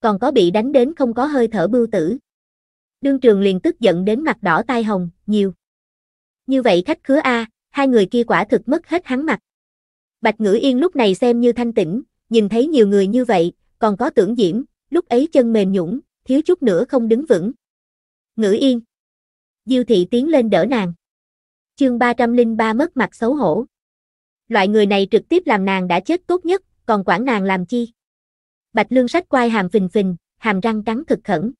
Còn có bị đánh đến không có hơi thở bưu tử. Đương trường liền tức giận đến mặt đỏ tai hồng, nhiều. Như vậy khách khứa A, hai người kia quả thực mất hết hắn mặt. Bạch Ngữ Yên lúc này xem như thanh tĩnh, nhìn thấy nhiều người như vậy, còn có tưởng diễm, lúc ấy chân mềm nhũng, thiếu chút nữa không đứng vững. Ngữ Yên Diêu thị tiến lên đỡ nàng. Chương 303 mất mặt xấu hổ. Loại người này trực tiếp làm nàng đã chết tốt nhất, còn quản nàng làm chi? Bạch Lương sách quai hàm phình phình, hàm răng cắn thực khẩn.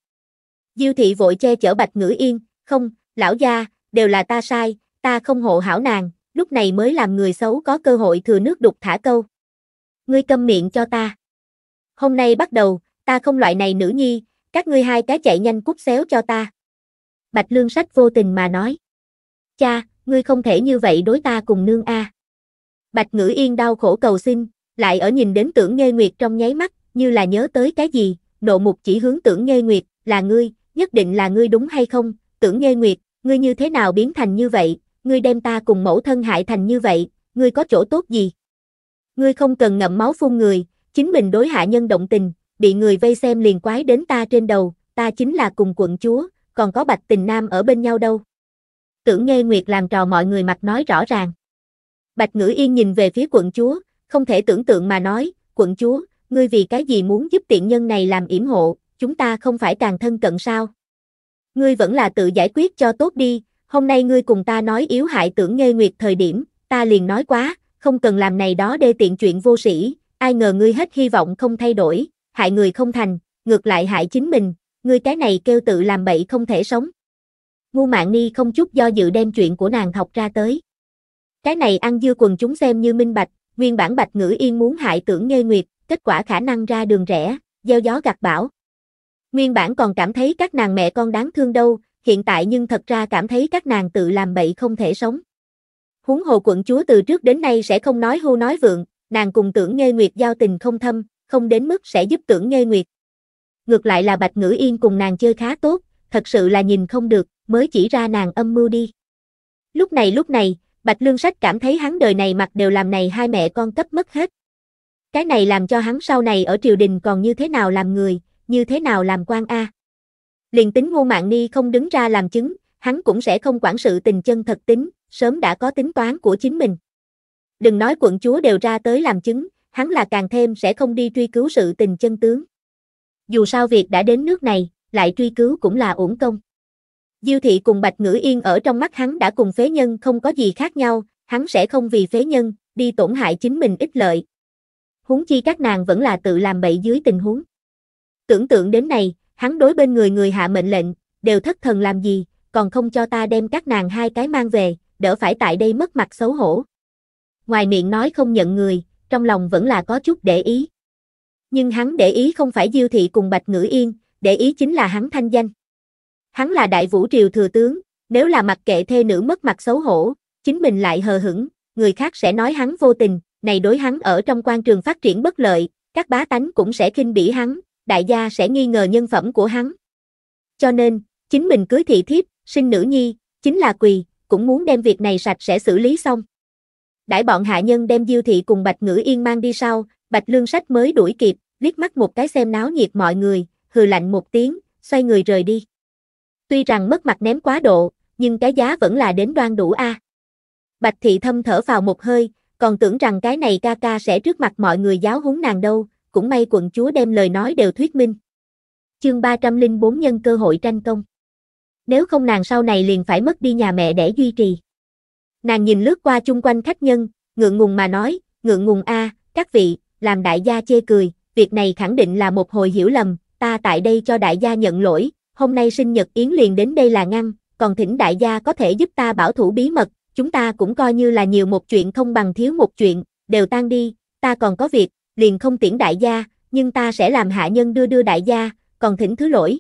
Diêu thị vội che chở Bạch Ngữ Yên, "Không, lão gia, đều là ta sai, ta không hộ hảo nàng, lúc này mới làm người xấu có cơ hội thừa nước đục thả câu. Ngươi câm miệng cho ta. Hôm nay bắt đầu, ta không loại này nữ nhi, các ngươi hai cái chạy nhanh cút xéo cho ta." Bạch Lương Sách vô tình mà nói. Cha, ngươi không thể như vậy đối ta cùng nương a. À. Bạch Ngữ Yên đau khổ cầu xin, lại ở nhìn đến tưởng Nghê Nguyệt trong nháy mắt, như là nhớ tới cái gì, nộ mục chỉ hướng tưởng Nghê Nguyệt, là ngươi, nhất định là ngươi đúng hay không, tưởng Nghê Nguyệt, ngươi như thế nào biến thành như vậy, ngươi đem ta cùng mẫu thân hại thành như vậy, ngươi có chỗ tốt gì? Ngươi không cần ngậm máu phun người, chính mình đối hạ nhân động tình, bị người vây xem liền quái đến ta trên đầu, ta chính là cùng quận chúa, còn có Bạch Tình Nam ở bên nhau đâu. Tưởng nghe Nguyệt làm trò mọi người mặt nói rõ ràng. Bạch Ngữ Yên nhìn về phía quận chúa, không thể tưởng tượng mà nói, quận chúa, ngươi vì cái gì muốn giúp tiện nhân này làm yểm hộ, chúng ta không phải càng thân cận sao? Ngươi vẫn là tự giải quyết cho tốt đi, hôm nay ngươi cùng ta nói yếu hại tưởng nghe Nguyệt thời điểm, ta liền nói quá, không cần làm này đó đê tiện chuyện vô sĩ, ai ngờ ngươi hết hy vọng không thay đổi, hại người không thành, ngược lại hại chính mình, ngươi cái này kêu tự làm bậy không thể sống. Ngu mạng Ni không chút do dự đem chuyện của nàng học ra tới. Cái này ăn dưa quần chúng xem như minh bạch, nguyên bản bạch ngữ yên muốn hại tưởng nghê nguyệt, kết quả khả năng ra đường rẻ, gieo gió gặt bão. Nguyên bản còn cảm thấy các nàng mẹ con đáng thương đâu, hiện tại nhưng thật ra cảm thấy các nàng tự làm bậy không thể sống. Huống hồ quận chúa từ trước đến nay sẽ không nói hô nói vượng, nàng cùng tưởng nghê nguyệt giao tình không thâm, không đến mức sẽ giúp tưởng nghê nguyệt ngược lại là Bạch Ngữ Yên cùng nàng chơi khá tốt, thật sự là nhìn không được, mới chỉ ra nàng âm mưu đi. Lúc này lúc này, Bạch Lương Sách cảm thấy hắn đời này mặc đều làm này hai mẹ con cấp mất hết. Cái này làm cho hắn sau này ở triều đình còn như thế nào làm người, như thế nào làm quan a. À. Liền tính Ngô Mạn Ni không đứng ra làm chứng, hắn cũng sẽ không quản sự tình chân thật tính, sớm đã có tính toán của chính mình. Đừng nói quận chúa đều ra tới làm chứng, hắn là càng thêm sẽ không đi truy cứu sự tình chân tướng dù sao việc đã đến nước này, lại truy cứu cũng là uổng công. Diêu thị cùng Bạch Ngữ Yên ở trong mắt hắn đã cùng phế nhân không có gì khác nhau, hắn sẽ không vì phế nhân, đi tổn hại chính mình ích lợi. Huống chi các nàng vẫn là tự làm bậy dưới tình huống. Tưởng tượng đến này, hắn đối bên người người hạ mệnh lệnh, đều thất thần làm gì, còn không cho ta đem các nàng hai cái mang về, đỡ phải tại đây mất mặt xấu hổ. Ngoài miệng nói không nhận người, trong lòng vẫn là có chút để ý nhưng hắn để ý không phải Diêu thị cùng Bạch Ngữ Yên, để ý chính là hắn thanh danh. Hắn là đại vũ triều thừa tướng, nếu là mặc kệ thê nữ mất mặt xấu hổ, chính mình lại hờ hững, người khác sẽ nói hắn vô tình, này đối hắn ở trong quan trường phát triển bất lợi, các bá tánh cũng sẽ khinh bỉ hắn, đại gia sẽ nghi ngờ nhân phẩm của hắn. Cho nên, chính mình cưới thị thiếp, sinh nữ nhi, chính là quỳ, cũng muốn đem việc này sạch sẽ xử lý xong. Đãi bọn hạ nhân đem Diêu thị cùng Bạch Ngữ Yên mang đi sau, Bạch Lương Sách mới đuổi kịp, liếc mắt một cái xem náo nhiệt mọi người, hừ lạnh một tiếng, xoay người rời đi. Tuy rằng mất mặt ném quá độ, nhưng cái giá vẫn là đến đoan đủ a. À. Bạch Thị Thâm thở vào một hơi, còn tưởng rằng cái này ca ca sẽ trước mặt mọi người giáo huấn nàng đâu, cũng may quận chúa đem lời nói đều thuyết minh. Chương 304 nhân cơ hội tranh công. Nếu không nàng sau này liền phải mất đi nhà mẹ để duy trì. Nàng nhìn lướt qua chung quanh khách nhân, ngượng ngùng mà nói, ngượng ngùng a, à, các vị, làm đại gia chê cười, việc này khẳng định là một hồi hiểu lầm, ta tại đây cho đại gia nhận lỗi, hôm nay sinh nhật Yến liền đến đây là ngăn, còn thỉnh đại gia có thể giúp ta bảo thủ bí mật, chúng ta cũng coi như là nhiều một chuyện không bằng thiếu một chuyện, đều tan đi, ta còn có việc, liền không tiễn đại gia, nhưng ta sẽ làm hạ nhân đưa đưa đại gia, còn thỉnh thứ lỗi.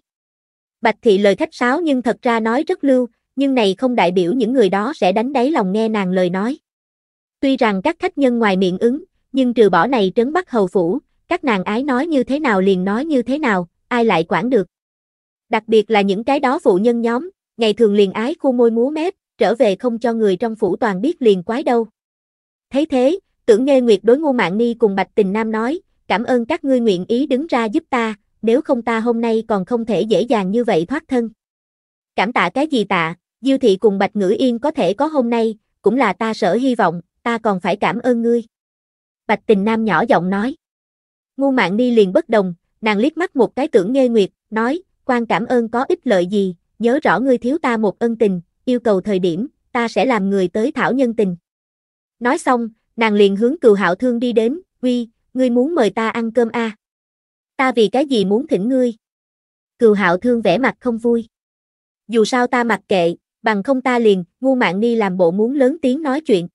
Bạch thị lời khách sáo nhưng thật ra nói rất lưu, nhưng này không đại biểu những người đó sẽ đánh đáy lòng nghe nàng lời nói. Tuy rằng các khách nhân ngoài miệng ứng, nhưng trừ bỏ này trấn bắt hầu phủ, các nàng ái nói như thế nào liền nói như thế nào, ai lại quản được. Đặc biệt là những cái đó phụ nhân nhóm, ngày thường liền ái khu môi múa mép, trở về không cho người trong phủ toàn biết liền quái đâu. Thấy thế, tưởng nghe nguyệt đối ngu mạng ni cùng bạch tình nam nói, cảm ơn các ngươi nguyện ý đứng ra giúp ta, nếu không ta hôm nay còn không thể dễ dàng như vậy thoát thân. Cảm tạ cái gì tạ, Diêu thị cùng Bạch Ngữ Yên có thể có hôm nay, cũng là ta sở hy vọng, ta còn phải cảm ơn ngươi. Bạch Tình Nam nhỏ giọng nói. Ngu Mạn Ni liền bất đồng, nàng liếc mắt một cái tưởng Nghê Nguyệt, nói, quan cảm ơn có ích lợi gì, nhớ rõ ngươi thiếu ta một ân tình, yêu cầu thời điểm, ta sẽ làm người tới thảo nhân tình. Nói xong, nàng liền hướng cừu hạo thương đi đến, uy, ngươi muốn mời ta ăn cơm a à? Ta vì cái gì muốn thỉnh ngươi? Cừu hạo thương vẻ mặt không vui. Dù sao ta mặc kệ, bằng không ta liền, ngu Mạn ni làm bộ muốn lớn tiếng nói chuyện,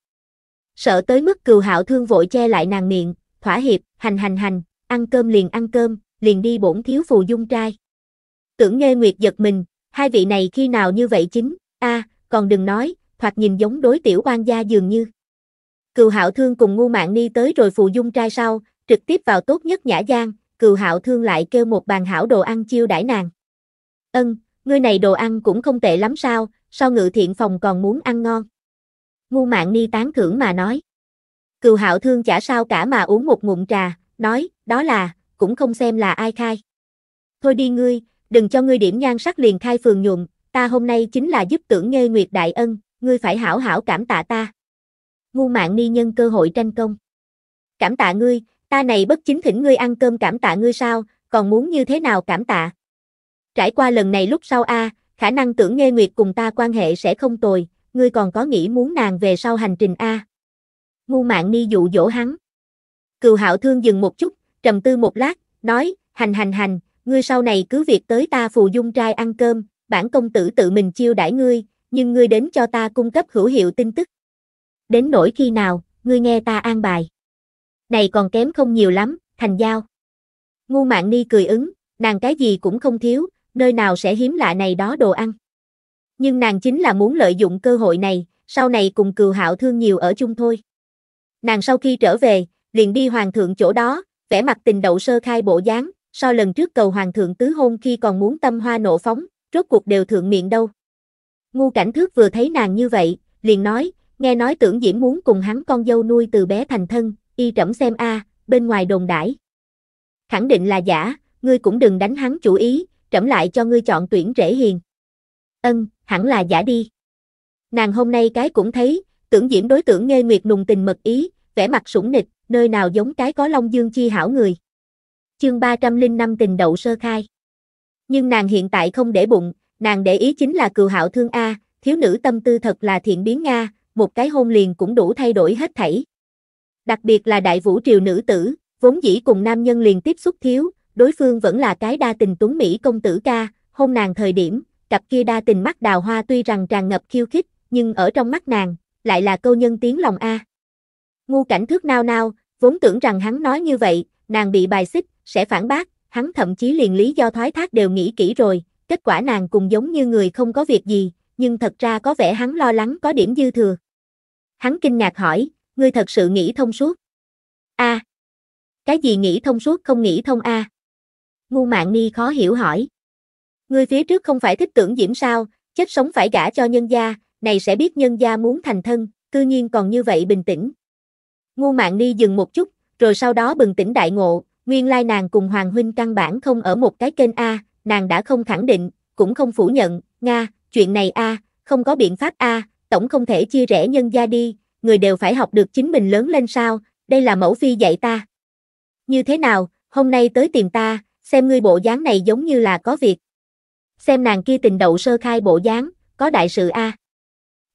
Sợ tới mức cừu hạo thương vội che lại nàng miệng, thỏa hiệp, hành hành hành, ăn cơm liền ăn cơm, liền đi bổn thiếu phù dung trai. Tưởng nghe nguyệt giật mình, hai vị này khi nào như vậy chính, a à, còn đừng nói, thoạt nhìn giống đối tiểu quan gia dường như. Cừu hạo thương cùng ngu mạng ni tới rồi phù dung trai sau, trực tiếp vào tốt nhất nhã giang, cừu hạo thương lại kêu một bàn hảo đồ ăn chiêu đãi nàng. Ân, ngươi này đồ ăn cũng không tệ lắm sao, sao ngự thiện phòng còn muốn ăn ngon ngu mạng ni tán thưởng mà nói. Cừu hạo thương chả sao cả mà uống một ngụm trà, nói, đó là, cũng không xem là ai khai. Thôi đi ngươi, đừng cho ngươi điểm nhan sắc liền khai phường nhuộm, ta hôm nay chính là giúp tưởng Nghe nguyệt đại ân, ngươi phải hảo hảo cảm tạ ta. Ngu mạng ni nhân cơ hội tranh công. Cảm tạ ngươi, ta này bất chính thỉnh ngươi ăn cơm cảm tạ ngươi sao, còn muốn như thế nào cảm tạ. Trải qua lần này lúc sau a, à, khả năng tưởng Nghe nguyệt cùng ta quan hệ sẽ không tồi, ngươi còn có nghĩ muốn nàng về sau hành trình A. Ngu mạng ni dụ dỗ hắn. Cừu hạo thương dừng một chút, trầm tư một lát, nói, hành hành hành, ngươi sau này cứ việc tới ta phù dung trai ăn cơm, bản công tử tự mình chiêu đãi ngươi, nhưng ngươi đến cho ta cung cấp hữu hiệu tin tức. Đến nỗi khi nào, ngươi nghe ta an bài. Này còn kém không nhiều lắm, thành giao. Ngu mạng ni cười ứng, nàng cái gì cũng không thiếu, nơi nào sẽ hiếm lạ này đó đồ ăn nhưng nàng chính là muốn lợi dụng cơ hội này, sau này cùng cừu hạo thương nhiều ở chung thôi. Nàng sau khi trở về, liền đi hoàng thượng chỗ đó, vẻ mặt tình đậu sơ khai bộ dáng, so lần trước cầu hoàng thượng tứ hôn khi còn muốn tâm hoa nổ phóng, rốt cuộc đều thượng miệng đâu. Ngu cảnh thước vừa thấy nàng như vậy, liền nói, nghe nói tưởng diễm muốn cùng hắn con dâu nuôi từ bé thành thân, y trẫm xem a, bên ngoài đồn đãi. Khẳng định là giả, ngươi cũng đừng đánh hắn chủ ý, trẫm lại cho ngươi chọn tuyển rễ hiền. Ân, hẳn là giả đi. Nàng hôm nay cái cũng thấy, tưởng diễm đối tượng nghe nguyệt nùng tình mật ý, vẻ mặt sủng nịch, nơi nào giống cái có long dương chi hảo người. Chương 305 tình đậu sơ khai. Nhưng nàng hiện tại không để bụng, nàng để ý chính là cừu hạo thương A, thiếu nữ tâm tư thật là thiện biến Nga, một cái hôn liền cũng đủ thay đổi hết thảy. Đặc biệt là đại vũ triều nữ tử, vốn dĩ cùng nam nhân liền tiếp xúc thiếu, đối phương vẫn là cái đa tình tuấn Mỹ công tử ca, hôn nàng thời điểm, cặp kia đa tình mắt đào hoa tuy rằng tràn ngập khiêu khích, nhưng ở trong mắt nàng, lại là câu nhân tiếng lòng A. Ngu cảnh thước nao nao, vốn tưởng rằng hắn nói như vậy, nàng bị bài xích, sẽ phản bác, hắn thậm chí liền lý do thoái thác đều nghĩ kỹ rồi, kết quả nàng cùng giống như người không có việc gì, nhưng thật ra có vẻ hắn lo lắng có điểm dư thừa. Hắn kinh ngạc hỏi, ngươi thật sự nghĩ thông suốt. A. cái gì nghĩ thông suốt không nghĩ thông a? Ngu mạng ni khó hiểu hỏi. Ngươi phía trước không phải thích tưởng diễm sao, chết sống phải gả cho nhân gia, này sẽ biết nhân gia muốn thành thân, cư nhiên còn như vậy bình tĩnh. Ngu mạng ni dừng một chút, rồi sau đó bừng tỉnh đại ngộ, nguyên lai nàng cùng Hoàng Huynh căn bản không ở một cái kênh A, nàng đã không khẳng định, cũng không phủ nhận, Nga, chuyện này A, không có biện pháp A, tổng không thể chia rẽ nhân gia đi, người đều phải học được chính mình lớn lên sao, đây là mẫu phi dạy ta. Như thế nào, hôm nay tới tìm ta, xem ngươi bộ dáng này giống như là có việc, xem nàng kia tình đậu sơ khai bộ dáng, có đại sự a.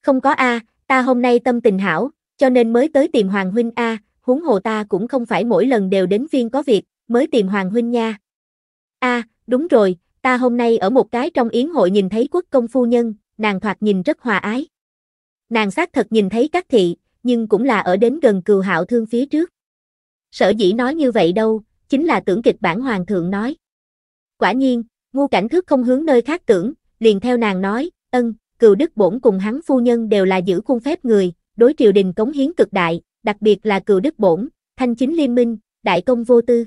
Không có a, ta hôm nay tâm tình hảo, cho nên mới tới tìm Hoàng huynh a, à, huống hồ ta cũng không phải mỗi lần đều đến phiên có việc, mới tìm Hoàng huynh nha. A, đúng rồi, ta hôm nay ở một cái trong yến hội nhìn thấy quốc công phu nhân, nàng thoạt nhìn rất hòa ái. Nàng xác thật nhìn thấy các thị, nhưng cũng là ở đến gần cừu hạo thương phía trước. Sở dĩ nói như vậy đâu, chính là tưởng kịch bản hoàng thượng nói. Quả nhiên, Ngu cảnh thức không hướng nơi khác tưởng, liền theo nàng nói, ân, Cựu đức bổn cùng hắn phu nhân đều là giữ khuôn phép người, đối triều đình cống hiến cực đại, đặc biệt là Cựu đức bổn, thanh chính liên minh, đại công vô tư.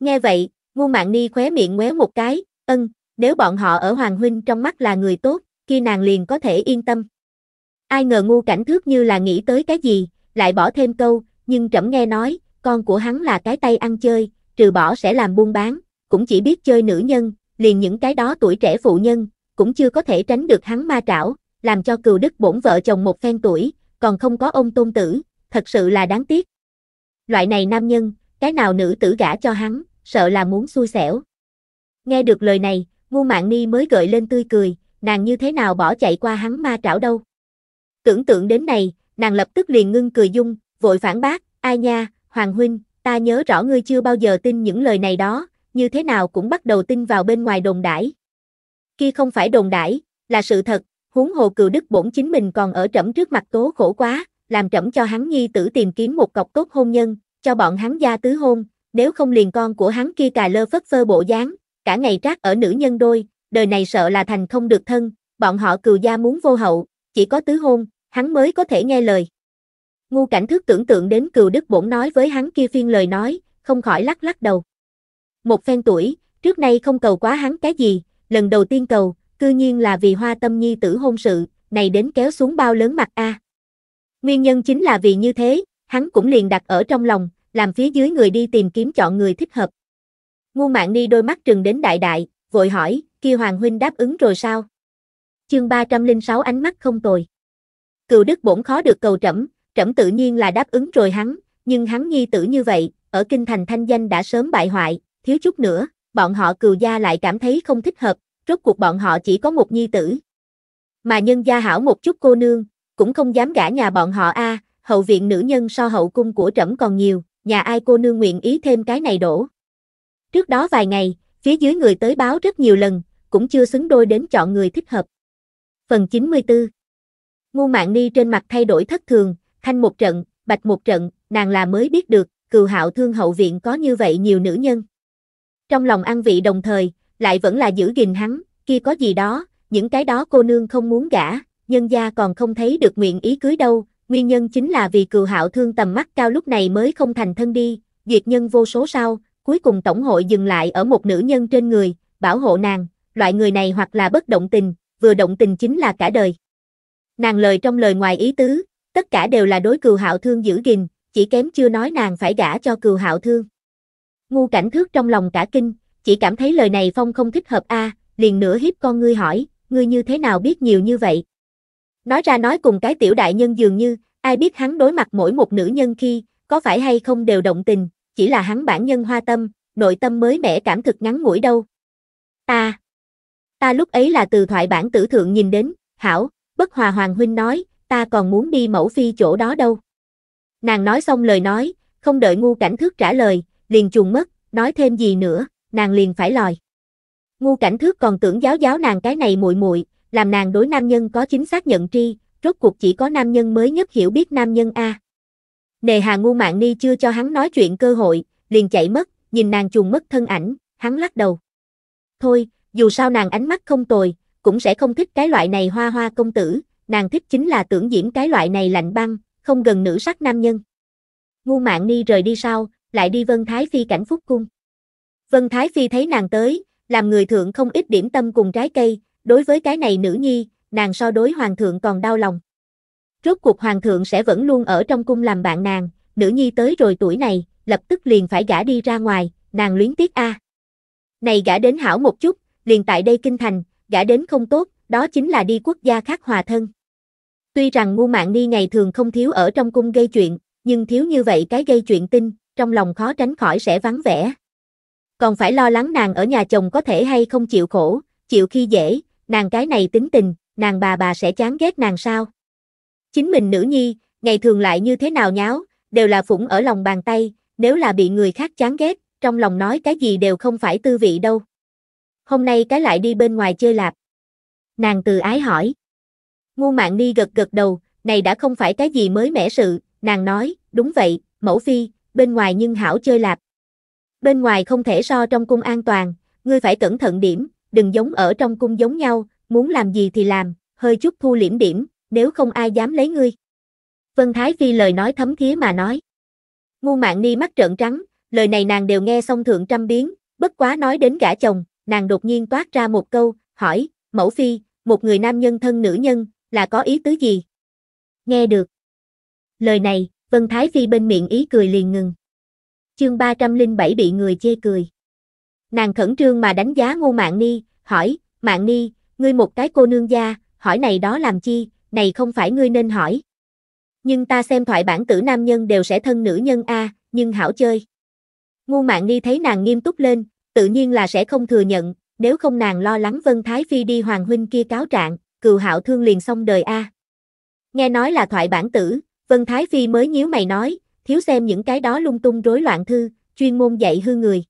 Nghe vậy, ngu mạng ni khóe miệng ngoéo một cái, ân, nếu bọn họ ở Hoàng Huynh trong mắt là người tốt, kia nàng liền có thể yên tâm. Ai ngờ ngu cảnh thước như là nghĩ tới cái gì, lại bỏ thêm câu, nhưng trẫm nghe nói, con của hắn là cái tay ăn chơi, trừ bỏ sẽ làm buôn bán, cũng chỉ biết chơi nữ nhân, liền những cái đó tuổi trẻ phụ nhân, cũng chưa có thể tránh được hắn ma trảo, làm cho cừu đức bổn vợ chồng một phen tuổi, còn không có ông tôn tử, thật sự là đáng tiếc. Loại này nam nhân, cái nào nữ tử gả cho hắn, sợ là muốn xui xẻo. Nghe được lời này, ngu mạng ni mới gợi lên tươi cười, nàng như thế nào bỏ chạy qua hắn ma trảo đâu. Tưởng tượng đến này, nàng lập tức liền ngưng cười dung, vội phản bác, ai nha, Hoàng Huynh, ta nhớ rõ ngươi chưa bao giờ tin những lời này đó, như thế nào cũng bắt đầu tin vào bên ngoài đồn đãi. Kia không phải đồn đãi, là sự thật, huống hồ cựu đức bổn chính mình còn ở trẫm trước mặt tố khổ quá, làm trẫm cho hắn nhi tử tìm kiếm một cọc tốt hôn nhân, cho bọn hắn gia tứ hôn, nếu không liền con của hắn kia cà lơ phất phơ bộ dáng, cả ngày trác ở nữ nhân đôi, đời này sợ là thành không được thân, bọn họ cựu gia muốn vô hậu, chỉ có tứ hôn, hắn mới có thể nghe lời. Ngu cảnh thức tưởng tượng đến cựu đức bổn nói với hắn kia phiên lời nói, không khỏi lắc lắc đầu một phen tuổi, trước nay không cầu quá hắn cái gì, lần đầu tiên cầu, cư nhiên là vì hoa tâm nhi tử hôn sự, này đến kéo xuống bao lớn mặt a. À. Nguyên nhân chính là vì như thế, hắn cũng liền đặt ở trong lòng, làm phía dưới người đi tìm kiếm chọn người thích hợp. Ngu mạng ni đôi mắt trừng đến đại đại, vội hỏi, kia Hoàng Huynh đáp ứng rồi sao? Chương 306 ánh mắt không tồi. Cựu đức bổn khó được cầu trẫm, trẫm tự nhiên là đáp ứng rồi hắn, nhưng hắn nhi tử như vậy, ở kinh thành thanh danh đã sớm bại hoại, thiếu chút nữa, bọn họ cừu gia lại cảm thấy không thích hợp, rốt cuộc bọn họ chỉ có một nhi tử. Mà nhân gia hảo một chút cô nương, cũng không dám gả nhà bọn họ a, hậu viện nữ nhân so hậu cung của trẫm còn nhiều, nhà ai cô nương nguyện ý thêm cái này đổ. Trước đó vài ngày, phía dưới người tới báo rất nhiều lần, cũng chưa xứng đôi đến chọn người thích hợp. Phần 94 Ngu mạng ni trên mặt thay đổi thất thường, thanh một trận, bạch một trận, nàng là mới biết được, cừu hạo thương hậu viện có như vậy nhiều nữ nhân. Trong lòng An Vị đồng thời, lại vẫn là giữ gìn hắn, kia có gì đó, những cái đó cô nương không muốn gả, nhân gia còn không thấy được nguyện ý cưới đâu, nguyên nhân chính là vì cừu hạo thương tầm mắt cao lúc này mới không thành thân đi, diệt nhân vô số sao cuối cùng tổng hội dừng lại ở một nữ nhân trên người, bảo hộ nàng, loại người này hoặc là bất động tình, vừa động tình chính là cả đời. Nàng lời trong lời ngoài ý tứ, tất cả đều là đối cừu hạo thương giữ gìn, chỉ kém chưa nói nàng phải gả cho cừu hạo thương. Ngu cảnh thước trong lòng cả kinh, chỉ cảm thấy lời này Phong không thích hợp a, liền nửa hiếp con ngươi hỏi, ngươi như thế nào biết nhiều như vậy? Nói ra nói cùng cái tiểu đại nhân dường như, ai biết hắn đối mặt mỗi một nữ nhân khi, có phải hay không đều động tình, chỉ là hắn bản nhân hoa tâm, nội tâm mới mẻ cảm thực ngắn ngủi đâu. Ta, ta lúc ấy là từ thoại bản tử thượng nhìn đến, hảo, bất hòa hoàng huynh nói, ta còn muốn đi mẫu phi chỗ đó đâu. Nàng nói xong lời nói, không đợi ngu cảnh thước trả lời, liền chuồn mất, nói thêm gì nữa, nàng liền phải lòi. Ngu cảnh thước còn tưởng giáo giáo nàng cái này muội muội, làm nàng đối nam nhân có chính xác nhận tri, rốt cuộc chỉ có nam nhân mới nhất hiểu biết nam nhân a. Nề Hà ngu mạng ni chưa cho hắn nói chuyện cơ hội, liền chạy mất, nhìn nàng chuồn mất thân ảnh, hắn lắc đầu. Thôi, dù sao nàng ánh mắt không tồi, cũng sẽ không thích cái loại này hoa hoa công tử, nàng thích chính là tưởng diễn cái loại này lạnh băng, không gần nữ sắc nam nhân. Ngu mạng ni rời đi sau, lại đi Vân Thái Phi cảnh phúc cung. Vân Thái Phi thấy nàng tới, làm người thượng không ít điểm tâm cùng trái cây, đối với cái này nữ nhi, nàng so đối hoàng thượng còn đau lòng. Rốt cuộc hoàng thượng sẽ vẫn luôn ở trong cung làm bạn nàng, nữ nhi tới rồi tuổi này, lập tức liền phải gả đi ra ngoài, nàng luyến tiếc a. Này gả đến hảo một chút, liền tại đây kinh thành, gả đến không tốt, đó chính là đi quốc gia khác hòa thân. Tuy rằng ngu mạng ni ngày thường không thiếu ở trong cung gây chuyện, nhưng thiếu như vậy cái gây chuyện tinh trong lòng khó tránh khỏi sẽ vắng vẻ. Còn phải lo lắng nàng ở nhà chồng có thể hay không chịu khổ, chịu khi dễ, nàng cái này tính tình, nàng bà bà sẽ chán ghét nàng sao. Chính mình nữ nhi, ngày thường lại như thế nào nháo, đều là phủng ở lòng bàn tay, nếu là bị người khác chán ghét, trong lòng nói cái gì đều không phải tư vị đâu. Hôm nay cái lại đi bên ngoài chơi lạp. Nàng từ ái hỏi. Ngu mạng ni gật gật đầu, này đã không phải cái gì mới mẻ sự, nàng nói, đúng vậy, mẫu phi, bên ngoài nhưng hảo chơi lạp. Bên ngoài không thể so trong cung an toàn, ngươi phải cẩn thận điểm, đừng giống ở trong cung giống nhau, muốn làm gì thì làm, hơi chút thu liễm điểm, nếu không ai dám lấy ngươi. Vân Thái Phi lời nói thấm thía mà nói. Ngu mạng ni mắt trợn trắng, lời này nàng đều nghe xong thượng trăm biến, bất quá nói đến gã chồng, nàng đột nhiên toát ra một câu, hỏi, mẫu phi, một người nam nhân thân nữ nhân, là có ý tứ gì? Nghe được. Lời này, Vân Thái Phi bên miệng ý cười liền ngừng. Chương 307 bị người chê cười. Nàng khẩn trương mà đánh giá Ngô Mạn Ni, hỏi, Mạn Ni, ngươi một cái cô nương gia, hỏi này đó làm chi, này không phải ngươi nên hỏi. Nhưng ta xem thoại bản tử nam nhân đều sẽ thân nữ nhân a, nhưng hảo chơi. Ngô Mạn Ni thấy nàng nghiêm túc lên, tự nhiên là sẽ không thừa nhận, nếu không nàng lo lắng Vân Thái Phi đi Hoàng Huynh kia cáo trạng, cựu hảo thương liền xong đời a. Nghe nói là thoại bản tử, Vân Thái Phi mới nhíu mày nói, thiếu xem những cái đó lung tung rối loạn thư, chuyên môn dạy hư người.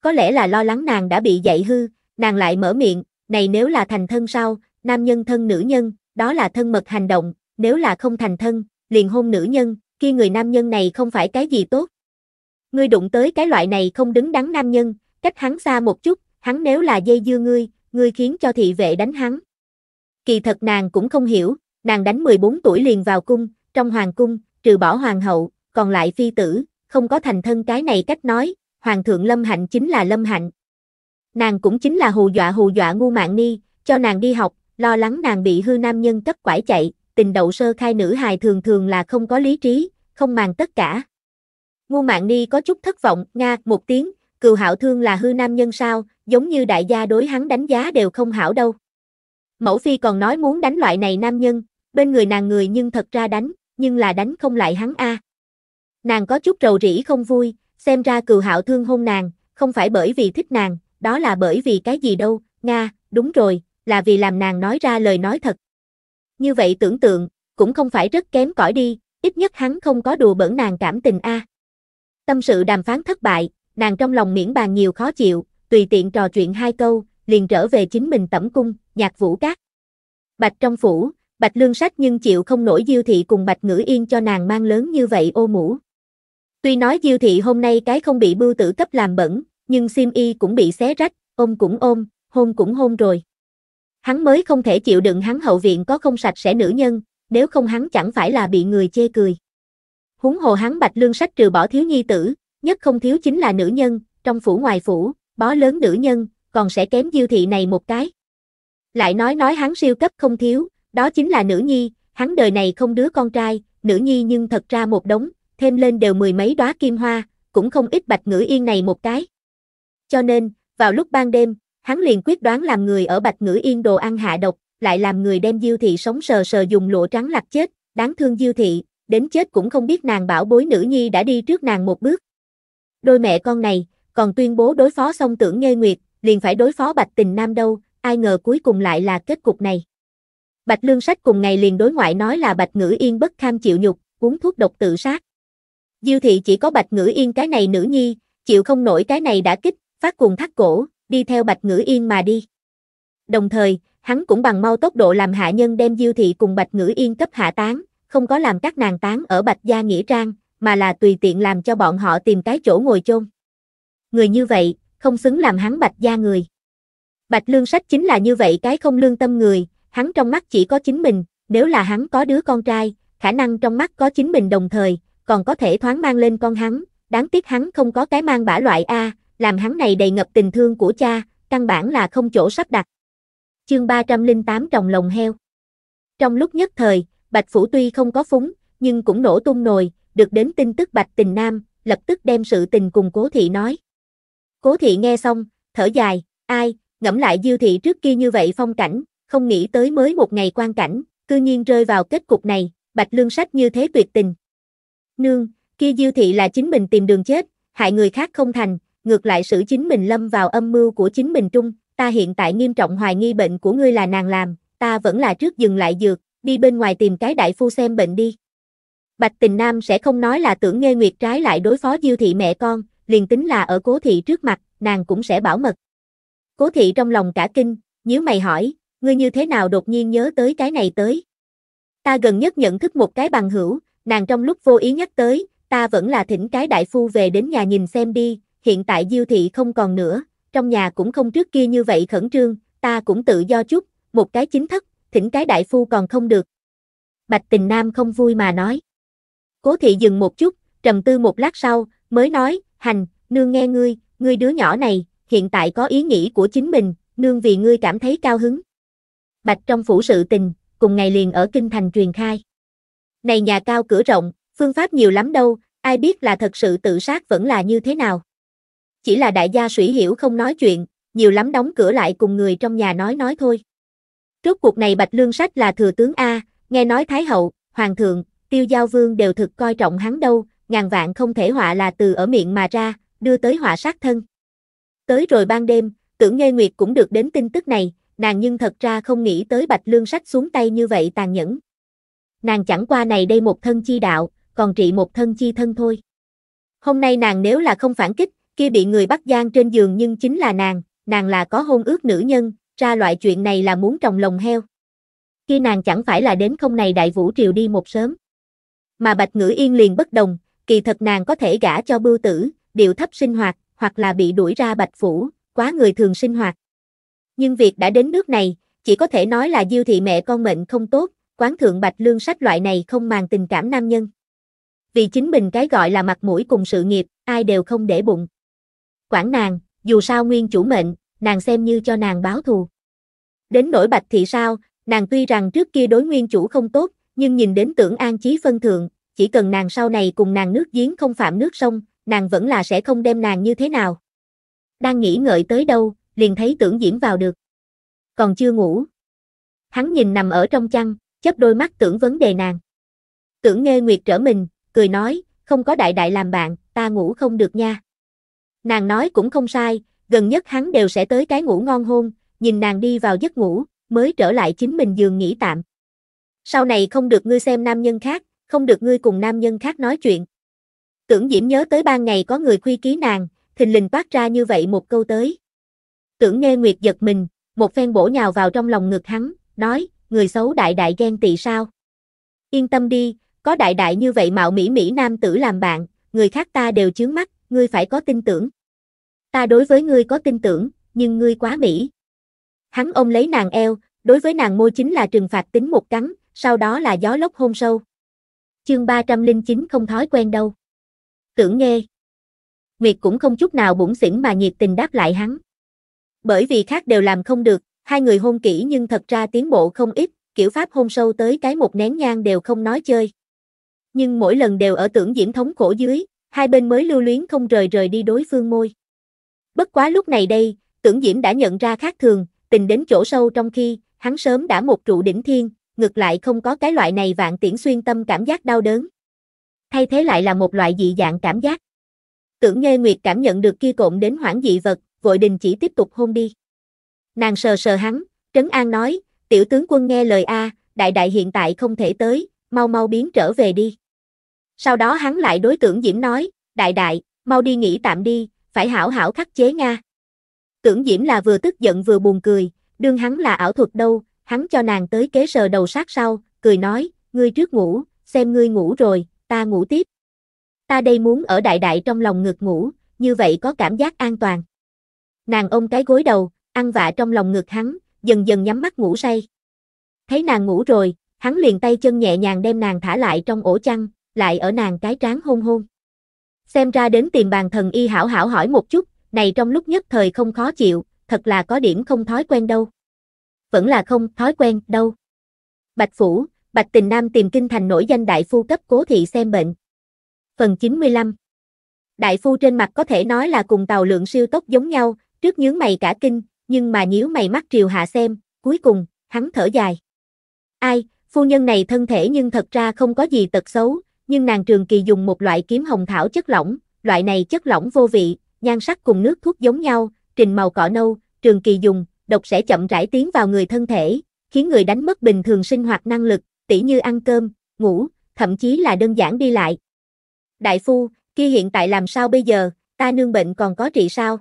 Có lẽ là lo lắng nàng đã bị dạy hư, nàng lại mở miệng, này nếu là thành thân sao, nam nhân thân nữ nhân, đó là thân mật hành động, nếu là không thành thân, liền hôn nữ nhân, khi người nam nhân này không phải cái gì tốt. Ngươi đụng tới cái loại này không đứng đắn nam nhân, cách hắn xa một chút, hắn nếu là dây dưa ngươi, ngươi khiến cho thị vệ đánh hắn. Kỳ thật nàng cũng không hiểu, nàng đánh 14 tuổi liền vào cung, trong hoàng cung, trừ bỏ hoàng hậu, còn lại phi tử, không có thành thân cái này cách nói, hoàng thượng Lâm Hạnh chính là Lâm Hạnh. Nàng cũng chính là hù dọa hù dọa ngu mạng ni, cho nàng đi học, lo lắng nàng bị hư nam nhân cấp quải chạy, tình đậu sơ khai nữ hài thường thường là không có lý trí, không màng tất cả. Ngu mạng ni có chút thất vọng, nga, một tiếng, cừu hạo thương là hư nam nhân sao, giống như đại gia đối hắn đánh giá đều không hảo đâu. Mẫu phi còn nói muốn đánh loại này nam nhân, bên người nàng người nhưng thật ra đánh, nhưng là đánh không lại hắn a. Nàng có chút rầu rĩ không vui, xem ra cừu hạo thương hôn nàng, không phải bởi vì thích nàng, đó là bởi vì cái gì đâu, Nga, đúng rồi, là vì làm nàng nói ra lời nói thật. Như vậy tưởng tượng, cũng không phải rất kém cỏi đi, ít nhất hắn không có đùa bỡn nàng cảm tình a. Tâm sự đàm phán thất bại, nàng trong lòng miễn bàn nhiều khó chịu, tùy tiện trò chuyện hai câu, liền trở về chính mình tẩm cung, nhạc vũ cát. Bạch trong phủ, Bạch Lương Sách nhưng chịu không nổi Diêu Thị cùng Bạch Ngữ Yên cho nàng mang lớn như vậy ô mũ. Tuy nói Diêu Thị hôm nay cái không bị bưu tử cấp làm bẩn, nhưng sim y cũng bị xé rách, ôm cũng ôm, hôn cũng hôn rồi. Hắn mới không thể chịu đựng hắn hậu viện có không sạch sẽ nữ nhân, nếu không hắn chẳng phải là bị người chê cười. Húng hồ hắn Bạch Lương Sách trừ bỏ thiếu nhi tử, nhất không thiếu chính là nữ nhân, trong phủ ngoài phủ, bó lớn nữ nhân, còn sẽ kém Diêu Thị này một cái. Lại nói nói hắn siêu cấp không thiếu, đó chính là nữ nhi, hắn đời này không đứa con trai, nữ nhi nhưng thật ra một đống, thêm lên đều mười mấy đóa kim hoa, cũng không ít bạch ngữ yên này một cái. Cho nên, vào lúc ban đêm, hắn liền quyết đoán làm người ở bạch ngữ yên đồ ăn hạ độc, lại làm người đem diêu thị sống sờ sờ dùng lụa trắng lặt chết, đáng thương diêu thị, đến chết cũng không biết nàng bảo bối nữ nhi đã đi trước nàng một bước. Đôi mẹ con này, còn tuyên bố đối phó xong tưởng nghe nguyệt, liền phải đối phó bạch tình nam đâu, ai ngờ cuối cùng lại là kết cục này. Bạch Lương Sách cùng ngày liền đối ngoại nói là Bạch Ngữ Yên bất kham chịu nhục, uống thuốc độc tự sát. Diêu thị chỉ có Bạch Ngữ Yên cái này nữ nhi, chịu không nổi cái này đã kích, phát cuồng thắt cổ, đi theo Bạch Ngữ Yên mà đi. Đồng thời, hắn cũng bằng mau tốc độ làm hạ nhân đem Diêu thị cùng Bạch Ngữ Yên cấp hạ tán, không có làm các nàng tán ở Bạch gia nghĩa trang, mà là tùy tiện làm cho bọn họ tìm cái chỗ ngồi chôn. Người như vậy, không xứng làm hắn Bạch gia người. Bạch Lương Sách chính là như vậy cái không lương tâm người, hắn trong mắt chỉ có chính mình, nếu là hắn có đứa con trai, khả năng trong mắt có chính mình đồng thời, còn có thể thoáng mang lên con hắn, đáng tiếc hắn không có cái mang bả loại A, làm hắn này đầy ngập tình thương của cha, căn bản là không chỗ sắp đặt. Chương 308 trồng lồng heo Trong lúc nhất thời, Bạch Phủ tuy không có phúng, nhưng cũng nổ tung nồi, được đến tin tức Bạch Tình Nam, lập tức đem sự tình cùng Cố Thị nói. Cố Thị nghe xong, thở dài, ai, ngẫm lại Diêu Thị trước kia như vậy phong cảnh, không nghĩ tới mới một ngày quan cảnh, cư nhiên rơi vào kết cục này, Bạch Lương Sách như thế tuyệt tình. Nương, kia Diêu thị là chính mình tìm đường chết, hại người khác không thành, ngược lại xử chính mình lâm vào âm mưu của chính mình trung, ta hiện tại nghiêm trọng hoài nghi bệnh của ngươi là nàng làm, ta vẫn là trước dừng lại dược, đi bên ngoài tìm cái đại phu xem bệnh đi. Bạch Tình Nam sẽ không nói là tưởng nghe Nguyệt trái lại đối phó Diêu thị mẹ con, liền tính là ở Cố thị trước mặt, nàng cũng sẽ bảo mật. Cố thị trong lòng cả kinh, nhíu mày hỏi, ngươi như thế nào đột nhiên nhớ tới cái này tới. Ta gần nhất nhận thức một cái bằng hữu, nàng trong lúc vô ý nhắc tới, ta vẫn là thỉnh cái đại phu về đến nhà nhìn xem đi, hiện tại diêu thị không còn nữa, trong nhà cũng không trước kia như vậy khẩn trương, ta cũng tự do chút, một cái chính thức thỉnh cái đại phu còn không được. Bạch tình nam không vui mà nói. Cố thị dừng một chút, trầm tư một lát sau, mới nói, hành, nương nghe ngươi, ngươi đứa nhỏ này, hiện tại có ý nghĩ của chính mình, nương vì ngươi cảm thấy cao hứng bạch trong phủ sự tình, cùng ngày liền ở kinh thành truyền khai. Này nhà cao cửa rộng, phương pháp nhiều lắm đâu, ai biết là thật sự tự sát vẫn là như thế nào. Chỉ là đại gia sủy hiểu không nói chuyện, nhiều lắm đóng cửa lại cùng người trong nhà nói nói thôi. Trước cuộc này Bạch Lương Sách là thừa tướng A, nghe nói Thái Hậu, Hoàng thượng, Tiêu Giao Vương đều thực coi trọng hắn đâu, ngàn vạn không thể họa là từ ở miệng mà ra, đưa tới họa sát thân. Tới rồi ban đêm, tưởng Nghê Nguyệt cũng được đến tin tức này, nàng nhưng thật ra không nghĩ tới Bạch Lương sách xuống tay như vậy tàn nhẫn. Nàng chẳng qua này đây một thân chi đạo, còn trị một thân chi thân thôi. Hôm nay nàng nếu là không phản kích, kia bị người bắt gian trên giường nhưng chính là nàng, nàng là có hôn ước nữ nhân, ra loại chuyện này là muốn trồng lồng heo. Kia nàng chẳng phải là đến không này đại vũ triều đi một sớm. Mà Bạch Ngữ Yên liền bất đồng, kỳ thật nàng có thể gả cho bưu tử, điệu thấp sinh hoạt, hoặc là bị đuổi ra Bạch Phủ, quá người thường sinh hoạt. Nhưng việc đã đến nước này, chỉ có thể nói là Diêu thị mẹ con mệnh không tốt, quán thượng bạch lương sách loại này không màng tình cảm nam nhân. Vì chính mình cái gọi là mặt mũi cùng sự nghiệp, ai đều không để bụng. quản nàng, dù sao nguyên chủ mệnh, nàng xem như cho nàng báo thù. Đến nỗi bạch thị sao, nàng tuy rằng trước kia đối nguyên chủ không tốt, nhưng nhìn đến tưởng an chí phân thượng, chỉ cần nàng sau này cùng nàng nước giếng không phạm nước sông, nàng vẫn là sẽ không đem nàng như thế nào. Đang nghĩ ngợi tới đâu, liền thấy tưởng diễm vào được. Còn chưa ngủ. Hắn nhìn nằm ở trong chăn, chớp đôi mắt tưởng vấn đề nàng. Tưởng nghe nguyệt trở mình, cười nói, không có đại đại làm bạn, ta ngủ không được nha. Nàng nói cũng không sai, gần nhất hắn đều sẽ tới cái ngủ ngon hôn, nhìn nàng đi vào giấc ngủ, mới trở lại chính mình giường nghỉ tạm. Sau này không được ngươi xem nam nhân khác, không được ngươi cùng nam nhân khác nói chuyện. Tưởng Diễm nhớ tới ban ngày có người khuy ký nàng, thình lình toát ra như vậy một câu tới. Tưởng nghe Nguyệt giật mình, một phen bổ nhào vào trong lòng ngực hắn, nói, người xấu đại đại ghen tị sao? Yên tâm đi, có đại đại như vậy mạo mỹ mỹ nam tử làm bạn, người khác ta đều chướng mắt, ngươi phải có tin tưởng. Ta đối với ngươi có tin tưởng, nhưng ngươi quá mỹ. Hắn ôm lấy nàng eo, đối với nàng môi chính là trừng phạt tính một cắn, sau đó là gió lốc hôn sâu. Chương 309 không thói quen đâu. Tưởng nghe. Nguyệt cũng không chút nào bụng xỉn mà nhiệt tình đáp lại hắn bởi vì khác đều làm không được, hai người hôn kỹ nhưng thật ra tiến bộ không ít, kiểu pháp hôn sâu tới cái một nén nhang đều không nói chơi. Nhưng mỗi lần đều ở tưởng diễm thống khổ dưới, hai bên mới lưu luyến không rời rời đi đối phương môi. Bất quá lúc này đây, tưởng diễm đã nhận ra khác thường, tình đến chỗ sâu trong khi, hắn sớm đã một trụ đỉnh thiên, ngược lại không có cái loại này vạn tiễn xuyên tâm cảm giác đau đớn. Thay thế lại là một loại dị dạng cảm giác. Tưởng Nghê Nguyệt cảm nhận được kia cộm đến hoảng dị vật, vội đình chỉ tiếp tục hôn đi. Nàng sờ sờ hắn, trấn an nói, tiểu tướng quân nghe lời A, đại đại hiện tại không thể tới, mau mau biến trở về đi. Sau đó hắn lại đối tưởng Diễm nói, đại đại, mau đi nghỉ tạm đi, phải hảo hảo khắc chế Nga. Tưởng Diễm là vừa tức giận vừa buồn cười, đương hắn là ảo thuật đâu, hắn cho nàng tới kế sờ đầu sát sau, cười nói, ngươi trước ngủ, xem ngươi ngủ rồi, ta ngủ tiếp. Ta đây muốn ở đại đại trong lòng ngực ngủ, như vậy có cảm giác an toàn. Nàng ôm cái gối đầu, ăn vạ trong lòng ngực hắn, dần dần nhắm mắt ngủ say. Thấy nàng ngủ rồi, hắn liền tay chân nhẹ nhàng đem nàng thả lại trong ổ chăn, lại ở nàng cái trán hôn hôn. Xem ra đến tìm bàn thần y hảo hảo hỏi một chút, này trong lúc nhất thời không khó chịu, thật là có điểm không thói quen đâu. Vẫn là không thói quen đâu. Bạch Phủ, Bạch Tình Nam tìm kinh thành nổi danh đại phu cấp cố thị xem bệnh. Phần 95 Đại phu trên mặt có thể nói là cùng tàu lượng siêu tốc giống nhau, Trước nhướng mày cả kinh, nhưng mà nhíu mày mắt triều hạ xem, cuối cùng, hắn thở dài. Ai, phu nhân này thân thể nhưng thật ra không có gì tật xấu, nhưng nàng trường kỳ dùng một loại kiếm hồng thảo chất lỏng, loại này chất lỏng vô vị, nhan sắc cùng nước thuốc giống nhau, trình màu cỏ nâu, trường kỳ dùng, độc sẽ chậm rãi tiến vào người thân thể, khiến người đánh mất bình thường sinh hoạt năng lực, tỉ như ăn cơm, ngủ, thậm chí là đơn giản đi lại. Đại phu, kia hiện tại làm sao bây giờ, ta nương bệnh còn có trị sao?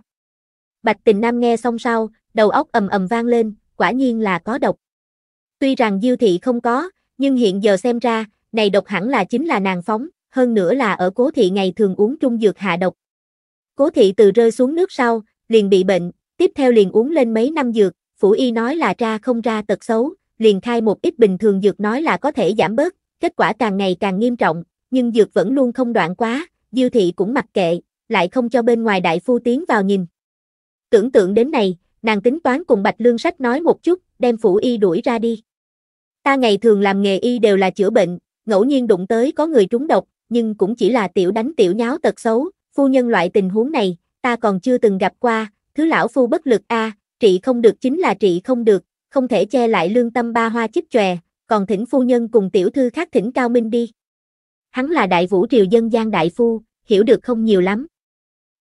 Bạch Tình Nam nghe xong sau, đầu óc ầm ầm vang lên, quả nhiên là có độc. Tuy rằng Diêu thị không có, nhưng hiện giờ xem ra, này độc hẳn là chính là nàng phóng, hơn nữa là ở Cố thị ngày thường uống trung dược hạ độc. Cố thị từ rơi xuống nước sau, liền bị bệnh, tiếp theo liền uống lên mấy năm dược, phủ y nói là ra không ra tật xấu, liền khai một ít bình thường dược nói là có thể giảm bớt, kết quả càng ngày càng nghiêm trọng, nhưng dược vẫn luôn không đoạn quá, Diêu thị cũng mặc kệ, lại không cho bên ngoài đại phu tiến vào nhìn. Tưởng tượng đến này, nàng tính toán cùng Bạch Lương Sách nói một chút, đem phủ y đuổi ra đi. Ta ngày thường làm nghề y đều là chữa bệnh, ngẫu nhiên đụng tới có người trúng độc, nhưng cũng chỉ là tiểu đánh tiểu nháo tật xấu, phu nhân loại tình huống này, ta còn chưa từng gặp qua, thứ lão phu bất lực a, trị không được chính là trị không được, không thể che lại lương tâm ba hoa chích chòe, còn thỉnh phu nhân cùng tiểu thư khác thỉnh Cao Minh đi. Hắn là đại vũ triều dân gian đại phu, hiểu được không nhiều lắm.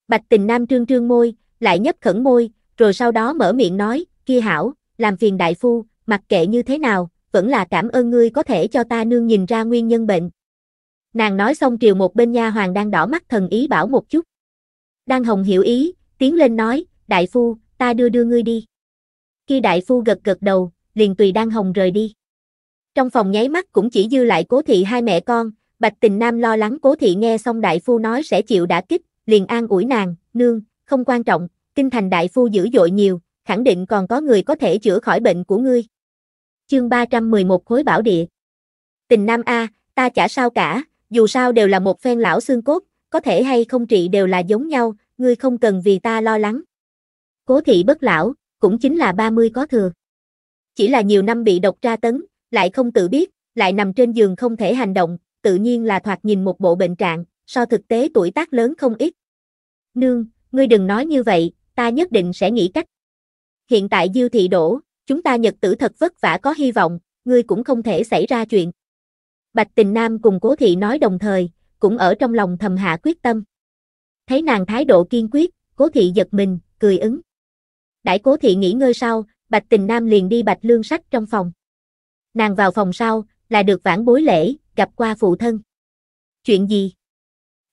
Bạch tình nam trương trương môi, lại nhấp khẩn môi, rồi sau đó mở miệng nói, kia hảo, làm phiền đại phu, mặc kệ như thế nào, vẫn là cảm ơn ngươi có thể cho ta nương nhìn ra nguyên nhân bệnh. Nàng nói xong triều một bên nha hoàng đang đỏ mắt thần ý bảo một chút. Đang hồng hiểu ý, tiến lên nói, đại phu, ta đưa đưa ngươi đi. Khi đại phu gật gật đầu, liền tùy đang hồng rời đi. Trong phòng nháy mắt cũng chỉ dư lại cố thị hai mẹ con, Bạch Tình Nam lo lắng cố thị nghe xong đại phu nói sẽ chịu đã kích, liền an ủi nàng, nương, không quan trọng, kinh thành đại phu dữ dội nhiều, khẳng định còn có người có thể chữa khỏi bệnh của ngươi. Chương 311 Khối Bảo Địa Tình Nam A, ta chả sao cả, dù sao đều là một phen lão xương cốt, có thể hay không trị đều là giống nhau, ngươi không cần vì ta lo lắng. Cố thị bất lão, cũng chính là 30 có thừa. Chỉ là nhiều năm bị độc tra tấn, lại không tự biết, lại nằm trên giường không thể hành động, tự nhiên là thoạt nhìn một bộ bệnh trạng, so thực tế tuổi tác lớn không ít. Nương, ngươi đừng nói như vậy, ta nhất định sẽ nghĩ cách. Hiện tại Diêu thị đổ, chúng ta Nhật tử thật vất vả có hy vọng, ngươi cũng không thể xảy ra chuyện. Bạch Tình Nam cùng Cố thị nói đồng thời, cũng ở trong lòng thầm hạ quyết tâm. Thấy nàng thái độ kiên quyết, Cố thị giật mình, cười ứng. đại Cố thị nghỉ ngơi sau, Bạch Tình Nam liền đi Bạch Lương Sách trong phòng. Nàng vào phòng sau, là được vãn bối lễ, gặp qua phụ thân. Chuyện gì?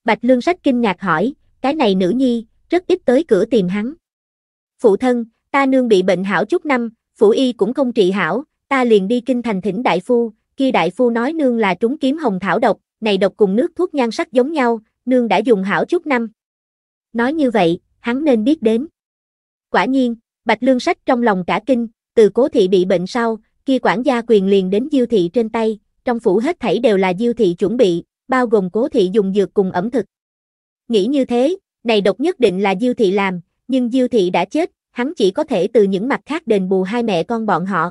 Bạch Lương Sách kinh ngạc hỏi, cái này nữ nhi, rất ít tới cửa tìm hắn. Phụ thân, ta nương bị bệnh hảo chút năm, phủ y cũng không trị hảo, ta liền đi kinh thành thỉnh đại phu, kia đại phu nói nương là trúng kiếm hồng thảo độc, này độc cùng nước thuốc nhan sắc giống nhau, nương đã dùng hảo chút năm. Nói như vậy, hắn nên biết đến. Quả nhiên, Bạch Lương Sách trong lòng cả kinh, từ cố thị bị bệnh sau, kia quản gia quyền liền đến diêu thị trên tay, trong phủ hết thảy đều là diêu thị chuẩn bị, bao gồm cố thị dùng dược cùng ẩm thực. Nghĩ như thế, này độc nhất định là Diêu Thị làm, nhưng Diêu Thị đã chết, hắn chỉ có thể từ những mặt khác đền bù hai mẹ con bọn họ.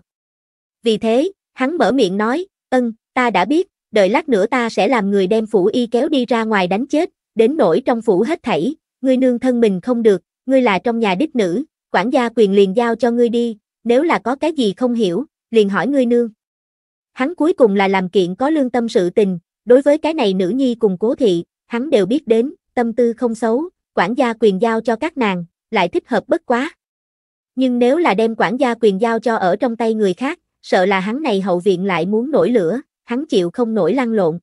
Vì thế, hắn mở miệng nói, ân, ta đã biết, đợi lát nữa ta sẽ làm người đem phủ y kéo đi ra ngoài đánh chết, đến nỗi trong phủ hết thảy, ngươi nương thân mình không được, ngươi là trong nhà đích nữ, quản gia quyền liền giao cho ngươi đi, nếu là có cái gì không hiểu, liền hỏi ngươi nương. Hắn cuối cùng là làm kiện có lương tâm sự tình, đối với cái này nữ nhi cùng cố thị, hắn đều biết đến, tâm tư không xấu, quản gia quyền giao cho các nàng, lại thích hợp bất quá. Nhưng nếu là đem quản gia quyền giao cho ở trong tay người khác, sợ là hắn này hậu viện lại muốn nổi lửa, hắn chịu không nổi lăn lộn.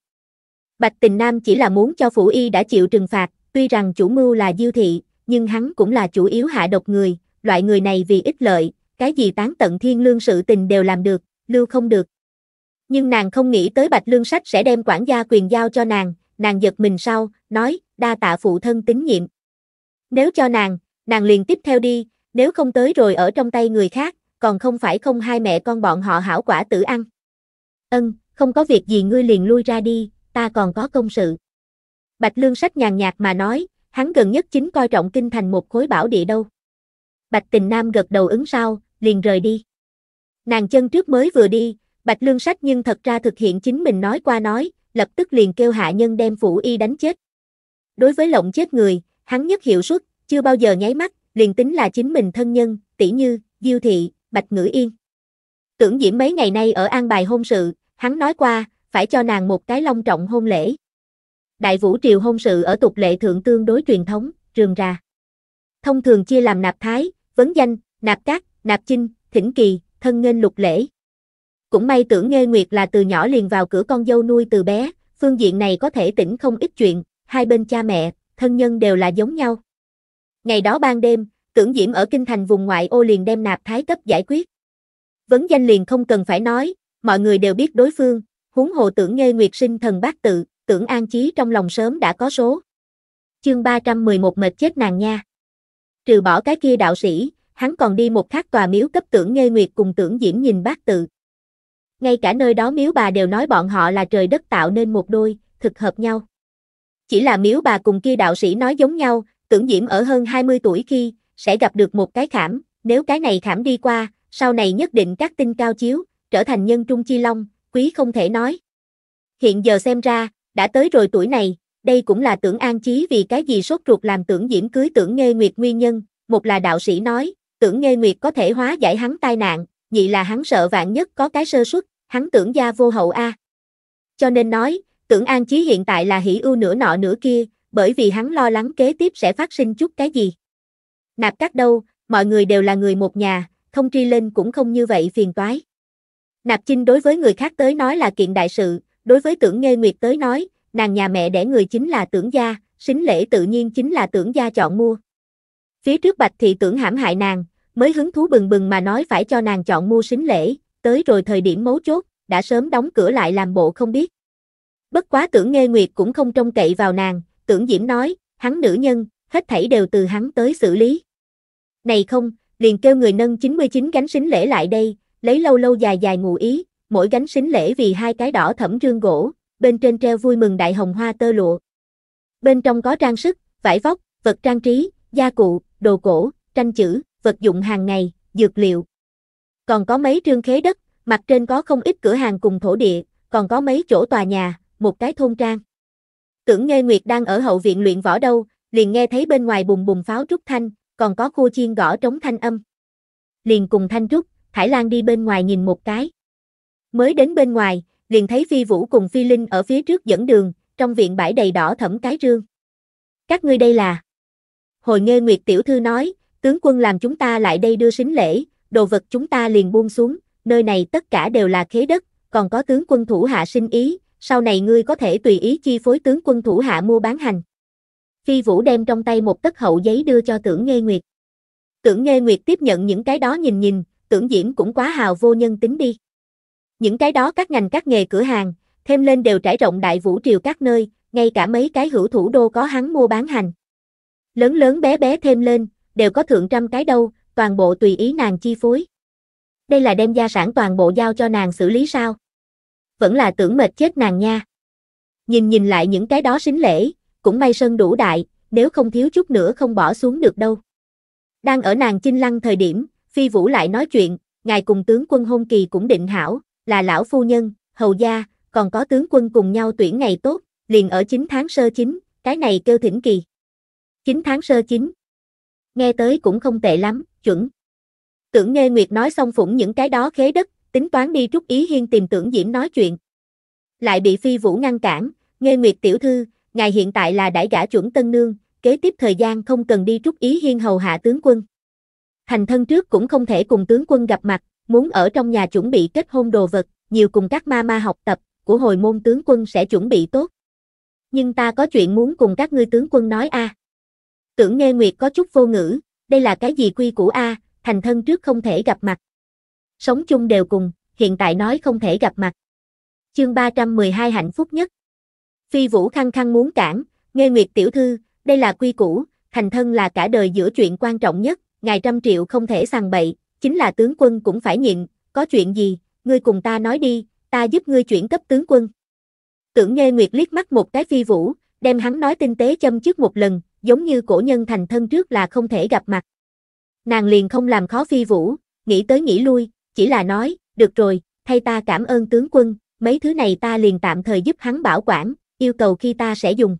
Bạch Tình Nam chỉ là muốn cho Phủ Y đã chịu trừng phạt, tuy rằng chủ mưu là Diêu Thị, nhưng hắn cũng là chủ yếu hạ độc người, loại người này vì ích lợi, cái gì tán tận thiên lương sự tình đều làm được, lưu không được. Nhưng nàng không nghĩ tới Bạch Lương Sách sẽ đem quản gia quyền giao cho nàng, nàng giật mình sau, nói, đa tạ phụ thân tín nhiệm. Nếu cho nàng, nàng liền tiếp theo đi, nếu không tới rồi ở trong tay người khác, còn không phải không hai mẹ con bọn họ hảo quả tử ăn. Ân, không có việc gì ngươi liền lui ra đi, ta còn có công sự. Bạch Lương Sách nhàn nhạt mà nói, hắn gần nhất chính coi trọng kinh thành một khối bảo địa đâu. Bạch Tình Nam gật đầu ứng sau, liền rời đi. Nàng chân trước mới vừa đi, Bạch Lương Sách nhưng thật ra thực hiện chính mình nói qua nói, lập tức liền kêu hạ nhân đem phủ y đánh chết. Đối với lộng chết người, Hắn nhất hiệu suất, chưa bao giờ nháy mắt, liền tính là chính mình thân nhân, tỷ như, Diêu Thị, Bạch Ngữ Yên. Tưởng Diễm mấy ngày nay ở an bài hôn sự, hắn nói qua, phải cho nàng một cái long trọng hôn lễ. Đại vũ triều hôn sự ở tục lệ thượng tương đối truyền thống, trường ra Thông thường chia làm nạp thái, vấn danh, nạp cát, nạp chinh, thỉnh kỳ, thân nghênh lục lễ. Cũng may tưởng nghe Nguyệt là từ nhỏ liền vào cửa con dâu nuôi từ bé, phương diện này có thể tỉnh không ít chuyện, hai bên cha mẹ, thân nhân đều là giống nhau. Ngày đó ban đêm, tưởng diễm ở kinh thành vùng ngoại ô liền đem nạp thái cấp giải quyết. Vấn danh liền không cần phải nói, mọi người đều biết đối phương, huống hồ tưởng nghê nguyệt sinh thần bát tự, tưởng an trí trong lòng sớm đã có số. Chương 311 mệt chết nàng nha. Trừ bỏ cái kia đạo sĩ, hắn còn đi một khác tòa miếu cấp tưởng nghê nguyệt cùng tưởng diễm nhìn bát tự. Ngay cả nơi đó miếu bà đều nói bọn họ là trời đất tạo nên một đôi, thực hợp nhau. Chỉ là miếu bà cùng kia đạo sĩ nói giống nhau, tưởng diễm ở hơn 20 tuổi khi, sẽ gặp được một cái khảm, nếu cái này khảm đi qua, sau này nhất định các tinh cao chiếu, trở thành nhân trung chi long, quý không thể nói. Hiện giờ xem ra, đã tới rồi tuổi này, đây cũng là tưởng an chí vì cái gì sốt ruột làm tưởng diễm cưới tưởng nghe nguyệt nguyên nhân, một là đạo sĩ nói, tưởng nghe nguyệt có thể hóa giải hắn tai nạn, nhị là hắn sợ vạn nhất có cái sơ suất, hắn tưởng gia vô hậu a. Cho nên nói, Tưởng An Chí hiện tại là hỉ ưu nửa nọ nửa kia, bởi vì hắn lo lắng kế tiếp sẽ phát sinh chút cái gì. Nạp các đâu, mọi người đều là người một nhà, thông tri lên cũng không như vậy phiền toái. Nạp Chinh đối với người khác tới nói là kiện đại sự, đối với tưởng Nghe Nguyệt tới nói, nàng nhà mẹ đẻ người chính là tưởng gia, xính lễ tự nhiên chính là tưởng gia chọn mua. Phía trước Bạch Thị tưởng hãm hại nàng, mới hứng thú bừng bừng mà nói phải cho nàng chọn mua xính lễ, tới rồi thời điểm mấu chốt, đã sớm đóng cửa lại làm bộ không biết. Bất quá tưởng nghe Nguyệt cũng không trông cậy vào nàng, tưởng Diễm nói, hắn nữ nhân, hết thảy đều từ hắn tới xử lý. Này không, liền kêu người nâng 99 gánh xính lễ lại đây, lấy lâu lâu dài dài ngụ ý, mỗi gánh xính lễ vì hai cái đỏ thẫm rương gỗ, bên trên treo vui mừng đại hồng hoa tơ lụa. Bên trong có trang sức, vải vóc, vật trang trí, gia cụ, đồ cổ, tranh chữ, vật dụng hàng ngày, dược liệu. Còn có mấy trương khế đất, mặt trên có không ít cửa hàng cùng thổ địa, còn có mấy chỗ tòa nhà, một cái thôn trang. Tưởng Nghê Nguyệt đang ở hậu viện luyện võ đâu, liền nghe thấy bên ngoài bùng bùng pháo trúc thanh, còn có khu chiên gõ trống thanh âm. Liền cùng thanh trúc, Thải Lan đi bên ngoài nhìn một cái. Mới đến bên ngoài, liền thấy Phi Vũ cùng Phi Linh ở phía trước dẫn đường, trong viện bãi đầy đỏ thẫm cái rương. Các ngươi đây là... Hồi Nghê Nguyệt tiểu thư nói, tướng quân làm chúng ta lại đây đưa sính lễ, đồ vật chúng ta liền buông xuống, nơi này tất cả đều là khế đất, còn có tướng quân thủ hạ sinh ý, sau này ngươi có thể tùy ý chi phối tướng quân thủ hạ mua bán hành. Phi Vũ đem trong tay một tất hậu giấy đưa cho tưởng Nghê Nguyệt. Tưởng Nghê Nguyệt tiếp nhận những cái đó nhìn nhìn, tưởng Diễm cũng quá hào vô nhân tính đi. Những cái đó các ngành các nghề cửa hàng, thêm lên đều trải rộng đại vũ triều các nơi, ngay cả mấy cái hữu thủ đô có hắn mua bán hành. Lớn lớn bé bé thêm lên, đều có thượng trăm cái đâu, toàn bộ tùy ý nàng chi phối. Đây là đem gia sản toàn bộ giao cho nàng xử lý sao? vẫn là tưởng mệt chết nàng nha. Nhìn nhìn lại những cái đó xính lễ, cũng may sân đủ đại, nếu không thiếu chút nữa không bỏ xuống được đâu. Đang ở nàng chinh lăng thời điểm, phi vũ lại nói chuyện, ngài cùng tướng quân hôn kỳ cũng định hảo, là lão phu nhân, hầu gia, còn có tướng quân cùng nhau tuyển ngày tốt, liền ở 9 tháng sơ chính, cái này kêu thỉnh kỳ. 9 tháng sơ chính. Nghe tới cũng không tệ lắm, chuẩn. Tưởng nghe Nguyệt nói xong phủng những cái đó khế đất tính toán đi trúc ý hiên tìm tưởng diễm nói chuyện. Lại bị phi vũ ngăn cản, nghe nguyệt tiểu thư, ngài hiện tại là đại gã chuẩn tân nương, kế tiếp thời gian không cần đi trúc ý hiên hầu hạ tướng quân. Thành thân trước cũng không thể cùng tướng quân gặp mặt, muốn ở trong nhà chuẩn bị kết hôn đồ vật, nhiều cùng các ma ma học tập, của hồi môn tướng quân sẽ chuẩn bị tốt. Nhưng ta có chuyện muốn cùng các ngươi tướng quân nói a. À. Tưởng nghe Nguyệt có chút vô ngữ, đây là cái gì quy củ a, thành thân trước không thể gặp mặt sống chung đều cùng, hiện tại nói không thể gặp mặt. Chương 312 hạnh phúc nhất. Phi Vũ khăng khăng muốn cản, Nghê Nguyệt tiểu thư, đây là quy củ, thành thân là cả đời giữa chuyện quan trọng nhất, ngài trăm triệu không thể sàng bậy, chính là tướng quân cũng phải nhịn, có chuyện gì, ngươi cùng ta nói đi, ta giúp ngươi chuyển cấp tướng quân. Tưởng Nghê Nguyệt liếc mắt một cái Phi Vũ, đem hắn nói tinh tế châm trước một lần, giống như cổ nhân thành thân trước là không thể gặp mặt. Nàng liền không làm khó Phi Vũ, nghĩ tới nghĩ lui, chỉ là nói, được rồi, thay ta cảm ơn tướng quân, mấy thứ này ta liền tạm thời giúp hắn bảo quản, yêu cầu khi ta sẽ dùng.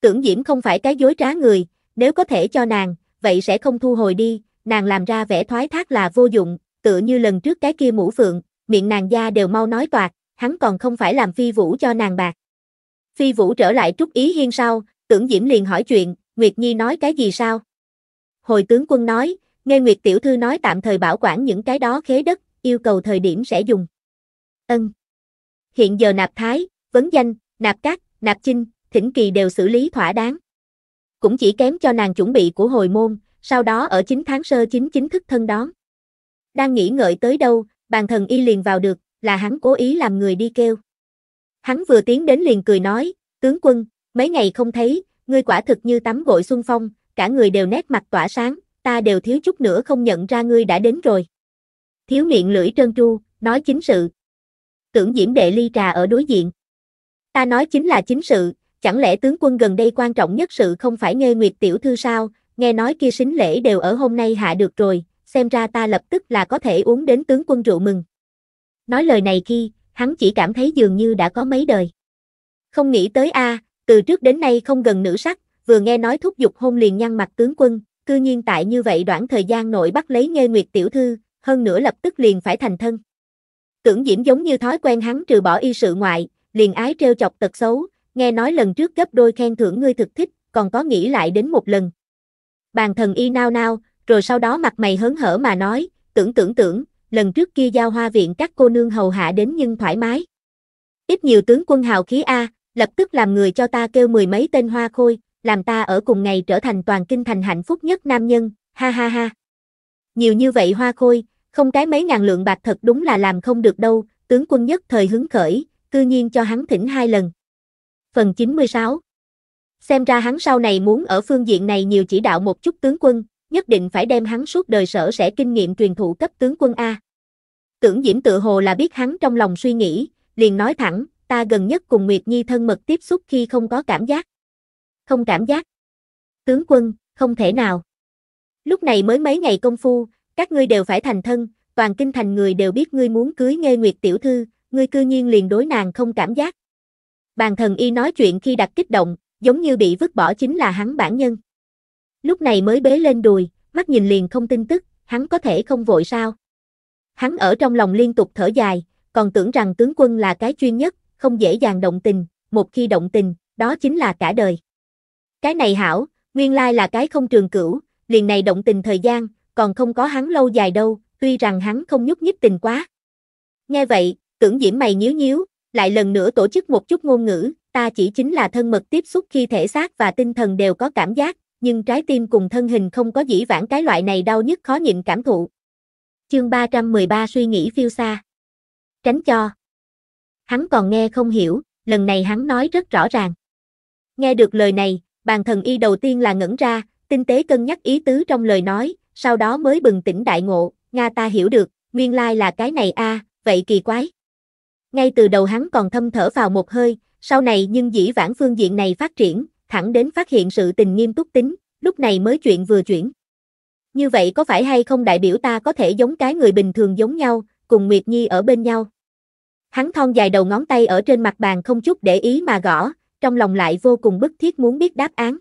Tưởng Diễm không phải cái dối trá người, nếu có thể cho nàng, vậy sẽ không thu hồi đi, nàng làm ra vẻ thoái thác là vô dụng, tựa như lần trước cái kia mũ phượng, miệng nàng da đều mau nói toạc, hắn còn không phải làm phi vũ cho nàng bạc. Phi vũ trở lại trúc ý hiên sau, tưởng Diễm liền hỏi chuyện, Nguyệt Nhi nói cái gì sao? Hồi tướng quân nói, Nghe Nguyệt Tiểu Thư nói tạm thời bảo quản những cái đó khế đất, yêu cầu thời điểm sẽ dùng. Ân. Hiện giờ nạp thái, vấn danh, nạp cát, nạp chinh, thỉnh kỳ đều xử lý thỏa đáng. Cũng chỉ kém cho nàng chuẩn bị của hồi môn, sau đó ở 9 tháng sơ chính chính thức thân đón. Đang nghĩ ngợi tới đâu, bàn thần y liền vào được, là hắn cố ý làm người đi kêu. Hắn vừa tiến đến liền cười nói, tướng quân, mấy ngày không thấy, ngươi quả thực như tắm gội xuân phong, cả người đều nét mặt tỏa sáng, ta đều thiếu chút nữa không nhận ra ngươi đã đến rồi. Thiếu miệng lưỡi trơn tru, nói chính sự. Tưởng Diễm đệ ly trà ở đối diện. Ta nói chính là chính sự, chẳng lẽ tướng quân gần đây quan trọng nhất sự không phải nghe nguyệt tiểu thư sao, nghe nói kia xính lễ đều ở hôm nay hạ được rồi, xem ra ta lập tức là có thể uống đến tướng quân rượu mừng. Nói lời này khi, hắn chỉ cảm thấy dường như đã có mấy đời. Không nghĩ tới a, từ trước đến nay không gần nữ sắc, vừa nghe nói thúc giục hôn liền nhăn mặt tướng quân, cư nhiên tại như vậy đoạn thời gian nội bắt lấy nghe Nguyệt tiểu thư, hơn nữa lập tức liền phải thành thân. Tưởng Diễm giống như thói quen hắn trừ bỏ y sự ngoại, liền ái treo chọc tật xấu, nghe nói lần trước gấp đôi khen thưởng ngươi thực thích, còn có nghĩ lại đến một lần. Bàn thần y nao nao, rồi sau đó mặt mày hớn hở mà nói, tưởng tưởng tưởng, lần trước kia giao hoa viện các cô nương hầu hạ đến nhưng thoải mái. Ít nhiều tướng quân hào khí A, lập tức làm người cho ta kêu mười mấy tên hoa khôi, làm ta ở cùng ngày trở thành toàn kinh thành hạnh phúc nhất nam nhân, ha ha ha. Nhiều như vậy hoa khôi, không cái mấy ngàn lượng bạc thật đúng là làm không được đâu, tướng quân nhất thời hứng khởi, cư nhiên cho hắn thỉnh hai lần. Phần 96 Xem ra hắn sau này muốn ở phương diện này nhiều chỉ đạo một chút tướng quân, nhất định phải đem hắn suốt đời sở sẽ kinh nghiệm truyền thụ cấp tướng quân A. Tưởng Diễm tự hồ là biết hắn trong lòng suy nghĩ, liền nói thẳng, ta gần nhất cùng Nguyệt Nhi thân mật tiếp xúc khi không có cảm giác không cảm giác. Tướng quân, không thể nào. Lúc này mới mấy ngày công phu, các ngươi đều phải thành thân, toàn kinh thành người đều biết ngươi muốn cưới Nghê Nguyệt tiểu thư, ngươi cư nhiên liền đối nàng không cảm giác. Bàn thần y nói chuyện khi đặt kích động, giống như bị vứt bỏ chính là hắn bản nhân. Lúc này mới bế lên đùi, mắt nhìn liền không tin tức, hắn có thể không vội sao. Hắn ở trong lòng liên tục thở dài, còn tưởng rằng tướng quân là cái chuyên nhất, không dễ dàng động tình, một khi động tình, đó chính là cả đời. Cái này hảo, nguyên lai là cái không trường cửu, liền này động tình thời gian, còn không có hắn lâu dài đâu, tuy rằng hắn không nhúc nhích tình quá. Nghe vậy, tưởng diễm mày nhíu nhíu, lại lần nữa tổ chức một chút ngôn ngữ, ta chỉ chính là thân mật tiếp xúc khi thể xác và tinh thần đều có cảm giác, nhưng trái tim cùng thân hình không có dĩ vãng cái loại này đau nhất khó nhịn cảm thụ. Chương 313 suy nghĩ phiêu xa. Tránh cho. Hắn còn nghe không hiểu, lần này hắn nói rất rõ ràng. Nghe được lời này, Bàn thần y đầu tiên là ngẩn ra, tinh tế cân nhắc ý tứ trong lời nói, sau đó mới bừng tỉnh đại ngộ, Nga ta hiểu được, nguyên lai là cái này a, vậy kỳ quái. Ngay từ đầu hắn còn thâm thở vào một hơi, sau này nhưng dĩ vãng phương diện này phát triển, thẳng đến phát hiện sự tình nghiêm túc tính, lúc này mới chuyện vừa chuyển. Như vậy có phải hay không đại biểu ta có thể giống cái người bình thường giống nhau, cùng Nguyệt Nhi ở bên nhau? Hắn thon dài đầu ngón tay ở trên mặt bàn không chút để ý mà gõ, trong lòng lại vô cùng bức thiết muốn biết đáp án.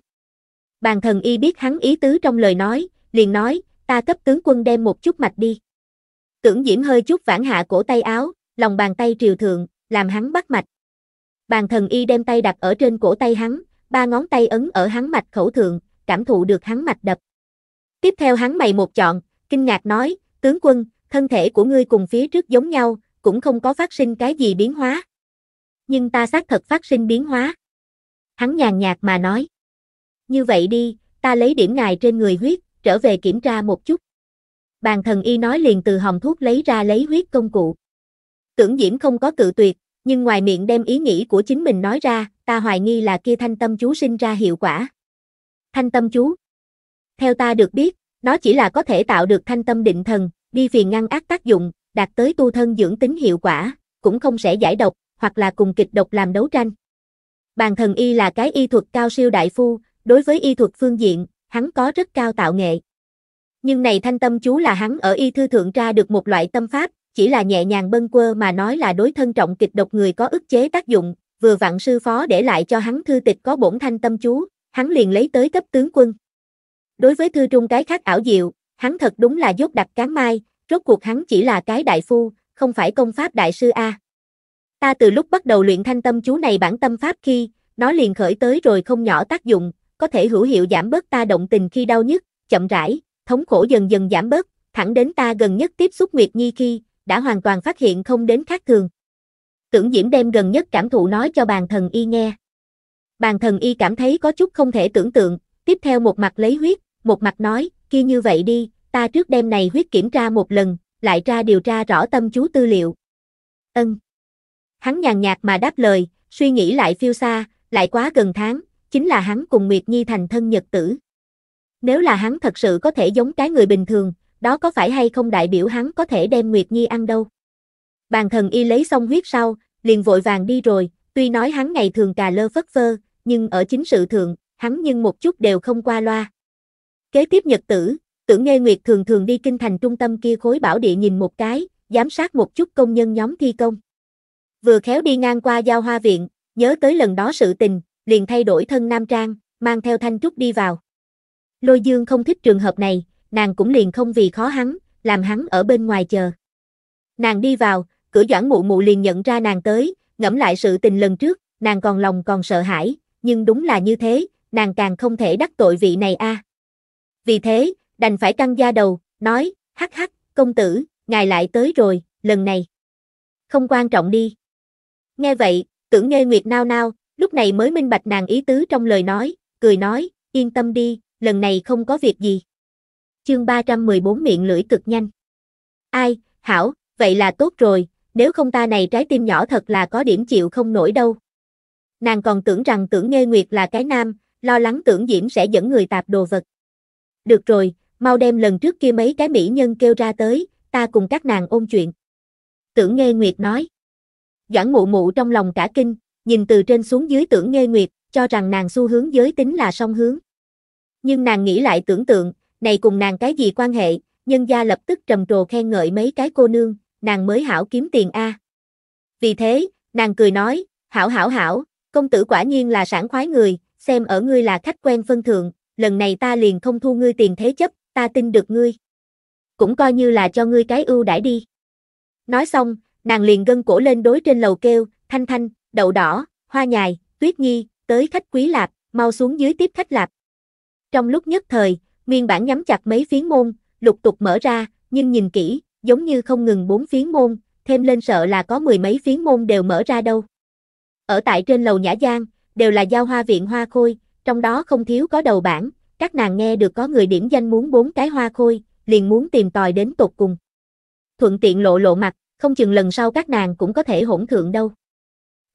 Bàn thần y biết hắn ý tứ trong lời nói, liền nói, ta cấp tướng quân đem một chút mạch đi. Tưởng Diễm hơi chút vãn hạ cổ tay áo, lòng bàn tay triều thượng, làm hắn bắt mạch. Bàn thần y đem tay đặt ở trên cổ tay hắn, ba ngón tay ấn ở hắn mạch khẩu thượng, cảm thụ được hắn mạch đập. Tiếp theo hắn mày một chọn, kinh ngạc nói, tướng quân, thân thể của ngươi cùng phía trước giống nhau, cũng không có phát sinh cái gì biến hóa. Nhưng ta xác thật phát sinh biến hóa hắn nhàn nhạt mà nói. Như vậy đi, ta lấy điểm ngài trên người huyết, trở về kiểm tra một chút. Bàn thần y nói liền từ hòm thuốc lấy ra lấy huyết công cụ. Tưởng Diễm không có cự tuyệt, nhưng ngoài miệng đem ý nghĩ của chính mình nói ra, ta hoài nghi là kia thanh tâm chú sinh ra hiệu quả. Thanh tâm chú. Theo ta được biết, nó chỉ là có thể tạo được thanh tâm định thần, đi phiền ngăn ác tác dụng, đạt tới tu thân dưỡng tính hiệu quả, cũng không sẽ giải độc, hoặc là cùng kịch độc làm đấu tranh. Bàn thần y là cái y thuật cao siêu đại phu, đối với y thuật phương diện, hắn có rất cao tạo nghệ. Nhưng này thanh tâm chú là hắn ở y thư thượng ra được một loại tâm pháp, chỉ là nhẹ nhàng bâng quơ mà nói là đối thân trọng kịch độc người có ức chế tác dụng, vừa vặn sư phó để lại cho hắn thư tịch có bổn thanh tâm chú, hắn liền lấy tới cấp tướng quân. Đối với thư trung cái khác ảo diệu, hắn thật đúng là dốt đặc cán mai, rốt cuộc hắn chỉ là cái đại phu, không phải công pháp đại sư A. Ta từ lúc bắt đầu luyện thanh tâm chú này bản tâm pháp khi, nó liền khởi tới rồi không nhỏ tác dụng, có thể hữu hiệu giảm bớt ta động tình khi đau nhức, chậm rãi, thống khổ dần dần giảm bớt, thẳng đến ta gần nhất tiếp xúc Nguyệt Nhi khi, đã hoàn toàn phát hiện không đến khác thường. Tưởng Diễm đem gần nhất cảm thụ nói cho bàn thần y nghe. Bàn thần y cảm thấy có chút không thể tưởng tượng, tiếp theo một mặt lấy huyết, một mặt nói, kia như vậy đi, ta trước đêm này huyết kiểm tra một lần, lại ra điều tra rõ tâm chú tư liệu. Ân. Hắn nhàn nhạt mà đáp lời, suy nghĩ lại phiêu xa, lại quá gần tháng, chính là hắn cùng Nguyệt Nhi thành thân nhật tử. Nếu là hắn thật sự có thể giống cái người bình thường, đó có phải hay không đại biểu hắn có thể đem Nguyệt Nhi ăn đâu. Bàn thần y lấy xong huyết sau, liền vội vàng đi rồi, tuy nói hắn ngày thường cà lơ phất phơ, nhưng ở chính sự thượng, hắn nhưng một chút đều không qua loa. Kế tiếp nhật tử, tưởng nghe Nguyệt thường thường đi kinh thành trung tâm kia khối bảo địa nhìn một cái, giám sát một chút công nhân nhóm thi công vừa khéo đi ngang qua giao hoa viện, nhớ tới lần đó sự tình, liền thay đổi thân nam trang, mang theo Thanh Trúc đi vào. Lôi Dương không thích trường hợp này, nàng cũng liền không vì khó hắn, làm hắn ở bên ngoài chờ. Nàng đi vào, cửa doãn mụ mụ liền nhận ra nàng tới, ngẫm lại sự tình lần trước, nàng còn lòng còn sợ hãi, nhưng đúng là như thế, nàng càng không thể đắc tội vị này a. Vì thế, đành phải căng da đầu, nói, hắc hắc, công tử, ngài lại tới rồi, lần này. Không quan trọng đi. Nghe vậy, tưởng nghe nguyệt nao nao, lúc này mới minh bạch nàng ý tứ trong lời nói, cười nói, yên tâm đi, lần này không có việc gì. Chương 314 miệng lưỡi cực nhanh. Ai, hảo, vậy là tốt rồi, nếu không ta này trái tim nhỏ thật là có điểm chịu không nổi đâu. Nàng còn tưởng rằng tưởng nghe nguyệt là cái nam, lo lắng tưởng diễm sẽ dẫn người tạp đồ vật. Được rồi, mau đem lần trước kia mấy cái mỹ nhân kêu ra tới, ta cùng các nàng ôn chuyện. Tưởng nghe nguyệt nói. Doãn mụ mụ trong lòng cả kinh, nhìn từ trên xuống dưới tưởng nghê nguyệt, cho rằng nàng xu hướng giới tính là song hướng. Nhưng nàng nghĩ lại tưởng tượng, này cùng nàng cái gì quan hệ, nhân gia lập tức trầm trồ khen ngợi mấy cái cô nương, nàng mới hảo kiếm tiền a. Vì thế, nàng cười nói, hảo hảo hảo, công tử quả nhiên là sản khoái người, xem ở ngươi là khách quen phân thượng, lần này ta liền không thu ngươi tiền thế chấp, ta tin được ngươi. Cũng coi như là cho ngươi cái ưu đãi đi. Nói xong, nàng liền gân cổ lên đối trên lầu kêu, thanh thanh, đậu đỏ, hoa nhài, tuyết nhi, tới khách quý lạp, mau xuống dưới tiếp khách lạp. Trong lúc nhất thời, miên bản nhắm chặt mấy phiến môn, lục tục mở ra, nhưng nhìn kỹ, giống như không ngừng bốn phiến môn, thêm lên sợ là có mười mấy phiến môn đều mở ra đâu. Ở tại trên lầu Nhã Giang, đều là giao hoa viện hoa khôi, trong đó không thiếu có đầu bản, các nàng nghe được có người điểm danh muốn bốn cái hoa khôi, liền muốn tìm tòi đến tột cùng. Thuận tiện lộ lộ mặt, không chừng lần sau các nàng cũng có thể hỗn thượng đâu.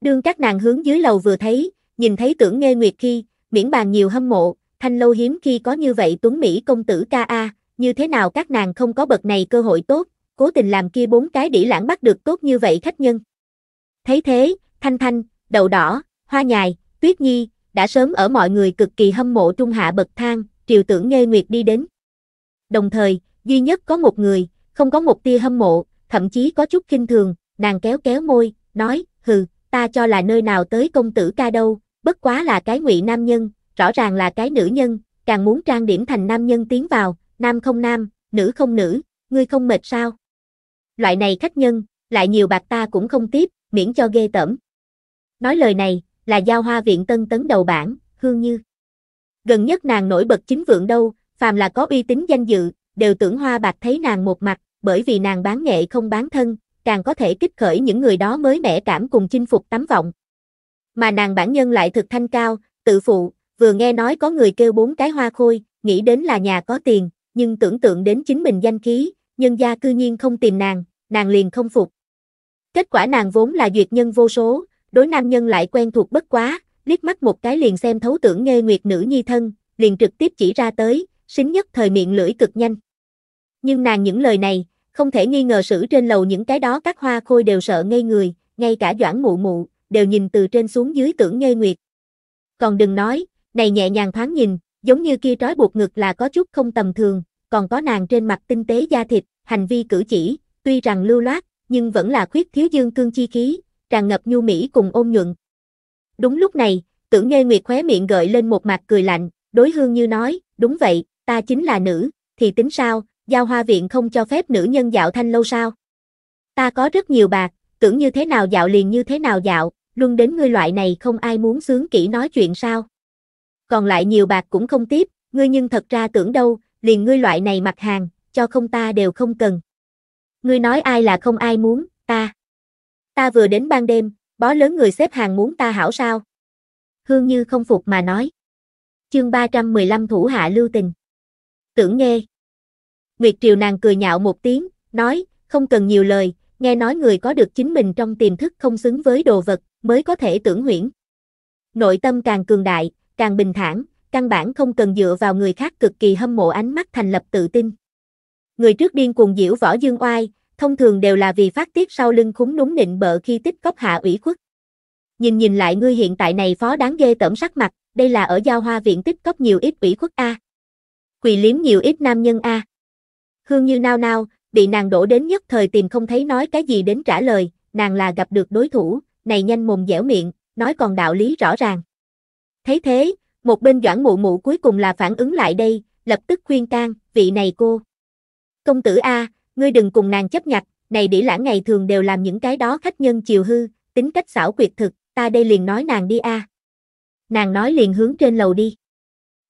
Đương các nàng hướng dưới lầu vừa thấy, nhìn thấy tưởng nghe nguyệt khi, miễn bàn nhiều hâm mộ, thanh lâu hiếm khi có như vậy tuấn Mỹ công tử ca a, như thế nào các nàng không có bậc này cơ hội tốt, cố tình làm kia bốn cái đĩ lãng bắt được tốt như vậy khách nhân. Thấy thế, thanh thanh, đầu đỏ, hoa nhài, tuyết nhi, đã sớm ở mọi người cực kỳ hâm mộ trung hạ bậc thang, triều tưởng nghe nguyệt đi đến. Đồng thời, duy nhất có một người, không có một tia hâm mộ, thậm chí có chút kinh thường, nàng kéo kéo môi, nói, hừ, ta cho là nơi nào tới công tử ca đâu, bất quá là cái ngụy nam nhân, rõ ràng là cái nữ nhân, càng muốn trang điểm thành nam nhân tiến vào, nam không nam, nữ không nữ, ngươi không mệt sao? Loại này khách nhân, lại nhiều bạc ta cũng không tiếp, miễn cho ghê tẩm. Nói lời này, là giao hoa viện tân tấn đầu bản, hương như. Gần nhất nàng nổi bật chính vượng đâu, phàm là có uy tín danh dự, đều tưởng hoa bạc thấy nàng một mặt, bởi vì nàng bán nghệ không bán thân, càng có thể kích khởi những người đó mới mẻ cảm cùng chinh phục tấm vọng. Mà nàng bản nhân lại thực thanh cao, tự phụ, vừa nghe nói có người kêu bốn cái hoa khôi, nghĩ đến là nhà có tiền, nhưng tưởng tượng đến chính mình danh khí, nhân gia cư nhiên không tìm nàng, nàng liền không phục. Kết quả nàng vốn là duyệt nhân vô số, đối nam nhân lại quen thuộc bất quá, liếc mắt một cái liền xem thấu tưởng nghe nguyệt nữ nhi thân, liền trực tiếp chỉ ra tới, xính nhất thời miệng lưỡi cực nhanh. Nhưng nàng những lời này, không thể nghi ngờ sử trên lầu những cái đó các hoa khôi đều sợ ngây người, ngay cả Doãn Mụ Mụ, đều nhìn từ trên xuống dưới tưởng ngây nguyệt. Còn đừng nói, này nhẹ nhàng thoáng nhìn, giống như kia trói buộc ngực là có chút không tầm thường, còn có nàng trên mặt tinh tế da thịt, hành vi cử chỉ, tuy rằng lưu loát, nhưng vẫn là khuyết thiếu dương cương chi khí, tràn ngập nhu mỹ cùng ôm nhuận. Đúng lúc này, tưởng ngây nguyệt khóe miệng gợi lên một mặt cười lạnh, đối hương như nói, đúng vậy, ta chính là nữ, thì tính sao, giao hoa viện không cho phép nữ nhân dạo thanh lâu sao? Ta có rất nhiều bạc, tưởng như thế nào dạo liền như thế nào dạo, Luôn đến ngươi loại này không ai muốn sướng kỹ nói chuyện sao? Còn lại nhiều bạc cũng không tiếp, ngươi nhưng thật ra tưởng đâu, liền ngươi loại này mặt hàng, cho không ta đều không cần. Ngươi nói ai là không ai muốn, ta. Ta vừa đến ban đêm, bó lớn người xếp hàng muốn ta hảo sao? Hương Như không phục mà nói. Chương 315 thủ hạ lưu tình. Tưởng nghe. Nguyệt Triều nàng cười nhạo một tiếng, nói, không cần nhiều lời, nghe nói người có được chính mình trong tiềm thức không xứng với đồ vật, mới có thể tưởng huyễn. Nội tâm càng cường đại, càng bình thản, căn bản không cần dựa vào người khác cực kỳ hâm mộ ánh mắt thành lập tự tin. Người trước điên cuồng diễu võ dương oai, thông thường đều là vì phát tiết sau lưng khúng núng nịnh bợ khi tích cốc hạ ủy khuất. Nhìn nhìn lại ngươi hiện tại này phó đáng ghê tởm sắc mặt, đây là ở giao hoa viện tích cốc nhiều ít ủy khuất a. Quỳ liếm nhiều ít nam nhân a. Hương Như nao nao, bị nàng đổ đến nhất thời tìm không thấy nói cái gì đến trả lời, nàng là gặp được đối thủ, này nhanh mồm dẻo miệng, nói còn đạo lý rõ ràng. Thấy thế, một bên Doãn Mụ Mụ cuối cùng là phản ứng lại đây, lập tức khuyên can, vị này cô. Công tử A, ngươi đừng cùng nàng chấp nhặt, này đĩ lãng ngày thường đều làm những cái đó khách nhân chiều hư, tính cách xảo quyệt thực, ta đây liền nói nàng đi A. Nàng nói liền hướng trên lầu đi.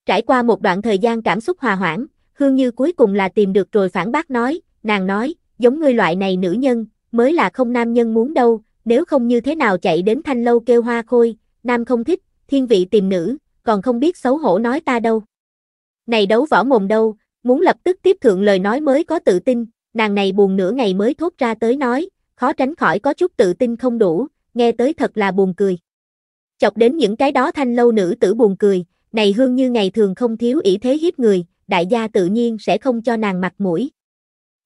Trải qua một đoạn thời gian cảm xúc hòa hoãn, Hương Như cuối cùng là tìm được rồi phản bác nói, nàng nói, giống ngươi loại này nữ nhân, mới là không nam nhân muốn đâu, nếu không như thế nào chạy đến thanh lâu kêu hoa khôi, nam không thích, thiên vị tìm nữ, còn không biết xấu hổ nói ta đâu. Này đấu võ mồm đâu, muốn lập tức tiếp thượng lời nói mới có tự tin, nàng này buồn nửa ngày mới thốt ra tới nói, khó tránh khỏi có chút tự tin không đủ, nghe tới thật là buồn cười. Chọc đến những cái đó thanh lâu nữ tử buồn cười, này hương như ngày thường không thiếu ý thế hiếp người, đại gia tự nhiên sẽ không cho nàng mặt mũi.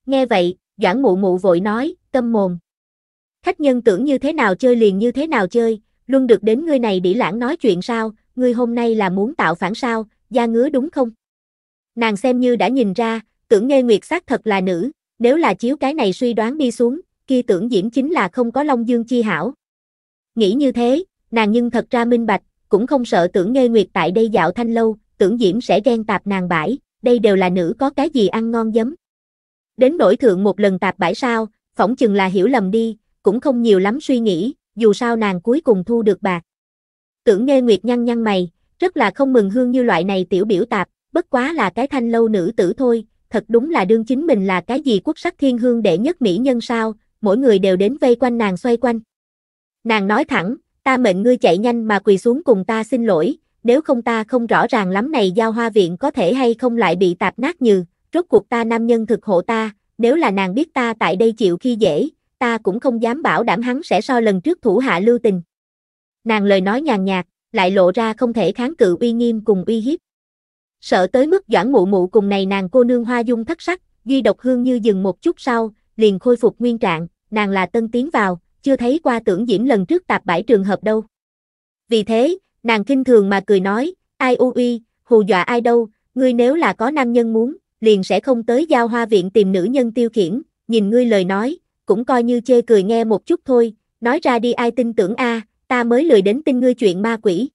Nghe vậy, Doãn Mụ Mụ vội nói, câm mồm. Khách nhân tưởng như thế nào chơi liền như thế nào chơi, luôn được đến ngươi này đỉ lãng nói chuyện sao, ngươi hôm nay là muốn tạo phản sao, da ngứa đúng không? Nàng xem như đã nhìn ra, tưởng nghe nguyệt sắc thật là nữ, nếu là chiếu cái này suy đoán đi xuống, kia tưởng diễm chính là không có Long Dương chi hảo. Nghĩ như thế, nàng nhưng thật ra minh bạch, cũng không sợ tưởng nghe nguyệt tại đây dạo thanh lâu, tưởng diễm sẽ ghen tạp nàng bãi đây đều là nữ có cái gì ăn ngon giấm. Đến nổi thượng một lần tạp bãi sao, phỏng chừng là hiểu lầm đi, cũng không nhiều lắm suy nghĩ, dù sao nàng cuối cùng thu được bạc. Tưởng nghe Nguyệt nhăn nhăn mày, rất là không mừng hương như loại này tiểu biểu tạp, bất quá là cái thanh lâu nữ tử thôi, thật đúng là đương chính mình là cái gì quốc sắc thiên hương đệ nhất mỹ nhân sao, mỗi người đều đến vây quanh nàng xoay quanh. Nàng nói thẳng, ta mệnh ngươi chạy nhanh mà quỳ xuống cùng ta xin lỗi, nếu không ta không rõ ràng lắm này giao hoa viện có thể hay không lại bị tạp nát như, rốt cuộc ta nam nhân thực hộ ta, nếu là nàng biết ta tại đây chịu khi dễ, ta cũng không dám bảo đảm hắn sẽ so lần trước thủ hạ lưu tình. Nàng lời nói nhàn nhạt, lại lộ ra không thể kháng cự uy nghiêm cùng uy hiếp. Sợ tới mức Doãn Mụ Mụ cùng này nàng cô nương hoa dung thất sắc, duy độc hương như dừng một chút sau, liền khôi phục nguyên trạng, nàng là tân tiến vào, chưa thấy qua tưởng diễm lần trước tạp bãi trường hợp đâu. Vì thế, Nàng kinh thường mà cười nói, ai u uy, hù dọa ai đâu, ngươi nếu là có nam nhân muốn, liền sẽ không tới giao hoa viện tìm nữ nhân tiêu khiển, nhìn ngươi lời nói, cũng coi như chê cười nghe một chút thôi, nói ra đi ai tin tưởng a, ta mới lười đến tin ngươi chuyện ma quỷ.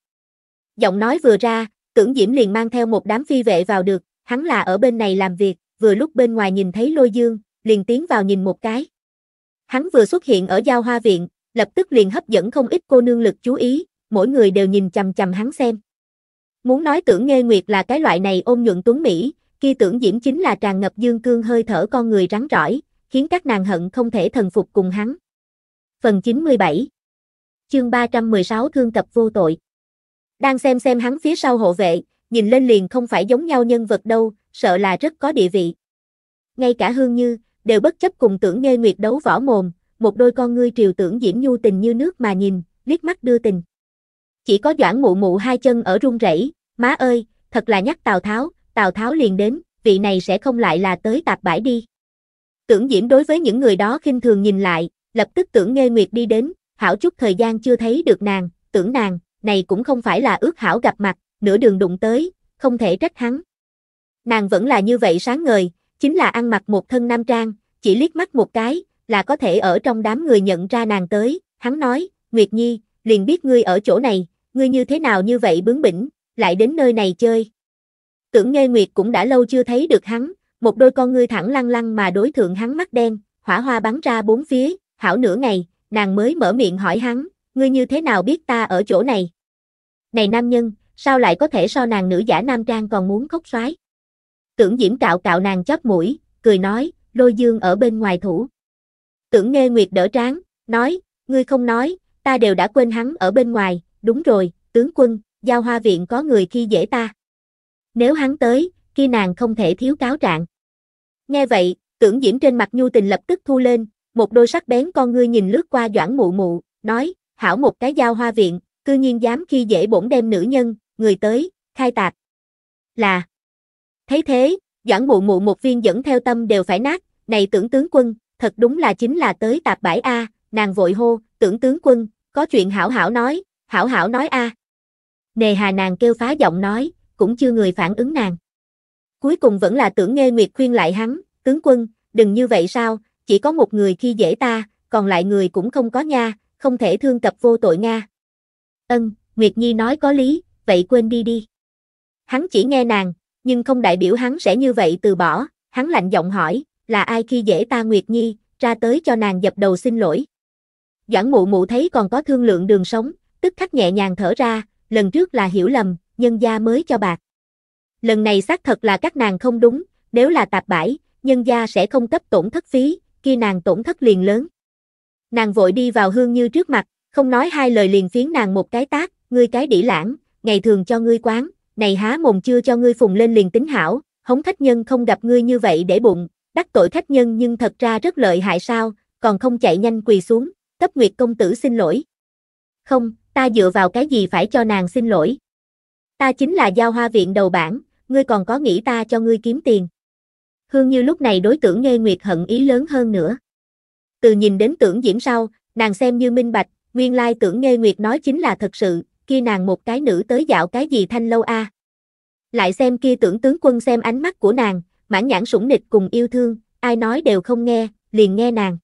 Giọng nói vừa ra, tưởng Diễm liền mang theo một đám phi vệ vào được, hắn là ở bên này làm việc, vừa lúc bên ngoài nhìn thấy lôi dương, liền tiến vào nhìn một cái. Hắn vừa xuất hiện ở giao hoa viện, lập tức liền hấp dẫn không ít cô nương lực chú ý, mỗi người đều nhìn chằm chằm hắn xem. Muốn nói tưởng Nghê Nguyệt là cái loại này ôn nhuận tuấn Mỹ, kia tưởng Diễm chính là tràn ngập dương cương hơi thở con người rắn rỏi, khiến các nàng hận không thể thần phục cùng hắn. Phần 97 Chương 316 Thương tập vô tội Đang xem xem hắn phía sau hộ vệ, nhìn lên liền không phải giống nhau nhân vật đâu, sợ là rất có địa vị. Ngay cả Hương Như, đều bất chấp cùng tưởng Nghê Nguyệt đấu võ mồm, một đôi con ngươi triều tưởng Diễm nhu tình như nước mà nhìn, liếc mắt đưa tình. Chỉ có Doãn Mụ Mụ hai chân ở run rẩy, má ơi, thật là nhắc Tào Tháo, Tào Tháo liền đến, vị này sẽ không lại là tới tạp bãi đi. Tưởng Diễm đối với những người đó khinh thường nhìn lại, lập tức tưởng nghe Nguyệt đi đến, hảo chút thời gian chưa thấy được nàng, tưởng nàng, này cũng không phải là ước hảo gặp mặt, nửa đường đụng tới, không thể trách hắn. Nàng vẫn là như vậy sáng ngời, chính là ăn mặc một thân nam trang, chỉ liếc mắt một cái, là có thể ở trong đám người nhận ra nàng tới, hắn nói, Nguyệt Nhi, liền biết ngươi ở chỗ này, ngươi như thế nào như vậy bướng bỉnh, lại đến nơi này chơi. Tưởng Nghê Nguyệt cũng đã lâu chưa thấy được hắn, một đôi con ngươi thẳng lăng lăng mà đối thượng hắn mắt đen, hỏa hoa bắn ra bốn phía, hảo nửa ngày, nàng mới mở miệng hỏi hắn, ngươi như thế nào biết ta ở chỗ này? Này nam nhân, sao lại có thể so nàng nữ giả nam trang còn muốn khóc xoái? Tưởng Diễm cạo cạo nàng chóp mũi, cười nói, lôi dương ở bên ngoài thủ. Tưởng Nghê Nguyệt đỡ tráng, nói, ngươi không nói, ta đều đã quên hắn ở bên ngoài, đúng rồi, tướng quân, giao hoa viện có người khi dễ ta. Nếu hắn tới, khi nàng không thể thiếu cáo trạng. Nghe vậy, tưởng diễm trên mặt nhu tình lập tức thu lên, một đôi sắc bén con ngươi nhìn lướt qua doãn mụ mụ, nói, hảo một cái giao hoa viện, cư nhiên dám khi dễ bổn đem nữ nhân, người tới, khai tạc. Là, thấy thế, doãn mụ mụ một viên dẫn theo tâm đều phải nát, này tưởng tướng quân, thật đúng là chính là tới tạp bãi A, nàng vội hô, tưởng tướng quân, có chuyện hảo hảo nói, hảo hảo nói a. À. Nề hà nàng kêu phá giọng nói, cũng chưa người phản ứng nàng. Cuối cùng vẫn là tưởng nghe nguyệt khuyên lại hắn, tướng quân, đừng như vậy sao, chỉ có một người khi dễ ta, còn lại người cũng không có nha, không thể thương tập vô tội Nga. Ân, Nguyệt Nhi nói có lý, vậy quên đi đi. Hắn chỉ nghe nàng, nhưng không đại biểu hắn sẽ như vậy từ bỏ, hắn lạnh giọng hỏi, là ai khi dễ ta Nguyệt Nhi, ra tới cho nàng dập đầu xin lỗi. Doãn mụ mụ thấy còn có thương lượng đường sống, tức khắc nhẹ nhàng thở ra, lần trước là hiểu lầm, nhân gia mới cho bạc. Lần này xác thật là các nàng không đúng, nếu là tạp bãi, nhân gia sẽ không cấp tổn thất phí, Khi nàng tổn thất liền lớn. Nàng vội đi vào hương như trước mặt, không nói hai lời liền phiến nàng một cái tác, ngươi cái đỉ lãng, ngày thường cho ngươi quán, này há mồm chưa cho ngươi phùng lên liền tính hảo, hống khách nhân không gặp ngươi như vậy để bụng, đắc tội khách nhân nhưng thật ra rất lợi hại sao, còn không chạy nhanh quỳ xuống, Tấp Nguyệt công tử xin lỗi. Không, ta dựa vào cái gì phải cho nàng xin lỗi. Ta chính là giao hoa viện đầu bảng, ngươi còn có nghĩ ta cho ngươi kiếm tiền. Hương như lúc này đối tưởng Nghê Nguyệt hận ý lớn hơn nữa. Từ nhìn đến tưởng diễn sau, nàng xem như minh bạch, nguyên lai tưởng Nghê Nguyệt nói chính là thật sự, kia nàng một cái nữ tới dạo cái gì thanh lâu a. Lại xem kia tưởng tướng quân xem ánh mắt của nàng, mãn nhãn sủng nịch cùng yêu thương, ai nói đều không nghe, liền nghe nàng.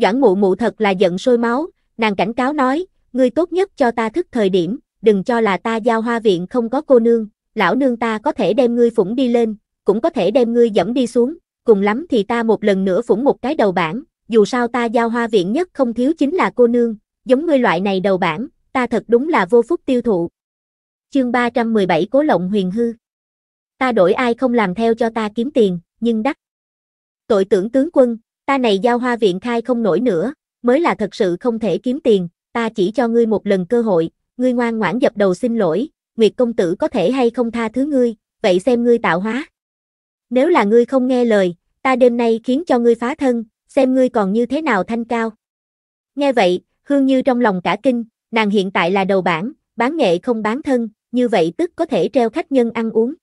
Doãn mụ mụ thật là giận sôi máu, nàng cảnh cáo nói, ngươi tốt nhất cho ta thức thời điểm, đừng cho là ta giao hoa viện không có cô nương, lão nương ta có thể đem ngươi phủng đi lên, cũng có thể đem ngươi dẫm đi xuống, cùng lắm thì ta một lần nữa phủng một cái đầu bản, dù sao ta giao hoa viện nhất không thiếu chính là cô nương, giống ngươi loại này đầu bản, ta thật đúng là vô phúc tiêu thụ. Chương 317 Cố Lộng Huyền Hư Ta đổi ai không làm theo cho ta kiếm tiền, nhưng đắc. Tội tưởng tướng quân, Ta này giao hoa viện khai không nổi nữa, mới là thật sự không thể kiếm tiền, ta chỉ cho ngươi một lần cơ hội, ngươi ngoan ngoãn dập đầu xin lỗi, Nguyệt công tử có thể hay không tha thứ ngươi, vậy xem ngươi tạo hóa. Nếu là ngươi không nghe lời, ta đêm nay khiến cho ngươi phá thân, xem ngươi còn như thế nào thanh cao. Nghe vậy, Hương Như trong lòng cả kinh, nàng hiện tại là đầu bản, bán nghệ không bán thân, như vậy tức có thể treo khách nhân ăn uống.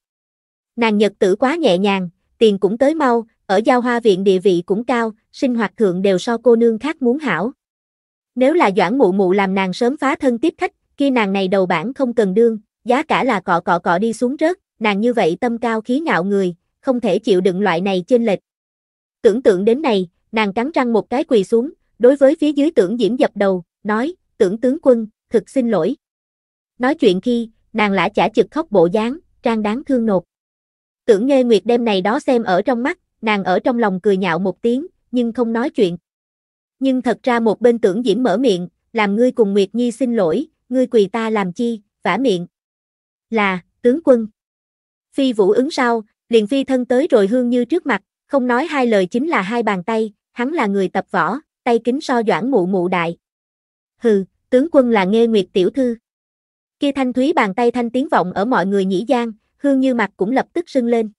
Nàng nhật tử quá nhẹ nhàng, tiền cũng tới mau, ở Giao Hoa Viện địa vị cũng cao, sinh hoạt thượng đều so cô nương khác muốn hảo. Nếu là Doãn Mụ Mụ làm nàng sớm phá thân tiếp khách, khi nàng này đầu bản không cần đương, giá cả là cọ cọ cọ đi xuống rớt, nàng như vậy tâm cao khí ngạo người, không thể chịu đựng loại này trên lệch. Tưởng tượng đến này, nàng cắn răng một cái quỳ xuống, đối với phía dưới tưởng diễm dập đầu, nói, tưởng tướng quân, thực xin lỗi. Nói chuyện khi, nàng lã chả trực khóc bộ dáng, trang đáng thương nột. Tưởng nghe Nguyệt đêm này đó xem ở trong mắt, nàng ở trong lòng cười nhạo một tiếng, nhưng không nói chuyện. Nhưng thật ra một bên tưởng diễm mở miệng, làm ngươi cùng Nguyệt Nhi xin lỗi, ngươi quỳ ta làm chi, vả miệng. Là, tướng quân. Phi vũ ứng sau, liền phi thân tới rồi hương như trước mặt, không nói hai lời chính là hai bàn tay, hắn là người tập võ, tay kính so doãn mụ mụ đại. Hừ, tướng quân là nghe Nguyệt tiểu thư. Kia thanh thúy bàn tay thanh tiếng vọng ở mọi người nhĩ gian, hương như mặt cũng lập tức sưng lên.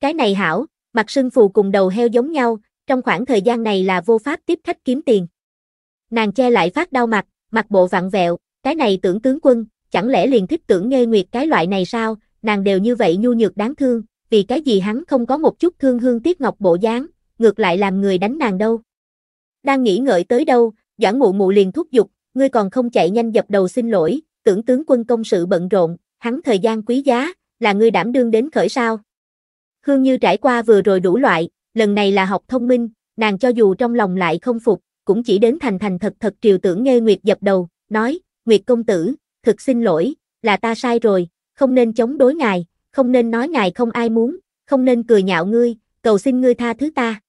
Cái này hảo, Mặt sưng phù cùng đầu heo giống nhau, trong khoảng thời gian này là vô pháp tiếp khách kiếm tiền. Nàng che lại phát đau mặt, mặt bộ vặn vẹo, cái này tưởng tướng quân, chẳng lẽ liền thích tưởng nghê nguyệt cái loại này sao, nàng đều như vậy nhu nhược đáng thương, vì cái gì hắn không có một chút thương hương tiếc ngọc bộ dáng, ngược lại làm người đánh nàng đâu. Đang nghĩ ngợi tới đâu, Doãn Mụ Mụ liền thúc giục, ngươi còn không chạy nhanh dập đầu xin lỗi, tưởng tướng quân công sự bận rộn, hắn thời gian quý giá, là ngươi đảm đương đến khởi sao. Hương Như trải qua vừa rồi đủ loại, lần này là học thông minh, nàng cho dù trong lòng lại không phục, cũng chỉ đến thành thành thật thật triều tưởng nghe Nguyệt dập đầu, nói, Nguyệt công tử, thực xin lỗi, là ta sai rồi, không nên chống đối ngài, không nên nói ngài không ai muốn, không nên cười nhạo ngươi, cầu xin ngươi tha thứ ta.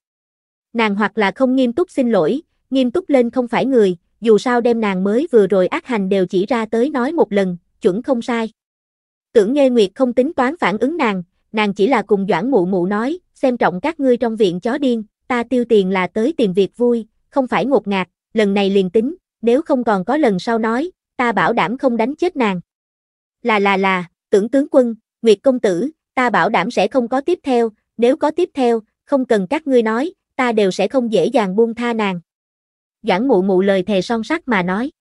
Nàng hoặc là không nghiêm túc xin lỗi, nghiêm túc lên không phải người, dù sao đem nàng mới vừa rồi ác hành đều chỉ ra tới nói một lần, chuẩn không sai. Tưởng nghe Nguyệt không tính toán phản ứng nàng, nàng chỉ là cùng Doãn Mụ Mụ nói, xem trọng các ngươi trong viện chó điên, ta tiêu tiền là tới tìm việc vui, không phải ngột ngạt, lần này liền tính, nếu không còn có lần sau nói, ta bảo đảm không đánh chết nàng. Là là là, tưởng tướng quân, Nguyệt công tử, ta bảo đảm sẽ không có tiếp theo, nếu có tiếp theo, không cần các ngươi nói, ta đều sẽ không dễ dàng buông tha nàng. Doãn mụ mụ lời thề son sắt mà nói.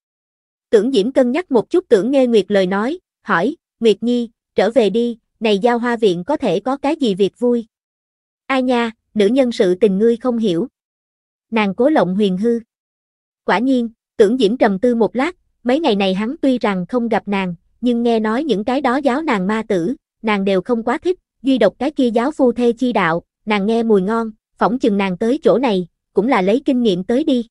Tưởng Diễm cân nhắc một chút tưởng nghe Nguyệt lời nói, hỏi, Nguyệt Nhi, trở về đi, này giao hoa viện có thể có cái gì việc vui. Ai nha, nữ nhân sự tình ngươi không hiểu. Nàng cố lộng huyền hư. Quả nhiên, tưởng diễm trầm tư một lát, mấy ngày này hắn tuy rằng không gặp nàng, nhưng nghe nói những cái đó giáo nàng ma tử, nàng đều không quá thích, duy độc cái kia giáo phu thê chi đạo, nàng nghe mùi ngon, phỏng chừng nàng tới chỗ này, cũng là lấy kinh nghiệm tới đi.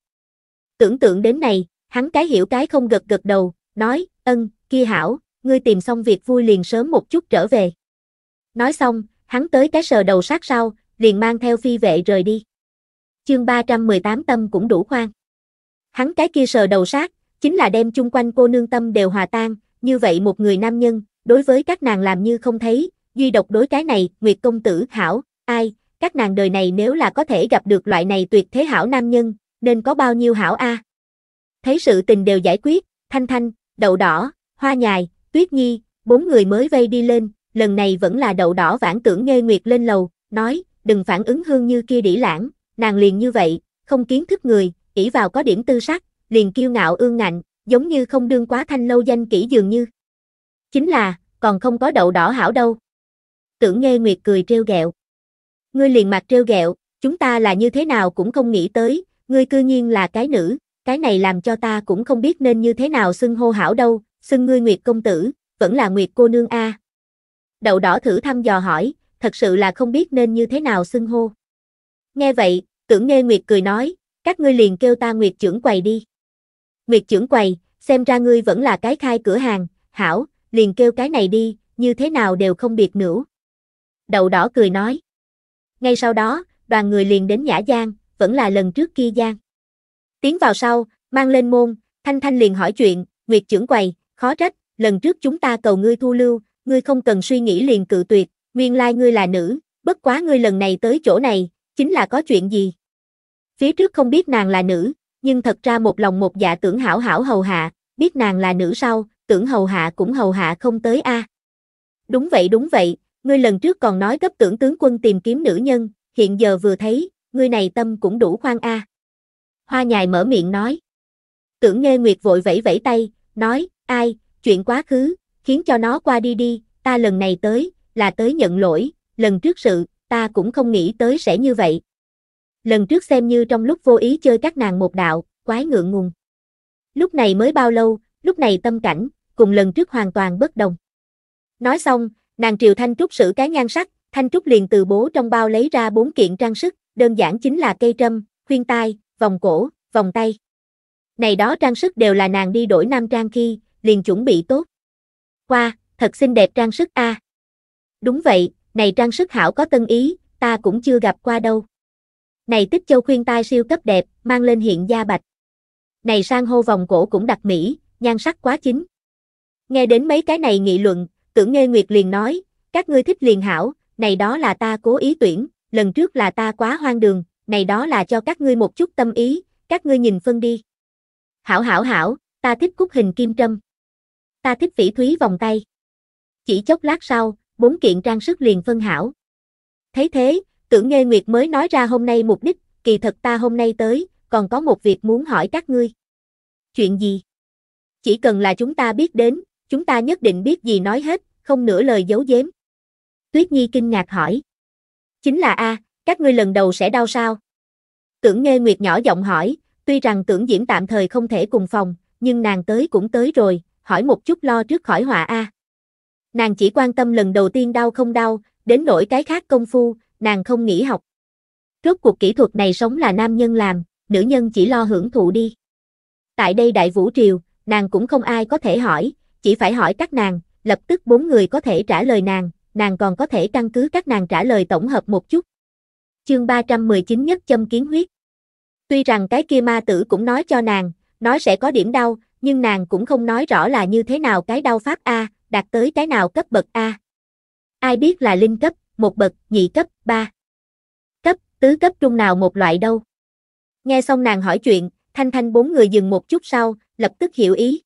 Tưởng tượng đến này, hắn cái hiểu cái không gật gật đầu, nói, ân, kia hảo, ngươi tìm xong việc vui liền sớm một chút trở về. Nói xong, hắn tới cái sờ đầu sát sau, liền mang theo phi vệ rời đi. Chương 318 tâm cũng đủ khoan. Hắn cái kia sờ đầu sát, chính là đem chung quanh cô nương tâm đều hòa tan, như vậy một người nam nhân, đối với các nàng làm như không thấy, duy độc đối cái này, Nguyệt công tử hảo, ai, các nàng đời này nếu là có thể gặp được loại này tuyệt thế hảo nam nhân, nên có bao nhiêu hảo a. Thấy sự tình đều giải quyết, Thanh Thanh, đậu đỏ, hoa nhài, Tuyết Nhi, bốn người mới vây đi lên, lần này vẫn là đậu đỏ vãn tưởng nghe Nguyệt lên lầu, nói, đừng phản ứng hương như kia đỉ lãng, nàng liền như vậy, không kiến thức người, ỷ vào có điểm tư sắc, liền kiêu ngạo ương ngạnh, giống như không đương quá thanh lâu danh kỹ dường như. Chính là, còn không có đậu đỏ hảo đâu. Tưởng nghe Nguyệt cười trêu ghẹo. Ngươi liền mặt trêu ghẹo, chúng ta là như thế nào cũng không nghĩ tới, ngươi cư nhiên là cái nữ, cái này làm cho ta cũng không biết nên như thế nào xưng hô hảo đâu, xưng ngươi Nguyệt công tử, vẫn là Nguyệt cô nương a. Đậu đỏ thử thăm dò hỏi, thật sự là không biết nên như thế nào xưng hô. Nghe vậy, tưởng nghe Nguyệt cười nói, các ngươi liền kêu ta Nguyệt trưởng quầy đi. Nguyệt trưởng quầy, xem ra ngươi vẫn là cái khai cửa hàng, hảo, liền kêu cái này đi, như thế nào đều không biệt nữa. Đậu đỏ cười nói. Ngay sau đó, đoàn người liền đến Nhã Giang, vẫn là lần trước kia Giang. Tiến vào sau, mang lên môn, Thanh Thanh liền hỏi chuyện, Nguyệt trưởng quầy, Khó trách, lần trước chúng ta cầu ngươi thu lưu, ngươi không cần suy nghĩ liền cự tuyệt, nguyên lai ngươi là nữ, bất quá ngươi lần này tới chỗ này, chính là có chuyện gì. Phía trước không biết nàng là nữ, nhưng thật ra một lòng một dạ tưởng hảo hảo hầu hạ, biết nàng là nữ sau, tưởng hầu hạ cũng hầu hạ không tới a. À. Đúng vậy đúng vậy, ngươi lần trước còn nói cấp tưởng tướng quân tìm kiếm nữ nhân, hiện giờ vừa thấy, ngươi này tâm cũng đủ khoan a. À. Hoa nhài mở miệng nói. Tưởng nghe Nguyệt vội vẫy vẫy tay, nói, Ai, chuyện quá khứ, khiến cho nó qua đi đi, ta lần này tới, là tới nhận lỗi, lần trước sự, ta cũng không nghĩ tới sẽ như vậy. Lần trước xem như trong lúc vô ý chơi các nàng một đạo, quái ngượng ngùng. Lúc này mới bao lâu, lúc này tâm cảnh, cùng lần trước hoàn toàn bất đồng. Nói xong, nàng triều Thanh Trúc sử cái ngang sắc, Thanh Trúc liền từ bố trong bao lấy ra bốn kiện trang sức, đơn giản chính là cây trâm, khuyên tai, vòng cổ, vòng tay. Này đó trang sức đều là nàng đi đổi nam trang khi, liền chuẩn bị tốt. Qua, thật xinh đẹp trang sức a. À. Đúng vậy, này trang sức hảo có tân ý, ta cũng chưa gặp qua đâu. Này tích châu khuyên tai siêu cấp đẹp, mang lên hiện da bạch. Này sang hô vòng cổ cũng đặc mỹ, nhan sắc quá chính. Nghe đến mấy cái này nghị luận, tưởng nghe Nguyệt liền nói, các ngươi thích liền hảo, này đó là ta cố ý tuyển, lần trước là ta quá hoang đường, này đó là cho các ngươi một chút tâm ý, các ngươi nhìn phân đi. Hảo hảo hảo, ta thích cúc hình kim trâm ta thích phỉ thúy vòng tay. Chỉ chốc lát sau, bốn kiện trang sức liền phân hảo. Thấy thế, tưởng nghe Nguyệt mới nói ra hôm nay mục đích, kỳ thật ta hôm nay tới, còn có một việc muốn hỏi các ngươi. Chuyện gì? Chỉ cần là chúng ta biết đến, chúng ta nhất định biết gì nói hết, không nửa lời giấu giếm. Tuyết Nhi kinh ngạc hỏi. Chính là A, các ngươi lần đầu sẽ đau sao? Tưởng nghe Nguyệt nhỏ giọng hỏi, tuy rằng tưởng diễn tạm thời không thể cùng phòng, nhưng nàng tới cũng tới rồi, hỏi một chút lo trước khỏi họa a. Nàng chỉ quan tâm lần đầu tiên đau không đau, đến nỗi cái khác công phu, nàng không nghĩ học. Rốt cuộc kỹ thuật này sống là nam nhân làm, nữ nhân chỉ lo hưởng thụ đi. Tại đây đại vũ triều, nàng cũng không ai có thể hỏi, chỉ phải hỏi các nàng, lập tức bốn người có thể trả lời nàng, nàng còn có thể căn cứ các nàng trả lời tổng hợp một chút. Chương 319 nhất châm kiến huyết. Tuy rằng cái kia ma tử cũng nói cho nàng, nói sẽ có điểm đau, nhưng nàng cũng không nói rõ là như thế nào cái đau pháp A, đạt tới cái nào cấp bậc A. Ai biết là linh cấp, một bậc, nhị cấp, ba cấp, tứ cấp trung nào một loại đâu. Nghe xong nàng hỏi chuyện, Thanh Thanh bốn người dừng một chút sau, lập tức hiểu ý.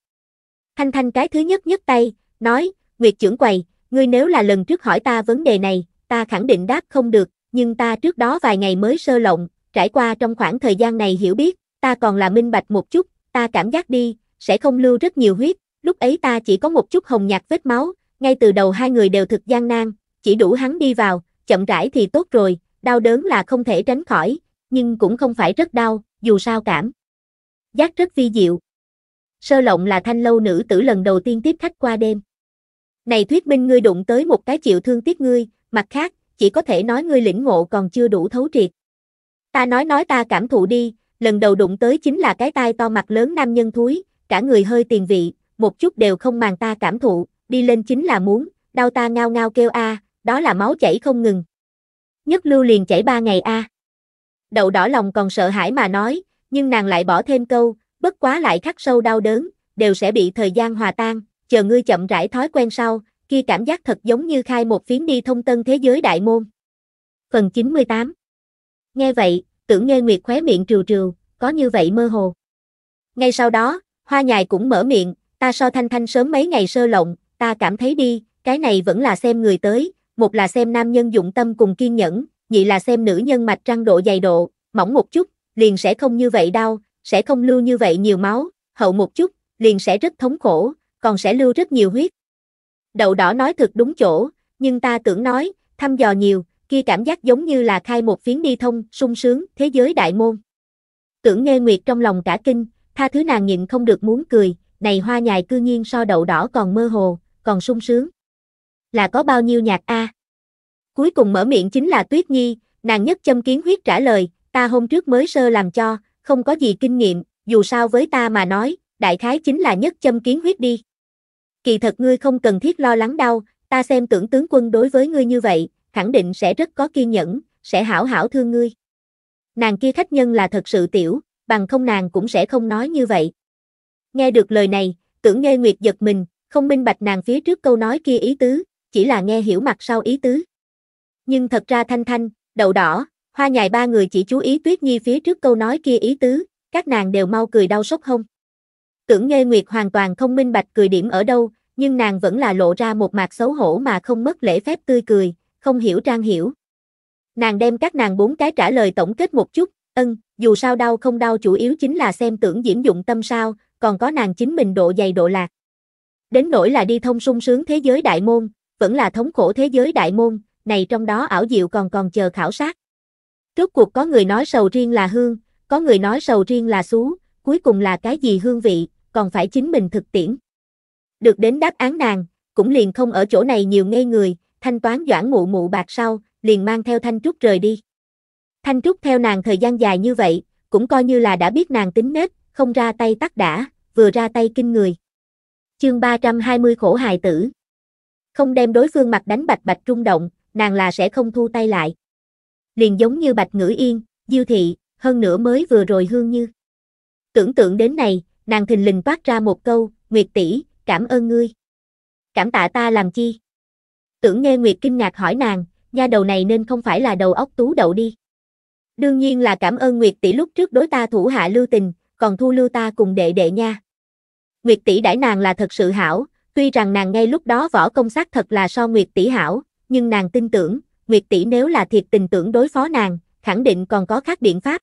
Thanh Thanh cái thứ nhất nhấc tay, nói, Nguyệt trưởng quầy, ngươi nếu là lần trước hỏi ta vấn đề này, ta khẳng định đáp không được, nhưng ta trước đó vài ngày mới sơ lộng, trải qua trong khoảng thời gian này hiểu biết, ta còn là minh bạch một chút, ta cảm giác đi, sẽ không lưu rất nhiều huyết, lúc ấy ta chỉ có một chút hồng nhạt vết máu, ngay từ đầu hai người đều thực gian nan, chỉ đủ hắn đi vào, chậm rãi thì tốt rồi, đau đớn là không thể tránh khỏi, nhưng cũng không phải rất đau, dù sao cảm. Giác rất vi diệu. Sơ lộng là thanh lâu nữ tử lần đầu tiên tiếp khách qua đêm. Này thuyết minh ngươi đụng tới một cái chịu thương tiếc ngươi, mặt khác, chỉ có thể nói ngươi lĩnh ngộ còn chưa đủ thấu triệt. Ta nói nói ta cảm thụ đi, lần đầu đụng tới chính là cái tai to mặt lớn nam nhân thúi, cả người hơi tiền vị, một chút đều không màng ta cảm thụ, đi lên chính là muốn, đau ta ngao ngao kêu a, đó là máu chảy không ngừng. Nhất lưu liền chảy ba ngày a. Đậu đỏ lòng còn sợ hãi mà nói, nhưng nàng lại bỏ thêm câu, bất quá lại khắc sâu đau đớn, đều sẽ bị thời gian hòa tan, chờ ngươi chậm rãi thói quen sau, kia cảm giác thật giống như khai một phiến đi thông tân thế giới đại môn. Phần 98 Nghe vậy, tưởng nghe nguyệt khóe miệng trừ trừ, có như vậy mơ hồ. Ngay sau đó, Hoa nhài cũng mở miệng, ta so thanh thanh sớm mấy ngày sơ lộng, ta cảm thấy đi, cái này vẫn là xem người tới, một là xem nam nhân dụng tâm cùng kiên nhẫn, nhị là xem nữ nhân mạch răng độ dày độ, mỏng một chút, liền sẽ không như vậy đau, sẽ không lưu như vậy nhiều máu, hậu một chút, liền sẽ rất thống khổ, còn sẽ lưu rất nhiều huyết. Đậu đỏ nói thật đúng chỗ, nhưng ta tưởng nói, thăm dò nhiều, kia cảm giác giống như là khai một phiến đi thông, sung sướng, thế giới đại môn. Tưởng nghe nguyệt trong lòng cả kinh, Tha thứ nàng nhịn không được muốn cười, này hoa nhài cư nhiên so đậu đỏ còn mơ hồ, còn sung sướng. Là có bao nhiêu nhạc a? Cuối cùng mở miệng chính là Tuyết Nhi, nàng nhất châm kiến huyết trả lời, ta hôm trước mới sơ làm cho, không có gì kinh nghiệm, dù sao với ta mà nói, đại khái chính là nhất châm kiến huyết đi. Kỳ thật ngươi không cần thiết lo lắng đau, ta xem tưởng tướng quân đối với ngươi như vậy, khẳng định sẽ rất có kiên nhẫn, sẽ hảo hảo thương ngươi. Nàng kia khách nhân là thật sự tiểu, bằng không nàng cũng sẽ không nói như vậy. Nghe được lời này, tưởng nghe nguyệt giật mình, không minh bạch nàng phía trước câu nói kia ý tứ, chỉ là nghe hiểu mặt sau ý tứ. Nhưng thật ra thanh thanh, đậu đỏ, hoa nhài ba người chỉ chú ý tuyết nhi phía trước câu nói kia ý tứ, các nàng đều mau cười đau sốc không. Tưởng nghe nguyệt hoàn toàn không minh bạch cười điểm ở đâu, nhưng nàng vẫn là lộ ra một mặt xấu hổ mà không mất lễ phép tươi cười, không hiểu trang hiểu. Nàng đem các nàng bốn cái trả lời tổng kết một chút, Ân, dù sao đau không đau chủ yếu chính là xem tưởng diễm dụng tâm sao, còn có nàng chính mình độ dày độ lạc. Đến nỗi là đi thông sung sướng thế giới đại môn, vẫn là thống khổ thế giới đại môn, này trong đó ảo diệu còn còn chờ khảo sát. trước cuộc có người nói sầu riêng là hương, có người nói sầu riêng là xú, cuối cùng là cái gì hương vị, còn phải chính mình thực tiễn. Được đến đáp án nàng, cũng liền không ở chỗ này nhiều ngây người, thanh toán doãn mụ mụ bạc sau, liền mang theo thanh trúc rời đi. Thanh Trúc theo nàng thời gian dài như vậy, cũng coi như là đã biết nàng tính nết, không ra tay tắt đã, vừa ra tay kinh người. Chương 320 khổ hài tử. Không đem đối phương mặt đánh bạch bạch rung động, nàng là sẽ không thu tay lại. Liền giống như bạch ngữ yên, diêu thị, hơn nữa mới vừa rồi hương như. Tưởng tượng đến này, nàng thình lình toát ra một câu, Nguyệt tỷ, cảm ơn ngươi. Cảm tạ ta làm chi? Tưởng nghe Nguyệt kinh ngạc hỏi nàng, nha đầu này nên không phải là đầu óc tú đậu đi. Đương nhiên là cảm ơn Nguyệt tỷ lúc trước đối ta thủ hạ lưu tình, còn thu lưu ta cùng đệ đệ nha. Nguyệt tỷ đãi nàng là thật sự hảo, tuy rằng nàng ngay lúc đó võ công sắc thật là so Nguyệt tỷ hảo, nhưng nàng tin tưởng, Nguyệt tỷ nếu là thiệt tình tưởng đối phó nàng, khẳng định còn có khác biện pháp.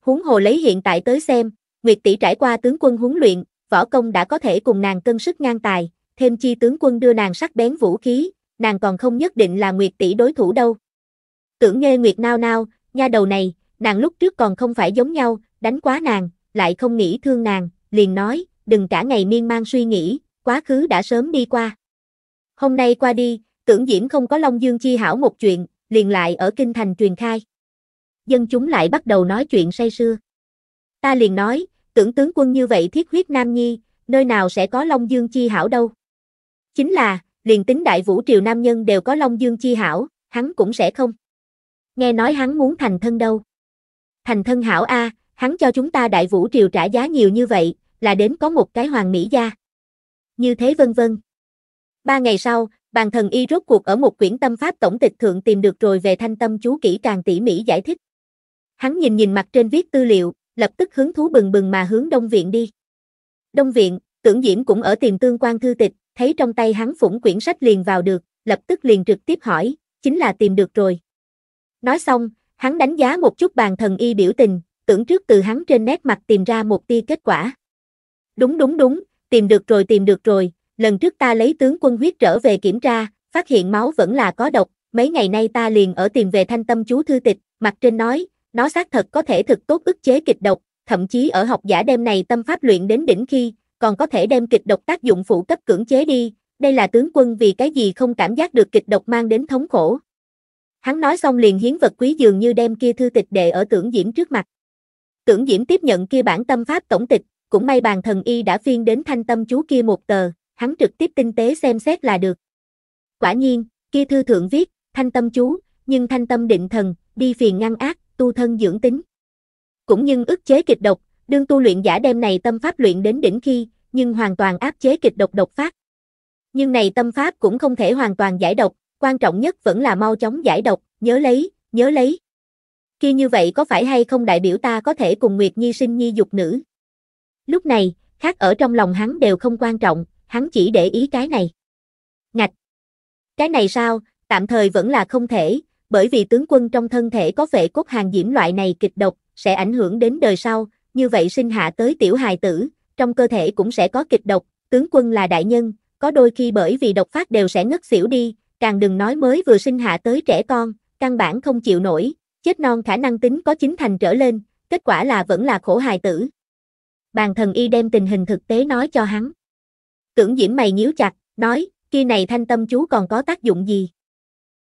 Huống hồ lấy hiện tại tới xem, Nguyệt tỷ trải qua tướng quân huấn luyện, võ công đã có thể cùng nàng cân sức ngang tài, thêm chi tướng quân đưa nàng sắc bén vũ khí, nàng còn không nhất định là Nguyệt tỷ đối thủ đâu. Tưởng nghe Nguyệt nao nao, Nha đầu này, nàng lúc trước còn không phải giống nhau, đánh quá nàng, lại không nghĩ thương nàng, liền nói, đừng cả ngày miên man suy nghĩ, quá khứ đã sớm đi qua. Hôm nay qua đi, tưởng diễm không có Long Dương chi hảo một chuyện, liền lại ở kinh thành truyền khai. Dân chúng lại bắt đầu nói chuyện say sưa. Ta liền nói, tưởng tướng quân như vậy thiết huyết nam nhi, nơi nào sẽ có Long Dương chi hảo đâu. Chính là, liền tính đại vũ triều nam nhân đều có Long Dương chi hảo, hắn cũng sẽ không nghe nói hắn muốn thành thân đâu. Thành thân hảo A, hắn cho chúng ta đại vũ triều trả giá nhiều như vậy, là đến có một cái hoàng mỹ gia. Như thế vân vân. Ba ngày sau, bàn thần y rốt cuộc ở một quyển tâm pháp tổng tịch thượng tìm được rồi về thanh tâm chú kỹ càng tỉ mỉ giải thích. Hắn nhìn nhìn mặt trên viết tư liệu, lập tức hứng thú bừng bừng mà hướng Đông Viện đi. Đông Viện, tưởng diễm cũng ở tìm tương quan thư tịch, thấy trong tay hắn phủng quyển sách liền vào được, lập tức liền trực tiếp hỏi, chính là tìm được rồi. Nói xong, hắn đánh giá một chút bàn thần y biểu tình, tưởng trước từ hắn trên nét mặt tìm ra một tia kết quả. Đúng đúng đúng, tìm được rồi tìm được rồi, lần trước ta lấy tướng quân huyết trở về kiểm tra, phát hiện máu vẫn là có độc, mấy ngày nay ta liền ở tìm về thanh tâm chú thư tịch, mặt trên nói, nó xác thật có thể thực tốt ức chế kịch độc, thậm chí ở học giả đêm này tâm pháp luyện đến đỉnh khi, còn có thể đem kịch độc tác dụng phụ cấp cưỡng chế đi, đây là tướng quân vì cái gì không cảm giác được kịch độc mang đến thống khổ. Hắn nói xong liền hiến vật quý dường như đem kia thư tịch đệ ở tưởng diễm trước mặt. Tưởng diễm tiếp nhận kia bản tâm pháp tổng tịch, cũng may bàn thần y đã phiên đến thanh tâm chú kia một tờ, hắn trực tiếp tinh tế xem xét là được. Quả nhiên, kia thư thượng viết, thanh tâm chú, nhưng thanh tâm định thần, đi phiền ngăn ác, tu thân dưỡng tính. Cũng nhưng ức chế kịch độc, đương tu luyện giả đem này tâm pháp luyện đến đỉnh khi, nhưng hoàn toàn áp chế kịch độc độc phát. Nhưng này tâm pháp cũng không thể hoàn toàn giải độc, quan trọng nhất vẫn là mau chóng giải độc, nhớ lấy, nhớ lấy. Kia như vậy có phải hay không đại biểu ta có thể cùng Nguyệt Nhi sinh nhi dục nữ? Lúc này, khác ở trong lòng hắn đều không quan trọng, hắn chỉ để ý cái này. Ngạch! Cái này sao, tạm thời vẫn là không thể, bởi vì tướng quân trong thân thể có vệ cốt hàng diễm loại này kịch độc, sẽ ảnh hưởng đến đời sau, như vậy sinh hạ tới tiểu hài tử, trong cơ thể cũng sẽ có kịch độc, tướng quân là đại nhân, có đôi khi bởi vì độc phát đều sẽ ngất xỉu đi, càng đừng nói mới vừa sinh hạ tới trẻ con, căn bản không chịu nổi, chết non khả năng tính có chính thành trở lên, kết quả là vẫn là khổ hài tử. Bàn thần y đem tình hình thực tế nói cho hắn. Cưỡng diễm mày nhíu chặt, nói, kia này thanh tâm chú còn có tác dụng gì?